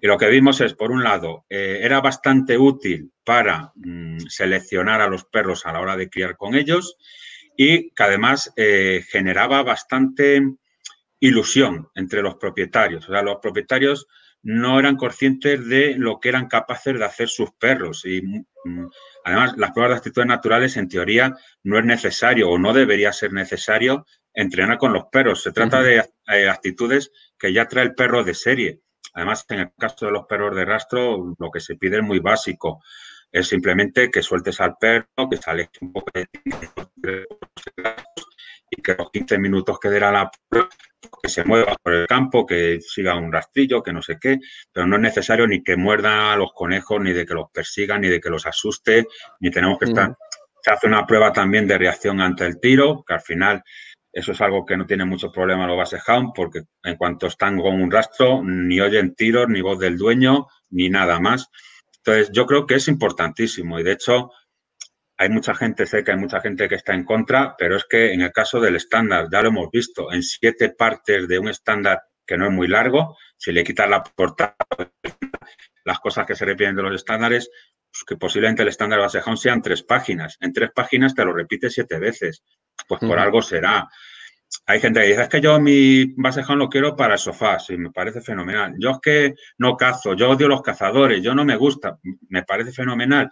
Y lo que vimos es, por un lado, eh, era bastante útil para mm, seleccionar a los perros a la hora de criar con ellos y que además eh, generaba bastante ilusión entre los propietarios. O sea, los propietarios no eran conscientes de lo que eran capaces de hacer sus perros. Y mm, mm, además, las pruebas de actitudes naturales, en teoría, no es necesario o no debería ser necesario entrenar con los perros. Se trata de eh, actitudes que ya trae el perro de serie. Además, en el caso de los perros de rastro, lo que se pide es muy básico es simplemente que sueltes al perro, que sales un poco de y que los 15 minutos que dará la prueba, que se mueva por el campo, que siga un rastrillo, que no sé qué, pero no es necesario ni que muerda a los conejos, ni de que los persiga, ni de que los asuste, ni tenemos que estar. Mm. Se hace una prueba también de reacción ante el tiro, que al final eso es algo que no tiene mucho problema los base hound, porque en cuanto están con un rastro, ni oyen tiros, ni voz del dueño, ni nada más. Entonces, yo creo que es importantísimo y de hecho hay mucha gente, cerca, que hay mucha gente que está en contra, pero es que en el caso del estándar, ya lo hemos visto, en siete partes de un estándar que no es muy largo, si le quitas la portada, las cosas que se repiten de los estándares, pues que posiblemente el estándar base basejón sean tres páginas. En tres páginas te lo repites siete veces, pues por algo será hay gente que dice, es que yo mi basejón lo quiero para el sofá, sí, me parece fenomenal. Yo es que no cazo, yo odio los cazadores, yo no me gusta, me parece fenomenal.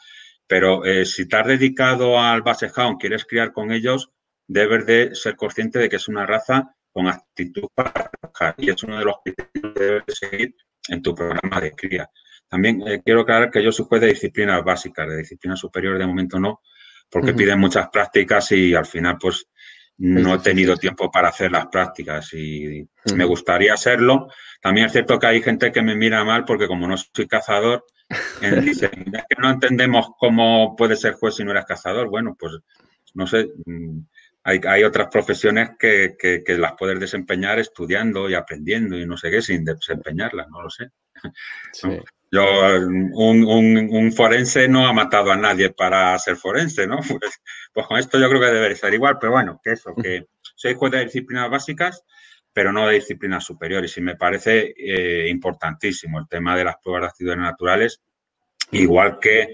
Pero eh, si estás dedicado al Hound, quieres criar con ellos, debes de ser consciente de que es una raza con actitud para trabajar y es uno de los que debes seguir en tu programa de cría. También eh, quiero aclarar que yo juez de disciplinas básicas, de disciplinas superiores de momento no, porque piden muchas prácticas y al final pues pues no he tenido tiempo para hacer las prácticas y hmm. me gustaría hacerlo. También es cierto que hay gente que me mira mal porque como no soy cazador, [laughs] dicen que no entendemos cómo puede ser juez si no eres cazador. Bueno, pues no sé, mm, hay, hay otras profesiones que, que, las puedes desempeñar estudiando y aprendiendo y no sé qué sin desempeñarlas, no lo sé. [laughs] Yo, un, forense no ha matado a nadie para ser forense, ¿no? [laughs] Pues, pues, con esto yo creo que debería ser igual, pero bueno, que eso, que soy juez de disciplinas básicas, pero no de disciplinas superiores. Y me parece eh, importantísimo el tema de las pruebas de actividades naturales, igual que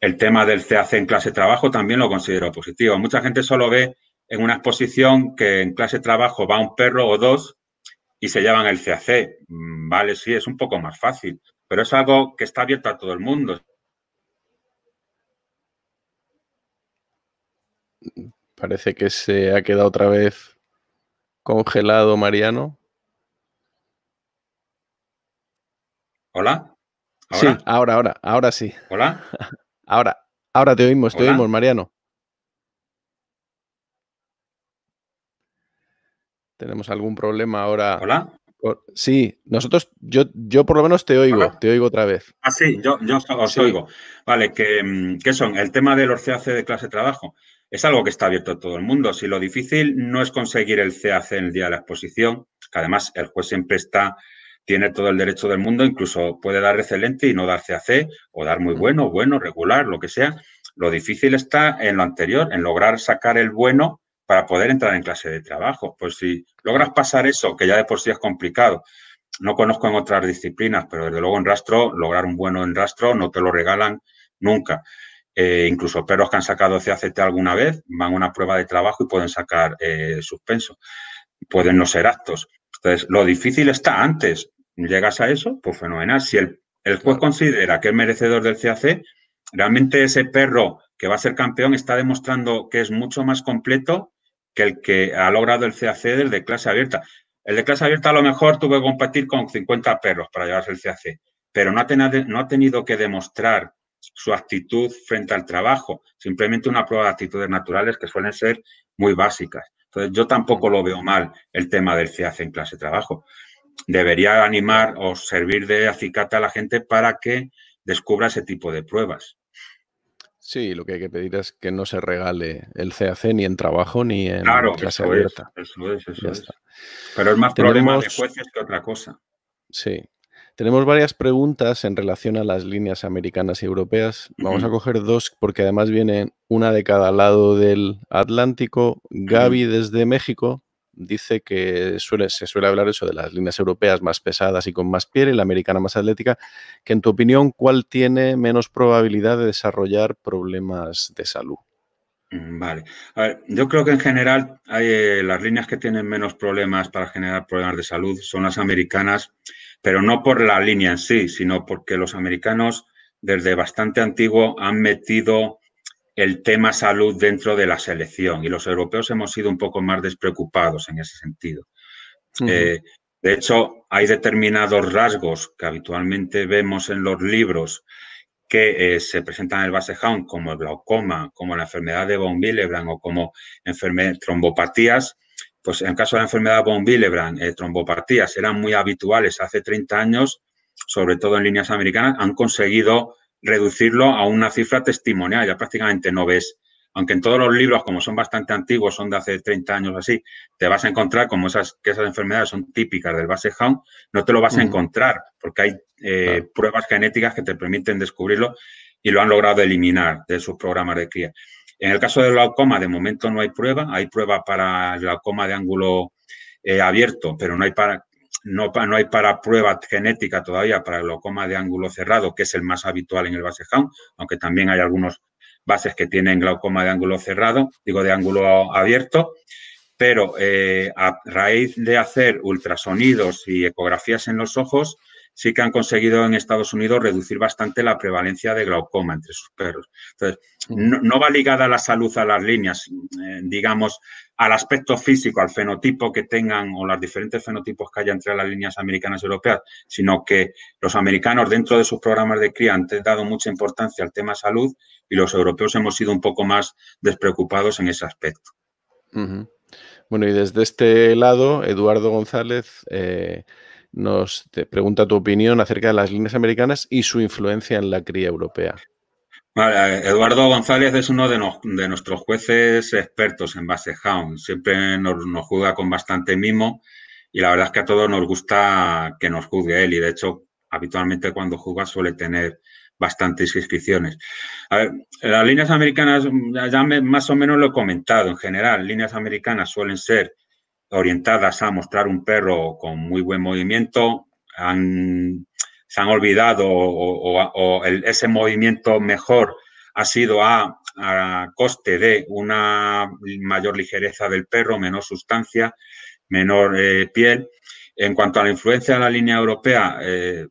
el tema del CAC en clase de trabajo, también lo considero positivo. Mucha gente solo ve en una exposición que en clase trabajo va un perro o dos y se llevan el CAC. Mm, vale, sí, es un poco más fácil, pero es algo que está abierto a todo el mundo. Parece que se ha quedado otra vez congelado Mariano. ¿Hola? Sí, ahora, ahora, ahora sí. ¿Hola? [laughs] Ahora, ahora te oímos, te oímos, Mariano. Tenemos algún problema ahora. ¿Hola? Sí, nosotros, yo, yo por lo menos te oigo, te oigo otra vez. Ah, sí, yo, yo os oigo. Vale, que, mm, son el tema de los CAC de clase trabajo. Es algo que está abierto a todo el mundo. Si lo difícil no es conseguir el CAC en el día de la exposición, que además el juez siempre está, tiene todo el derecho del mundo, incluso puede dar excelente y no dar CAC, o dar muy mm. bueno, bueno, regular, lo que sea. Lo difícil está en lo anterior, en lograr sacar el bueno para poder entrar en clase de trabajo. Pues si logras pasar eso, que ya de por sí es complicado, no conozco en otras disciplinas, pero desde luego en rastro, lograr un bueno en rastro no te lo regalan nunca. Eh, incluso perros que han sacado CACT alguna vez van a una prueba de trabajo y pueden sacar eh, suspenso. Pueden no ser actos. Entonces, lo difícil está antes. Llegas a eso, pues fenomenal. Si el, el juez considera que es merecedor del CAC, realmente ese perro que va a ser campeón está demostrando que es mucho más completo que el que ha logrado el CAC de clase abierta. El de clase abierta a lo mejor tuvo que competir con 50 perros para llevarse el CAC, pero no ha, tenido, no ha tenido que demostrar su actitud frente al trabajo, simplemente una prueba de actitudes naturales que suelen ser muy básicas. Entonces, yo tampoco lo veo mal el tema del CAC en clase trabajo. Debería animar o servir de acicate a la gente para que descubra ese tipo de pruebas. Sí, lo que hay que pedir es que no se regale el CAC ni en trabajo ni en clase abierta. Es, eso es, eso Pero es más problema que otra cosa. Sí. Tenemos varias preguntas en relación a las líneas americanas y europeas. Vamos a coger dos porque además vienen una de cada lado del Atlántico. Gaby desde México dice que suele, se suele hablar eso de las líneas europeas más pesadas y con más piel y la americana más atlética, que en tu opinión, ¿cuál tiene menos probabilidad de desarrollar problemas de salud? Mm, vale. yo creo que en general eh, las líneas que tienen menos problemas para generar problemas de salud son las americanas, pero no por la línea en sí, sino porque los americanos desde bastante antiguo han metido el tema salud dentro de la selección y los europeos hemos sido un poco más despreocupados en ese sentido. Eh, de hecho, hay determinados rasgos que habitualmente vemos en los libros que eh, se presentan en el Basehound, como el glaucoma, como la enfermedad de von Willebrand o como trombopatías. Pues en caso de la enfermedad de von Willebrand, eh, trombopatías eran muy habituales hace 30 años, sobre todo en líneas americanas, han conseguido reducirlo a una cifra testimonial, ya prácticamente no ves. Aunque en todos los libros, como son bastante antiguos, son de hace 30 años así, te vas a encontrar como esas, que esas enfermedades son típicas del base hound no te lo vas a encontrar porque hay eh, pruebas genéticas que te permiten descubrirlo y lo han logrado eliminar de sus programas de cría. En el caso del glaucoma, de momento no hay prueba, hay prueba para el glaucoma de ángulo eh, abierto, pero no hay para, no, hay para prueba genética todavía para glaucoma de ángulo cerrado, que es el más habitual en el base hound aunque también hay algunos bases que tienen glaucoma de ángulo cerrado, digo de ángulo abierto, pero eh, a raíz de hacer ultrasonidos y ecografías en los ojos, sí que han conseguido en Estados Unidos reducir bastante la prevalencia de glaucoma entre sus perros. Entonces, no, va ligada la salud a las líneas, eh, digamos, al aspecto físico, al fenotipo que tengan o los diferentes fenotipos que haya entre las líneas americanas y europeas, sino que los americanos dentro de sus programas de cría han dado mucha importancia al tema salud y los europeos hemos sido un poco más despreocupados en ese aspecto. Bueno, y desde este lado, Eduardo González... Eh, nos te pregunta tu opinión acerca de las líneas americanas y su influencia en la cría europea. Eduardo González es uno de, nuestros jueces expertos en base hound. Siempre nos, nos juzga con bastante mimo y la verdad es que a todos nos gusta que nos juzgue él y de hecho habitualmente cuando juega suele tener bastantes inscripciones. A ver, las líneas americanas, ya más o menos lo he comentado en general, líneas americanas suelen ser orientadas a mostrar un perro con muy buen movimiento, se han olvidado o, ese movimiento mejor ha sido a, coste de una mayor ligereza del perro, menor sustancia, menor eh, piel. En cuanto a la influencia de la línea europea, eh,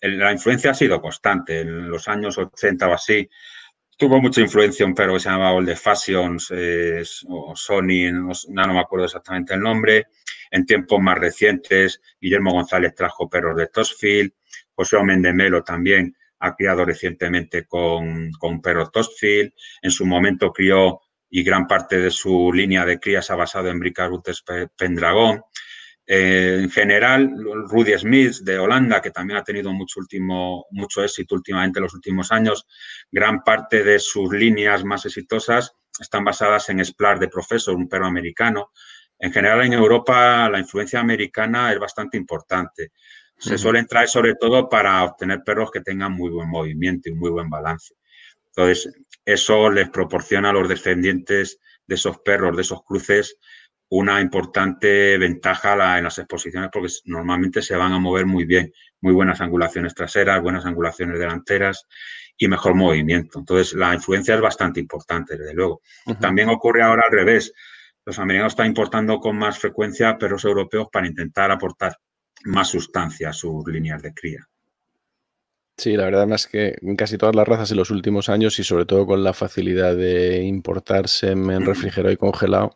la influencia ha sido constante. En los años 80 o así, tuvo mucha influencia un perro que se llamaba Old Fashions eh, o Sony, no, me acuerdo exactamente el nombre. En tiempos más recientes, Guillermo González trajo perros de Tosfield, José Omen Melo también ha criado recientemente con, con perros Tosfield. En su momento crió y gran parte de su línea de crías ha basado en Bricarutes Pendragón. Eh, en general, Rudy Smith de Holanda, que también ha tenido mucho, éxito últimamente en los últimos años, gran parte de sus líneas más exitosas están basadas en Splash de Professor, un perro americano. En general, en Europa, la influencia americana es bastante importante. Se suelen traer sobre todo para obtener perros que tengan muy buen movimiento y muy buen balance. Entonces, eso les proporciona a los descendientes de esos perros, de esos cruces, una importante ventaja en las exposiciones porque normalmente se van a mover muy bien, muy buenas angulaciones traseras, buenas angulaciones delanteras y mejor movimiento. Entonces, la influencia es bastante importante, desde luego. También ocurre ahora al revés. Los americanos están importando con más frecuencia perros europeos para intentar aportar más sustancia a sus líneas de cría. Sí, la verdad es que en casi todas las razas en los últimos años y sobre todo con la facilidad de importarse en refrigerado y congelado,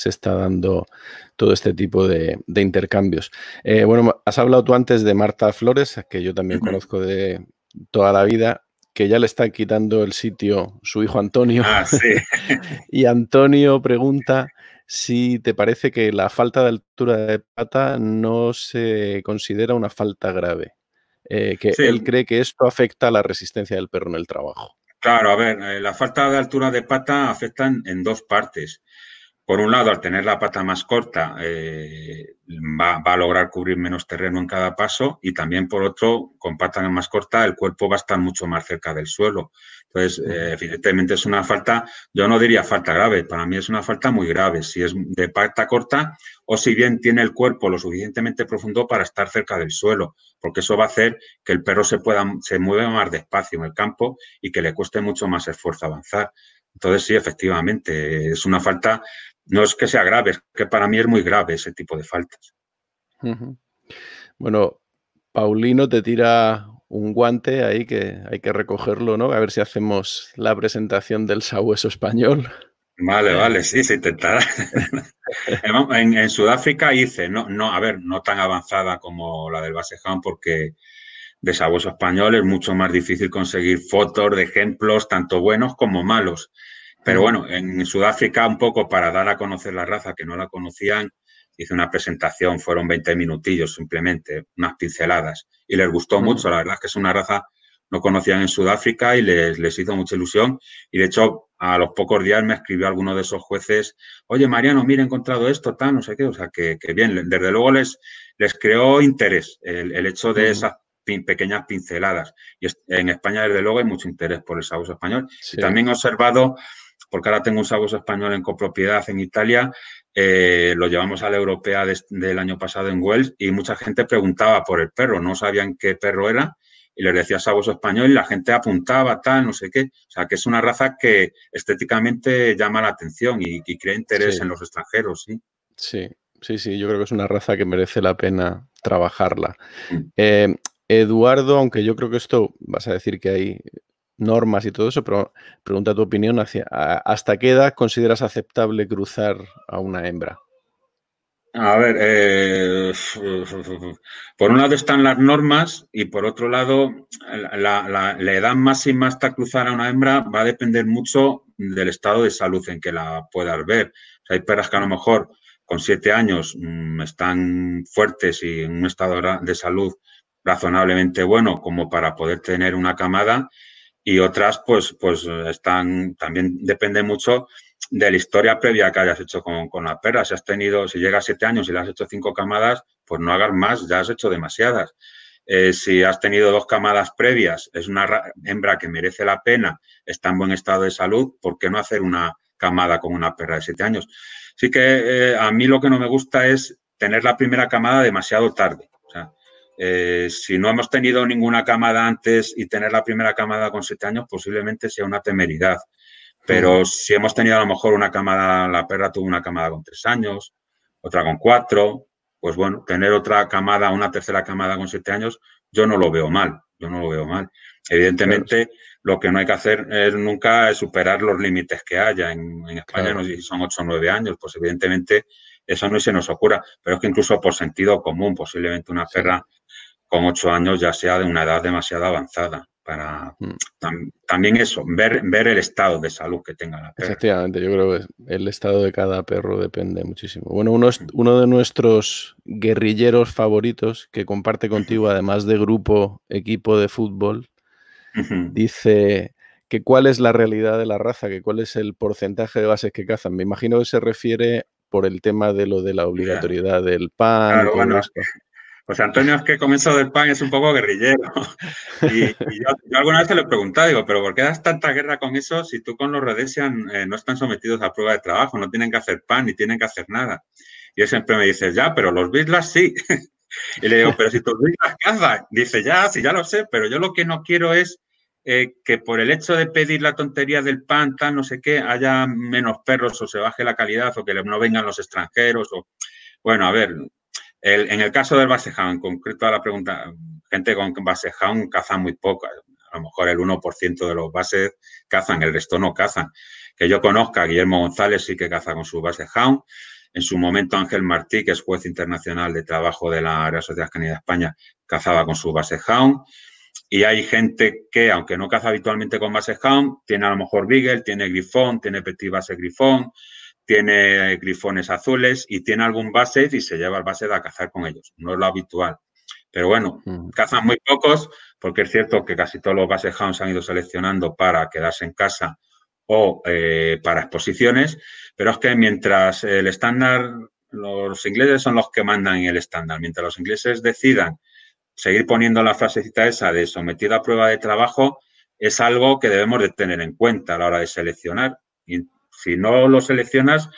se está dando todo este tipo de, intercambios. Eh, bueno, has hablado tú antes de Marta Flores, que yo también conozco de toda la vida, que ya le está quitando el sitio su hijo Antonio. Ah, sí. [laughs] y Antonio pregunta si te parece que la falta de altura de pata no se considera una falta grave. Eh, que él cree que esto afecta a la resistencia del perro en el trabajo. Claro, a ver, eh, la falta de altura de pata afecta en dos partes por un lado, al tener la pata más corta, eh, va, a lograr cubrir menos terreno en cada paso y también, por otro, con pata más corta, el cuerpo va a estar mucho más cerca del suelo. Entonces, eh, evidentemente es una falta, yo no diría falta grave, para mí es una falta muy grave, si es de pata corta o si bien tiene el cuerpo lo suficientemente profundo para estar cerca del suelo, porque eso va a hacer que el perro se, pueda, se mueva más despacio en el campo y que le cueste mucho más esfuerzo avanzar. Entonces, sí, efectivamente, es una falta no es que sea grave, es que para mí es muy grave ese tipo de faltas. Bueno, Paulino te tira un guante ahí que hay que recogerlo, ¿no? A ver si hacemos la presentación del sabueso español. Vale, vale, sí, se intentará. [laughs] Eh, en, Sudáfrica hice, no, no, a ver, no tan avanzada como la del basejón porque de sabueso español es mucho más difícil conseguir fotos de ejemplos, tanto buenos como malos. Pero bueno, en Sudáfrica un poco para dar a conocer la raza que no la conocían, hice una presentación, fueron 20 minutillos simplemente, unas pinceladas, y les gustó mucho, la verdad es que es una raza no conocían en Sudáfrica y les, hizo mucha ilusión. Y de hecho, a los pocos días me escribió alguno de esos jueces, oye Mariano, mira, he encontrado esto, tal, no sé qué, o sea, que, bien, desde luego les, les creó interés el, hecho de esas pequeñas pinceladas. Y en España, desde luego, hay mucho interés por el sabueso español. también he observado porque ahora tengo un sabueso español en copropiedad en Italia, eh, lo llevamos a la europea del año pasado en Wells y mucha gente preguntaba por el perro, no sabían qué perro era y les decía sabueso español y la gente apuntaba, tal, no sé qué. O sea, que es una raza que estéticamente llama la atención y, que crea interés en los extranjeros, ¿sí? Sí, sí, sí, yo creo que es una raza que merece la pena trabajarla. Mm. Eh, Eduardo, aunque yo creo que esto vas a decir que hay normas y todo eso, pero pregunta tu opinión hacia, hasta qué edad consideras aceptable cruzar a una hembra. A ver, eh, por un lado están las normas y por otro lado la, la, edad máxima hasta cruzar a una hembra va a depender mucho del estado de salud en que la puedas ver. hay perras que a lo mejor con siete años mm, están fuertes y en un estado de salud razonablemente bueno como para poder tener una camada y otras pues, pues están, también depende mucho de la historia previa que hayas hecho con, la perra. Si has tenido, si llegas siete años y le has hecho cinco camadas, pues no hagas más, ya has hecho demasiadas. Eh, si has tenido dos camadas previas, es una hembra que merece la pena, está en buen estado de salud, ¿por qué no hacer una camada con una perra de siete años? Así que eh, a mí lo que no me gusta es tener la primera camada demasiado tarde. Eh, si no hemos tenido ninguna camada antes y tener la primera camada con siete años posiblemente sea una temeridad. Pero si hemos tenido a lo mejor una camada, la perra tuvo una camada con tres años, otra con cuatro, pues bueno, tener otra camada, una tercera camada con siete años, yo no lo veo mal, yo no lo veo mal. Evidentemente, lo que no hay que hacer es nunca superar los límites que haya. En, España son ocho o nueve años, pues evidentemente eso no se nos ocurra, pero es que incluso por sentido común, posiblemente una perra con ocho años ya sea de una edad demasiado avanzada. Para mm. también eso, ver, ver el estado de salud que tenga la perra. Efectivamente, yo creo que el estado de cada perro depende muchísimo. Bueno, uno, mm. uno de nuestros guerrilleros favoritos que comparte contigo, además de grupo, equipo de fútbol, dice que cuál es la realidad de la raza, que cuál es el porcentaje de bases que cazan. Me imagino que se refiere por el tema de lo de la obligatoriedad del pan sea, Antonio es que comienzo del PAN es un poco guerrillero. Y, yo, alguna vez lo he preguntado, digo, pero ¿por qué das tanta guerra con eso si tú con los redesian eh, no están sometidos a prueba de trabajo, no tienen que hacer pan ni tienen que hacer nada? Y él siempre me dice, ya, pero los Bislas sí. [laughs] y le digo, pero si tus Bislas cazan. Dice, ya, sí, ya lo sé, pero yo lo que no quiero es eh, que por el hecho de pedir la tontería del pan, tal, no sé qué, haya menos perros o se baje la calidad o que no vengan los extranjeros. O... Bueno, a ver, en el caso del en concreto a la pregunta, gente con basehound caza muy poca A lo mejor el 1% de los bases cazan, el resto no cazan. Que yo conozca, Guillermo González sí que caza con su basehound En su momento Ángel Martí, que es juez internacional de trabajo de la Asociación Sociedad Canina de España, cazaba con su base Hound. Y hay gente que, aunque no caza habitualmente con base Hound, tiene a lo mejor Beagle, tiene Grifón, tiene Petit Base Grifón, tiene grifones azules y tiene algún base y se lleva el base a cazar con ellos. No es lo habitual. Pero bueno, mm. cazan muy pocos, porque es cierto que casi todos los base Hounds han ido seleccionando para quedarse en casa o eh, para exposiciones, pero es que mientras el estándar, los ingleses son los que mandan el estándar, mientras los ingleses decidan seguir poniendo la frasecita esa de sometida a prueba de trabajo, es algo que debemos de tener en cuenta a la hora de seleccionar. Si no lo seleccionas,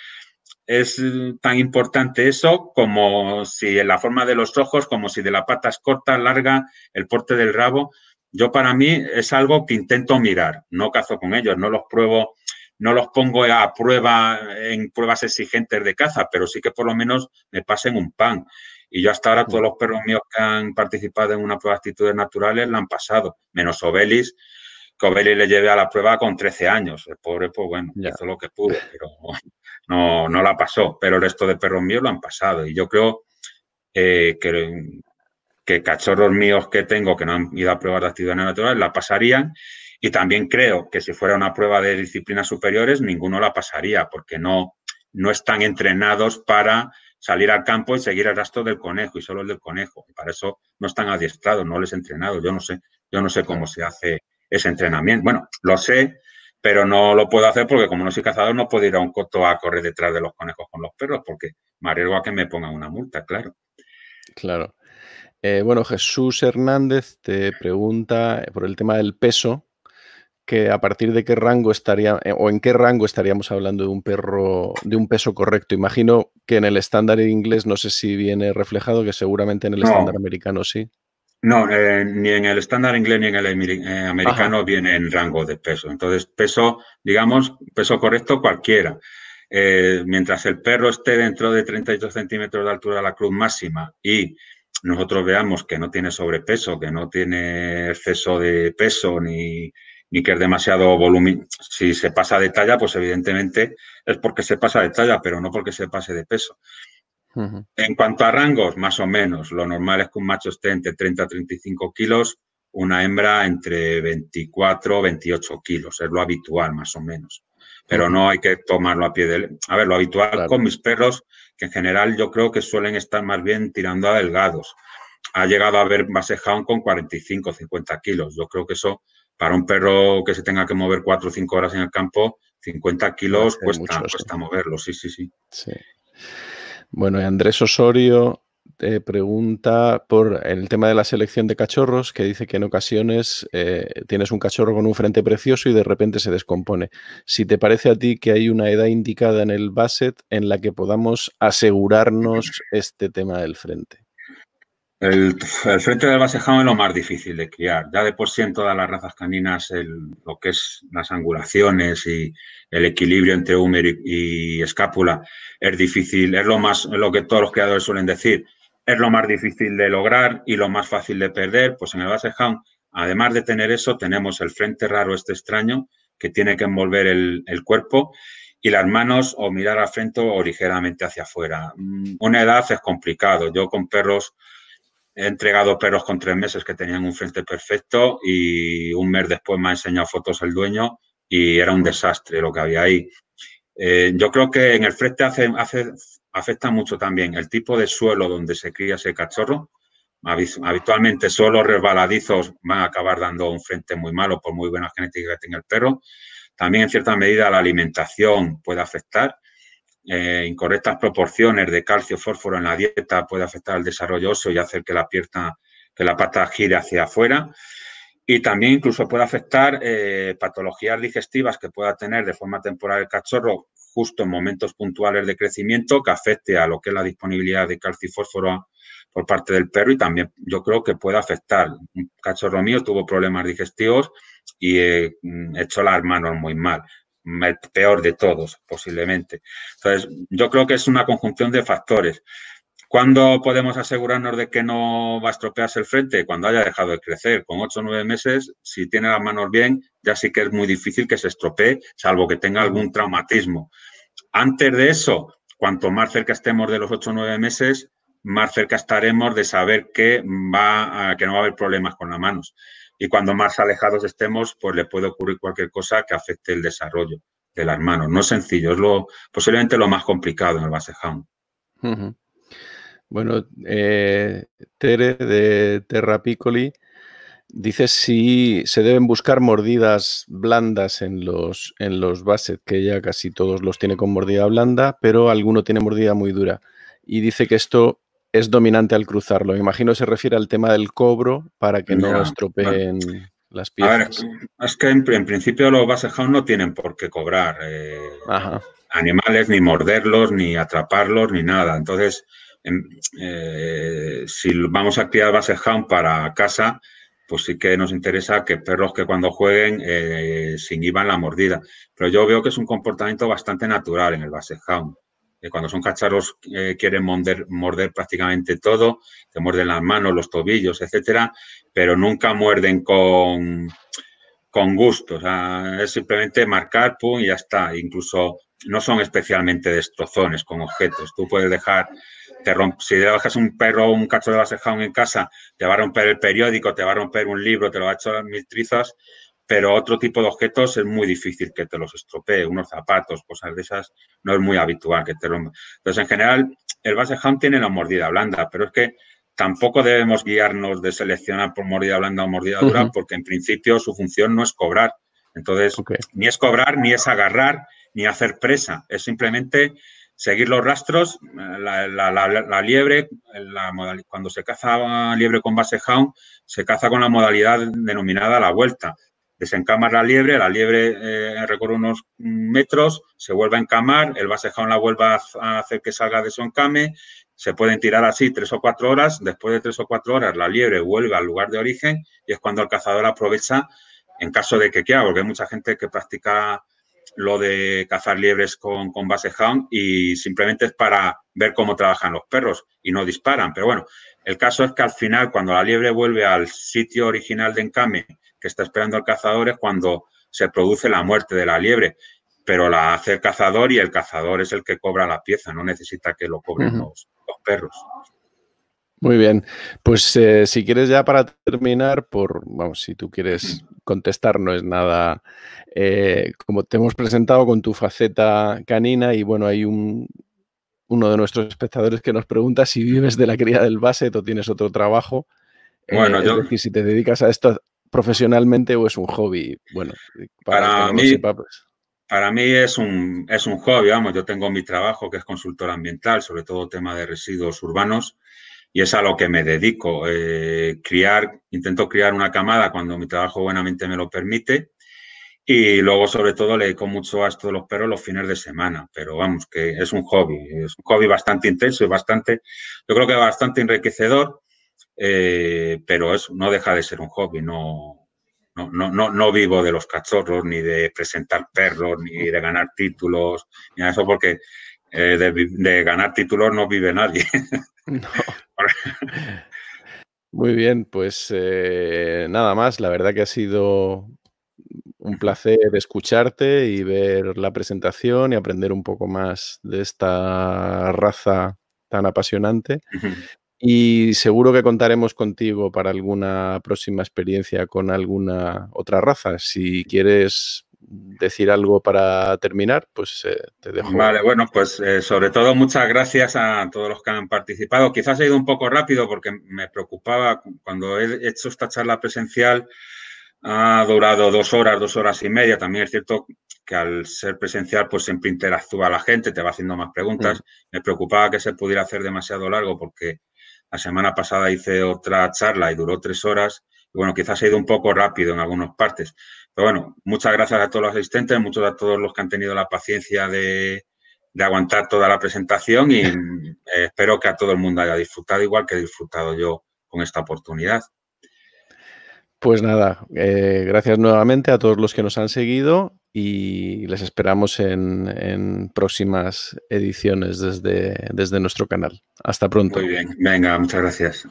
es eh, tan importante eso como si la forma de los ojos, como si de la pata es corta, larga, el porte del rabo. Yo para mí es algo que intento mirar, no cazo con ellos, no los pruebo, no los pongo a prueba en pruebas exigentes de caza, pero sí que por lo menos me pasen un pan. Y yo hasta ahora mm. todos los perros míos que han participado en una prueba de actitudes naturales la han pasado, menos Obelis, Covelli le llevé a la prueba con 13 años. El pobre, pues bueno, ya. hizo lo que pudo, pero [laughs] no, no la pasó. Pero el resto de perros míos lo han pasado. Y yo creo eh, que, que, cachorros míos que tengo que no han ido a pruebas de actividad natural la pasarían. Y también creo que si fuera una prueba de disciplinas superiores, ninguno la pasaría, porque no, no están entrenados para salir al campo y seguir el rastro del conejo y solo el del conejo. para eso no están adiestrados, no les he entrenado. Yo no sé, yo no sé cómo se hace ese entrenamiento. Bueno, lo sé, pero no lo puedo hacer porque como no soy cazador no puedo ir a un coto a correr detrás de los conejos con los perros porque me arriesgo a que me pongan una multa, claro. Claro. Eh, bueno, Jesús Hernández te pregunta por el tema del peso, que a partir de qué rango estaría eh, o en qué rango estaríamos hablando de un perro de un peso correcto. Imagino que en el estándar inglés no sé si viene reflejado, que seguramente en el estándar americano sí. No, eh, ni en el estándar inglés ni en el eh, americano viene en rango de peso. Entonces, peso, digamos, peso correcto cualquiera. Eh, mientras el perro esté dentro de 32 centímetros de altura de la cruz máxima y nosotros veamos que no tiene sobrepeso, que no tiene exceso de peso ni, ni que es demasiado volumen. Si se pasa de talla, pues evidentemente es porque se pasa de talla, pero no porque se pase de peso. En cuanto a rangos, más o menos. Lo normal es que un macho esté entre 30 35 kilos, una hembra entre 24 o 28 kilos. Es lo habitual, más o menos. Pero no hay que tomarlo a pie de... A ver, lo habitual con mis perros, que en general yo creo que suelen estar más bien tirando a delgados. Ha llegado a haber masejado con 45 50 kilos. Yo creo que eso, para un perro que se tenga que mover 4 o 5 horas en el campo, 50 kilos cuesta, cuesta moverlo. Sí, sí, sí. sí. Bueno, Andrés Osorio te eh, pregunta por el tema de la selección de cachorros, que dice que en ocasiones eh, tienes un cachorro con un frente precioso y de repente se descompone. Si te parece a ti que hay una edad indicada en el Basset en la que podamos asegurarnos este tema del frente. El, frente del Basset es lo más difícil de criar. Ya de por sí en todas las razas caninas lo que es las angulaciones y el equilibrio entre húmero y, escápula es difícil, es lo más, lo que todos los criadores suelen decir, es lo más difícil de lograr y lo más fácil de perder, pues en el base jam además de tener eso, tenemos el frente raro este extraño que tiene que envolver el, cuerpo y las manos o mirar al frente o ligeramente hacia afuera. Mm, una edad es complicado, yo con perros he entregado perros con tres meses que tenían un frente perfecto y un mes después me ha enseñado fotos el dueño y era un desastre lo que había ahí. Eh, yo creo que en el frente hace, afecta mucho también el tipo de suelo donde se cría ese cachorro. Habitualmente suelos resbaladizos van a acabar dando un frente muy malo por muy buena genética que tenga el perro. También en cierta medida la alimentación puede afectar. Eh, incorrectas proporciones de calcio fósforo en la dieta puede afectar al desarrollo óseo y hacer que la pierna, que la pata gire hacia afuera y también incluso puede afectar eh, patologías digestivas que pueda tener de forma temporal el cachorro justo en momentos puntuales de crecimiento que afecte a lo que es la disponibilidad de calcifósforo por parte del perro y también yo creo que puede afectar. Un cachorro mío tuvo problemas digestivos y eh, mm, echó las manos muy mal, mm, el peor de todos posiblemente. Entonces, yo creo que es una conjunción de factores. ¿Cuándo podemos asegurarnos de que no va a estropearse el frente? Cuando haya dejado de crecer. Con 8 o 9 meses, si tiene las manos bien, ya sí que es muy difícil que se estropee, salvo que tenga algún traumatismo. Antes de eso, cuanto más cerca estemos de los 8 o 9 meses, más cerca estaremos de saber que, va que no va a haber problemas con las manos. Y cuando más alejados estemos, pues le puede ocurrir cualquier cosa que afecte el desarrollo de las manos. No es sencillo, es lo, posiblemente lo más complicado en el base hound. Bueno, eh, Tere de Terra Piccoli dice si se deben buscar mordidas blandas en los, en los Basset, que ya casi todos los tiene con mordida blanda, pero alguno tiene mordida muy dura. Y dice que esto es dominante al cruzarlo. Me imagino se refiere al tema del cobro para que no estropeen las piezas. A es que, en, principio los Basset no tienen por qué cobrar eh, animales, ni morderlos, ni atraparlos, ni nada. Entonces Em, eh, si vamos a activar base hound para casa, pues sí que nos interesa que perros que cuando jueguen eh, se inhiban la mordida. Pero yo veo que es un comportamiento bastante natural en el base hound. Eh, cuando son cacharros quieren morder, prácticamente todo, te muerden las manos, los tobillos, etcétera, pero nunca muerden con, con gusto. O sea, es simplemente marcar, pum, y ya está. Incluso no son especialmente destrozones con objetos. Tú puedes dejar te si dejas un perro o un cacho de Basset en casa, te va a romper el periódico, te va a romper un libro, te lo va a echar mil trizas, pero otro tipo de objetos es muy difícil que te los estropee, unos zapatos, cosas de esas, no es muy habitual que te rompa. Entonces, en general, el Basset tiene la mordida blanda, pero es que tampoco debemos guiarnos de seleccionar por mordida blanda o mordida dura, porque en principio su función no es cobrar. Entonces, ni es cobrar, ni es agarrar, ni hacer presa. Es simplemente seguir los rastros, la, liebre, cuando se caza liebre con base hound, se caza con la modalidad denominada la vuelta. Desencama la liebre, la liebre eh, recorre unos metros, se vuelve a encamar, el base hound la vuelve a hacer que salga de su encame, se pueden tirar así tres o cuatro horas, después de tres o cuatro horas la liebre vuelve al lugar de origen y es cuando el cazador aprovecha en caso de que quiera, porque hay mucha gente que practica lo de cazar liebres con, base hound y simplemente es para ver cómo trabajan los perros y no disparan. Pero bueno, el caso es que al final, cuando la liebre vuelve al sitio original de encame que está esperando el cazador, es cuando se produce la muerte de la liebre. Pero la hace el cazador y el cazador es el que cobra la pieza, no necesita que lo cobren los perros. Muy bien. Pues eh, si quieres ya para terminar, por vamos, si tú quieres contestar, no es nada. Eh, como te hemos presentado con tu faceta canina, y bueno, hay un uno de nuestros espectadores que nos pregunta si vives de la cría del base o tienes otro trabajo. Eh, bueno, Y si te dedicas a esto profesionalmente o es un hobby. Bueno, para, mí. Pues. Para mí es un, es un hobby, vamos, yo tengo mi trabajo que es consultor ambiental, sobre todo tema de residuos urbanos, y es a lo que me dedico. Eh, criar, intento criar una camada cuando mi trabajo buenamente me lo permite. Y luego, sobre todo, le dedico mucho a esto de los perros los fines de semana. Pero vamos, que es un hobby. Es un hobby bastante intenso y bastante, yo creo que bastante enriquecedor. Eh, pero eso no deja de ser un hobby. No, no, vivo de los cachorros, ni de presentar perros, ni de ganar títulos, ni eso, porque eh, de ganar títulos no vive nadie. [laughs] [laughs] Muy bien, pues eh, nada más. La verdad que ha sido un placer escucharte y ver la presentación y aprender un poco más de esta raza tan apasionante. Y seguro que contaremos contigo para alguna próxima experiencia con alguna otra raza. Si quieres decir algo para terminar, pues eh, te dejo. Vale, bueno, pues eh, sobre todo muchas gracias a todos los que han participado. Quizás ha ido un poco rápido porque me preocupaba cuando he hecho esta charla presencial. Ha durado dos horas, dos horas y media. También es cierto que al ser presencial, pues siempre interactúa la gente, te va haciendo más preguntas. Mm. Me preocupaba que se pudiera hacer demasiado largo porque la semana pasada hice otra charla y duró tres horas bueno, quizás ha ido un poco rápido en algunas partes. Pero bueno, muchas gracias a todos los asistentes, muchos a todos los que han tenido la paciencia de, aguantar toda la presentación y [laughs] eh, espero que a todo el mundo haya disfrutado igual que he disfrutado yo con esta oportunidad. Pues nada, eh, gracias nuevamente a todos los que nos han seguido y les esperamos en, próximas ediciones desde, desde nuestro canal. Hasta pronto. Muy bien, venga, muchas gracias.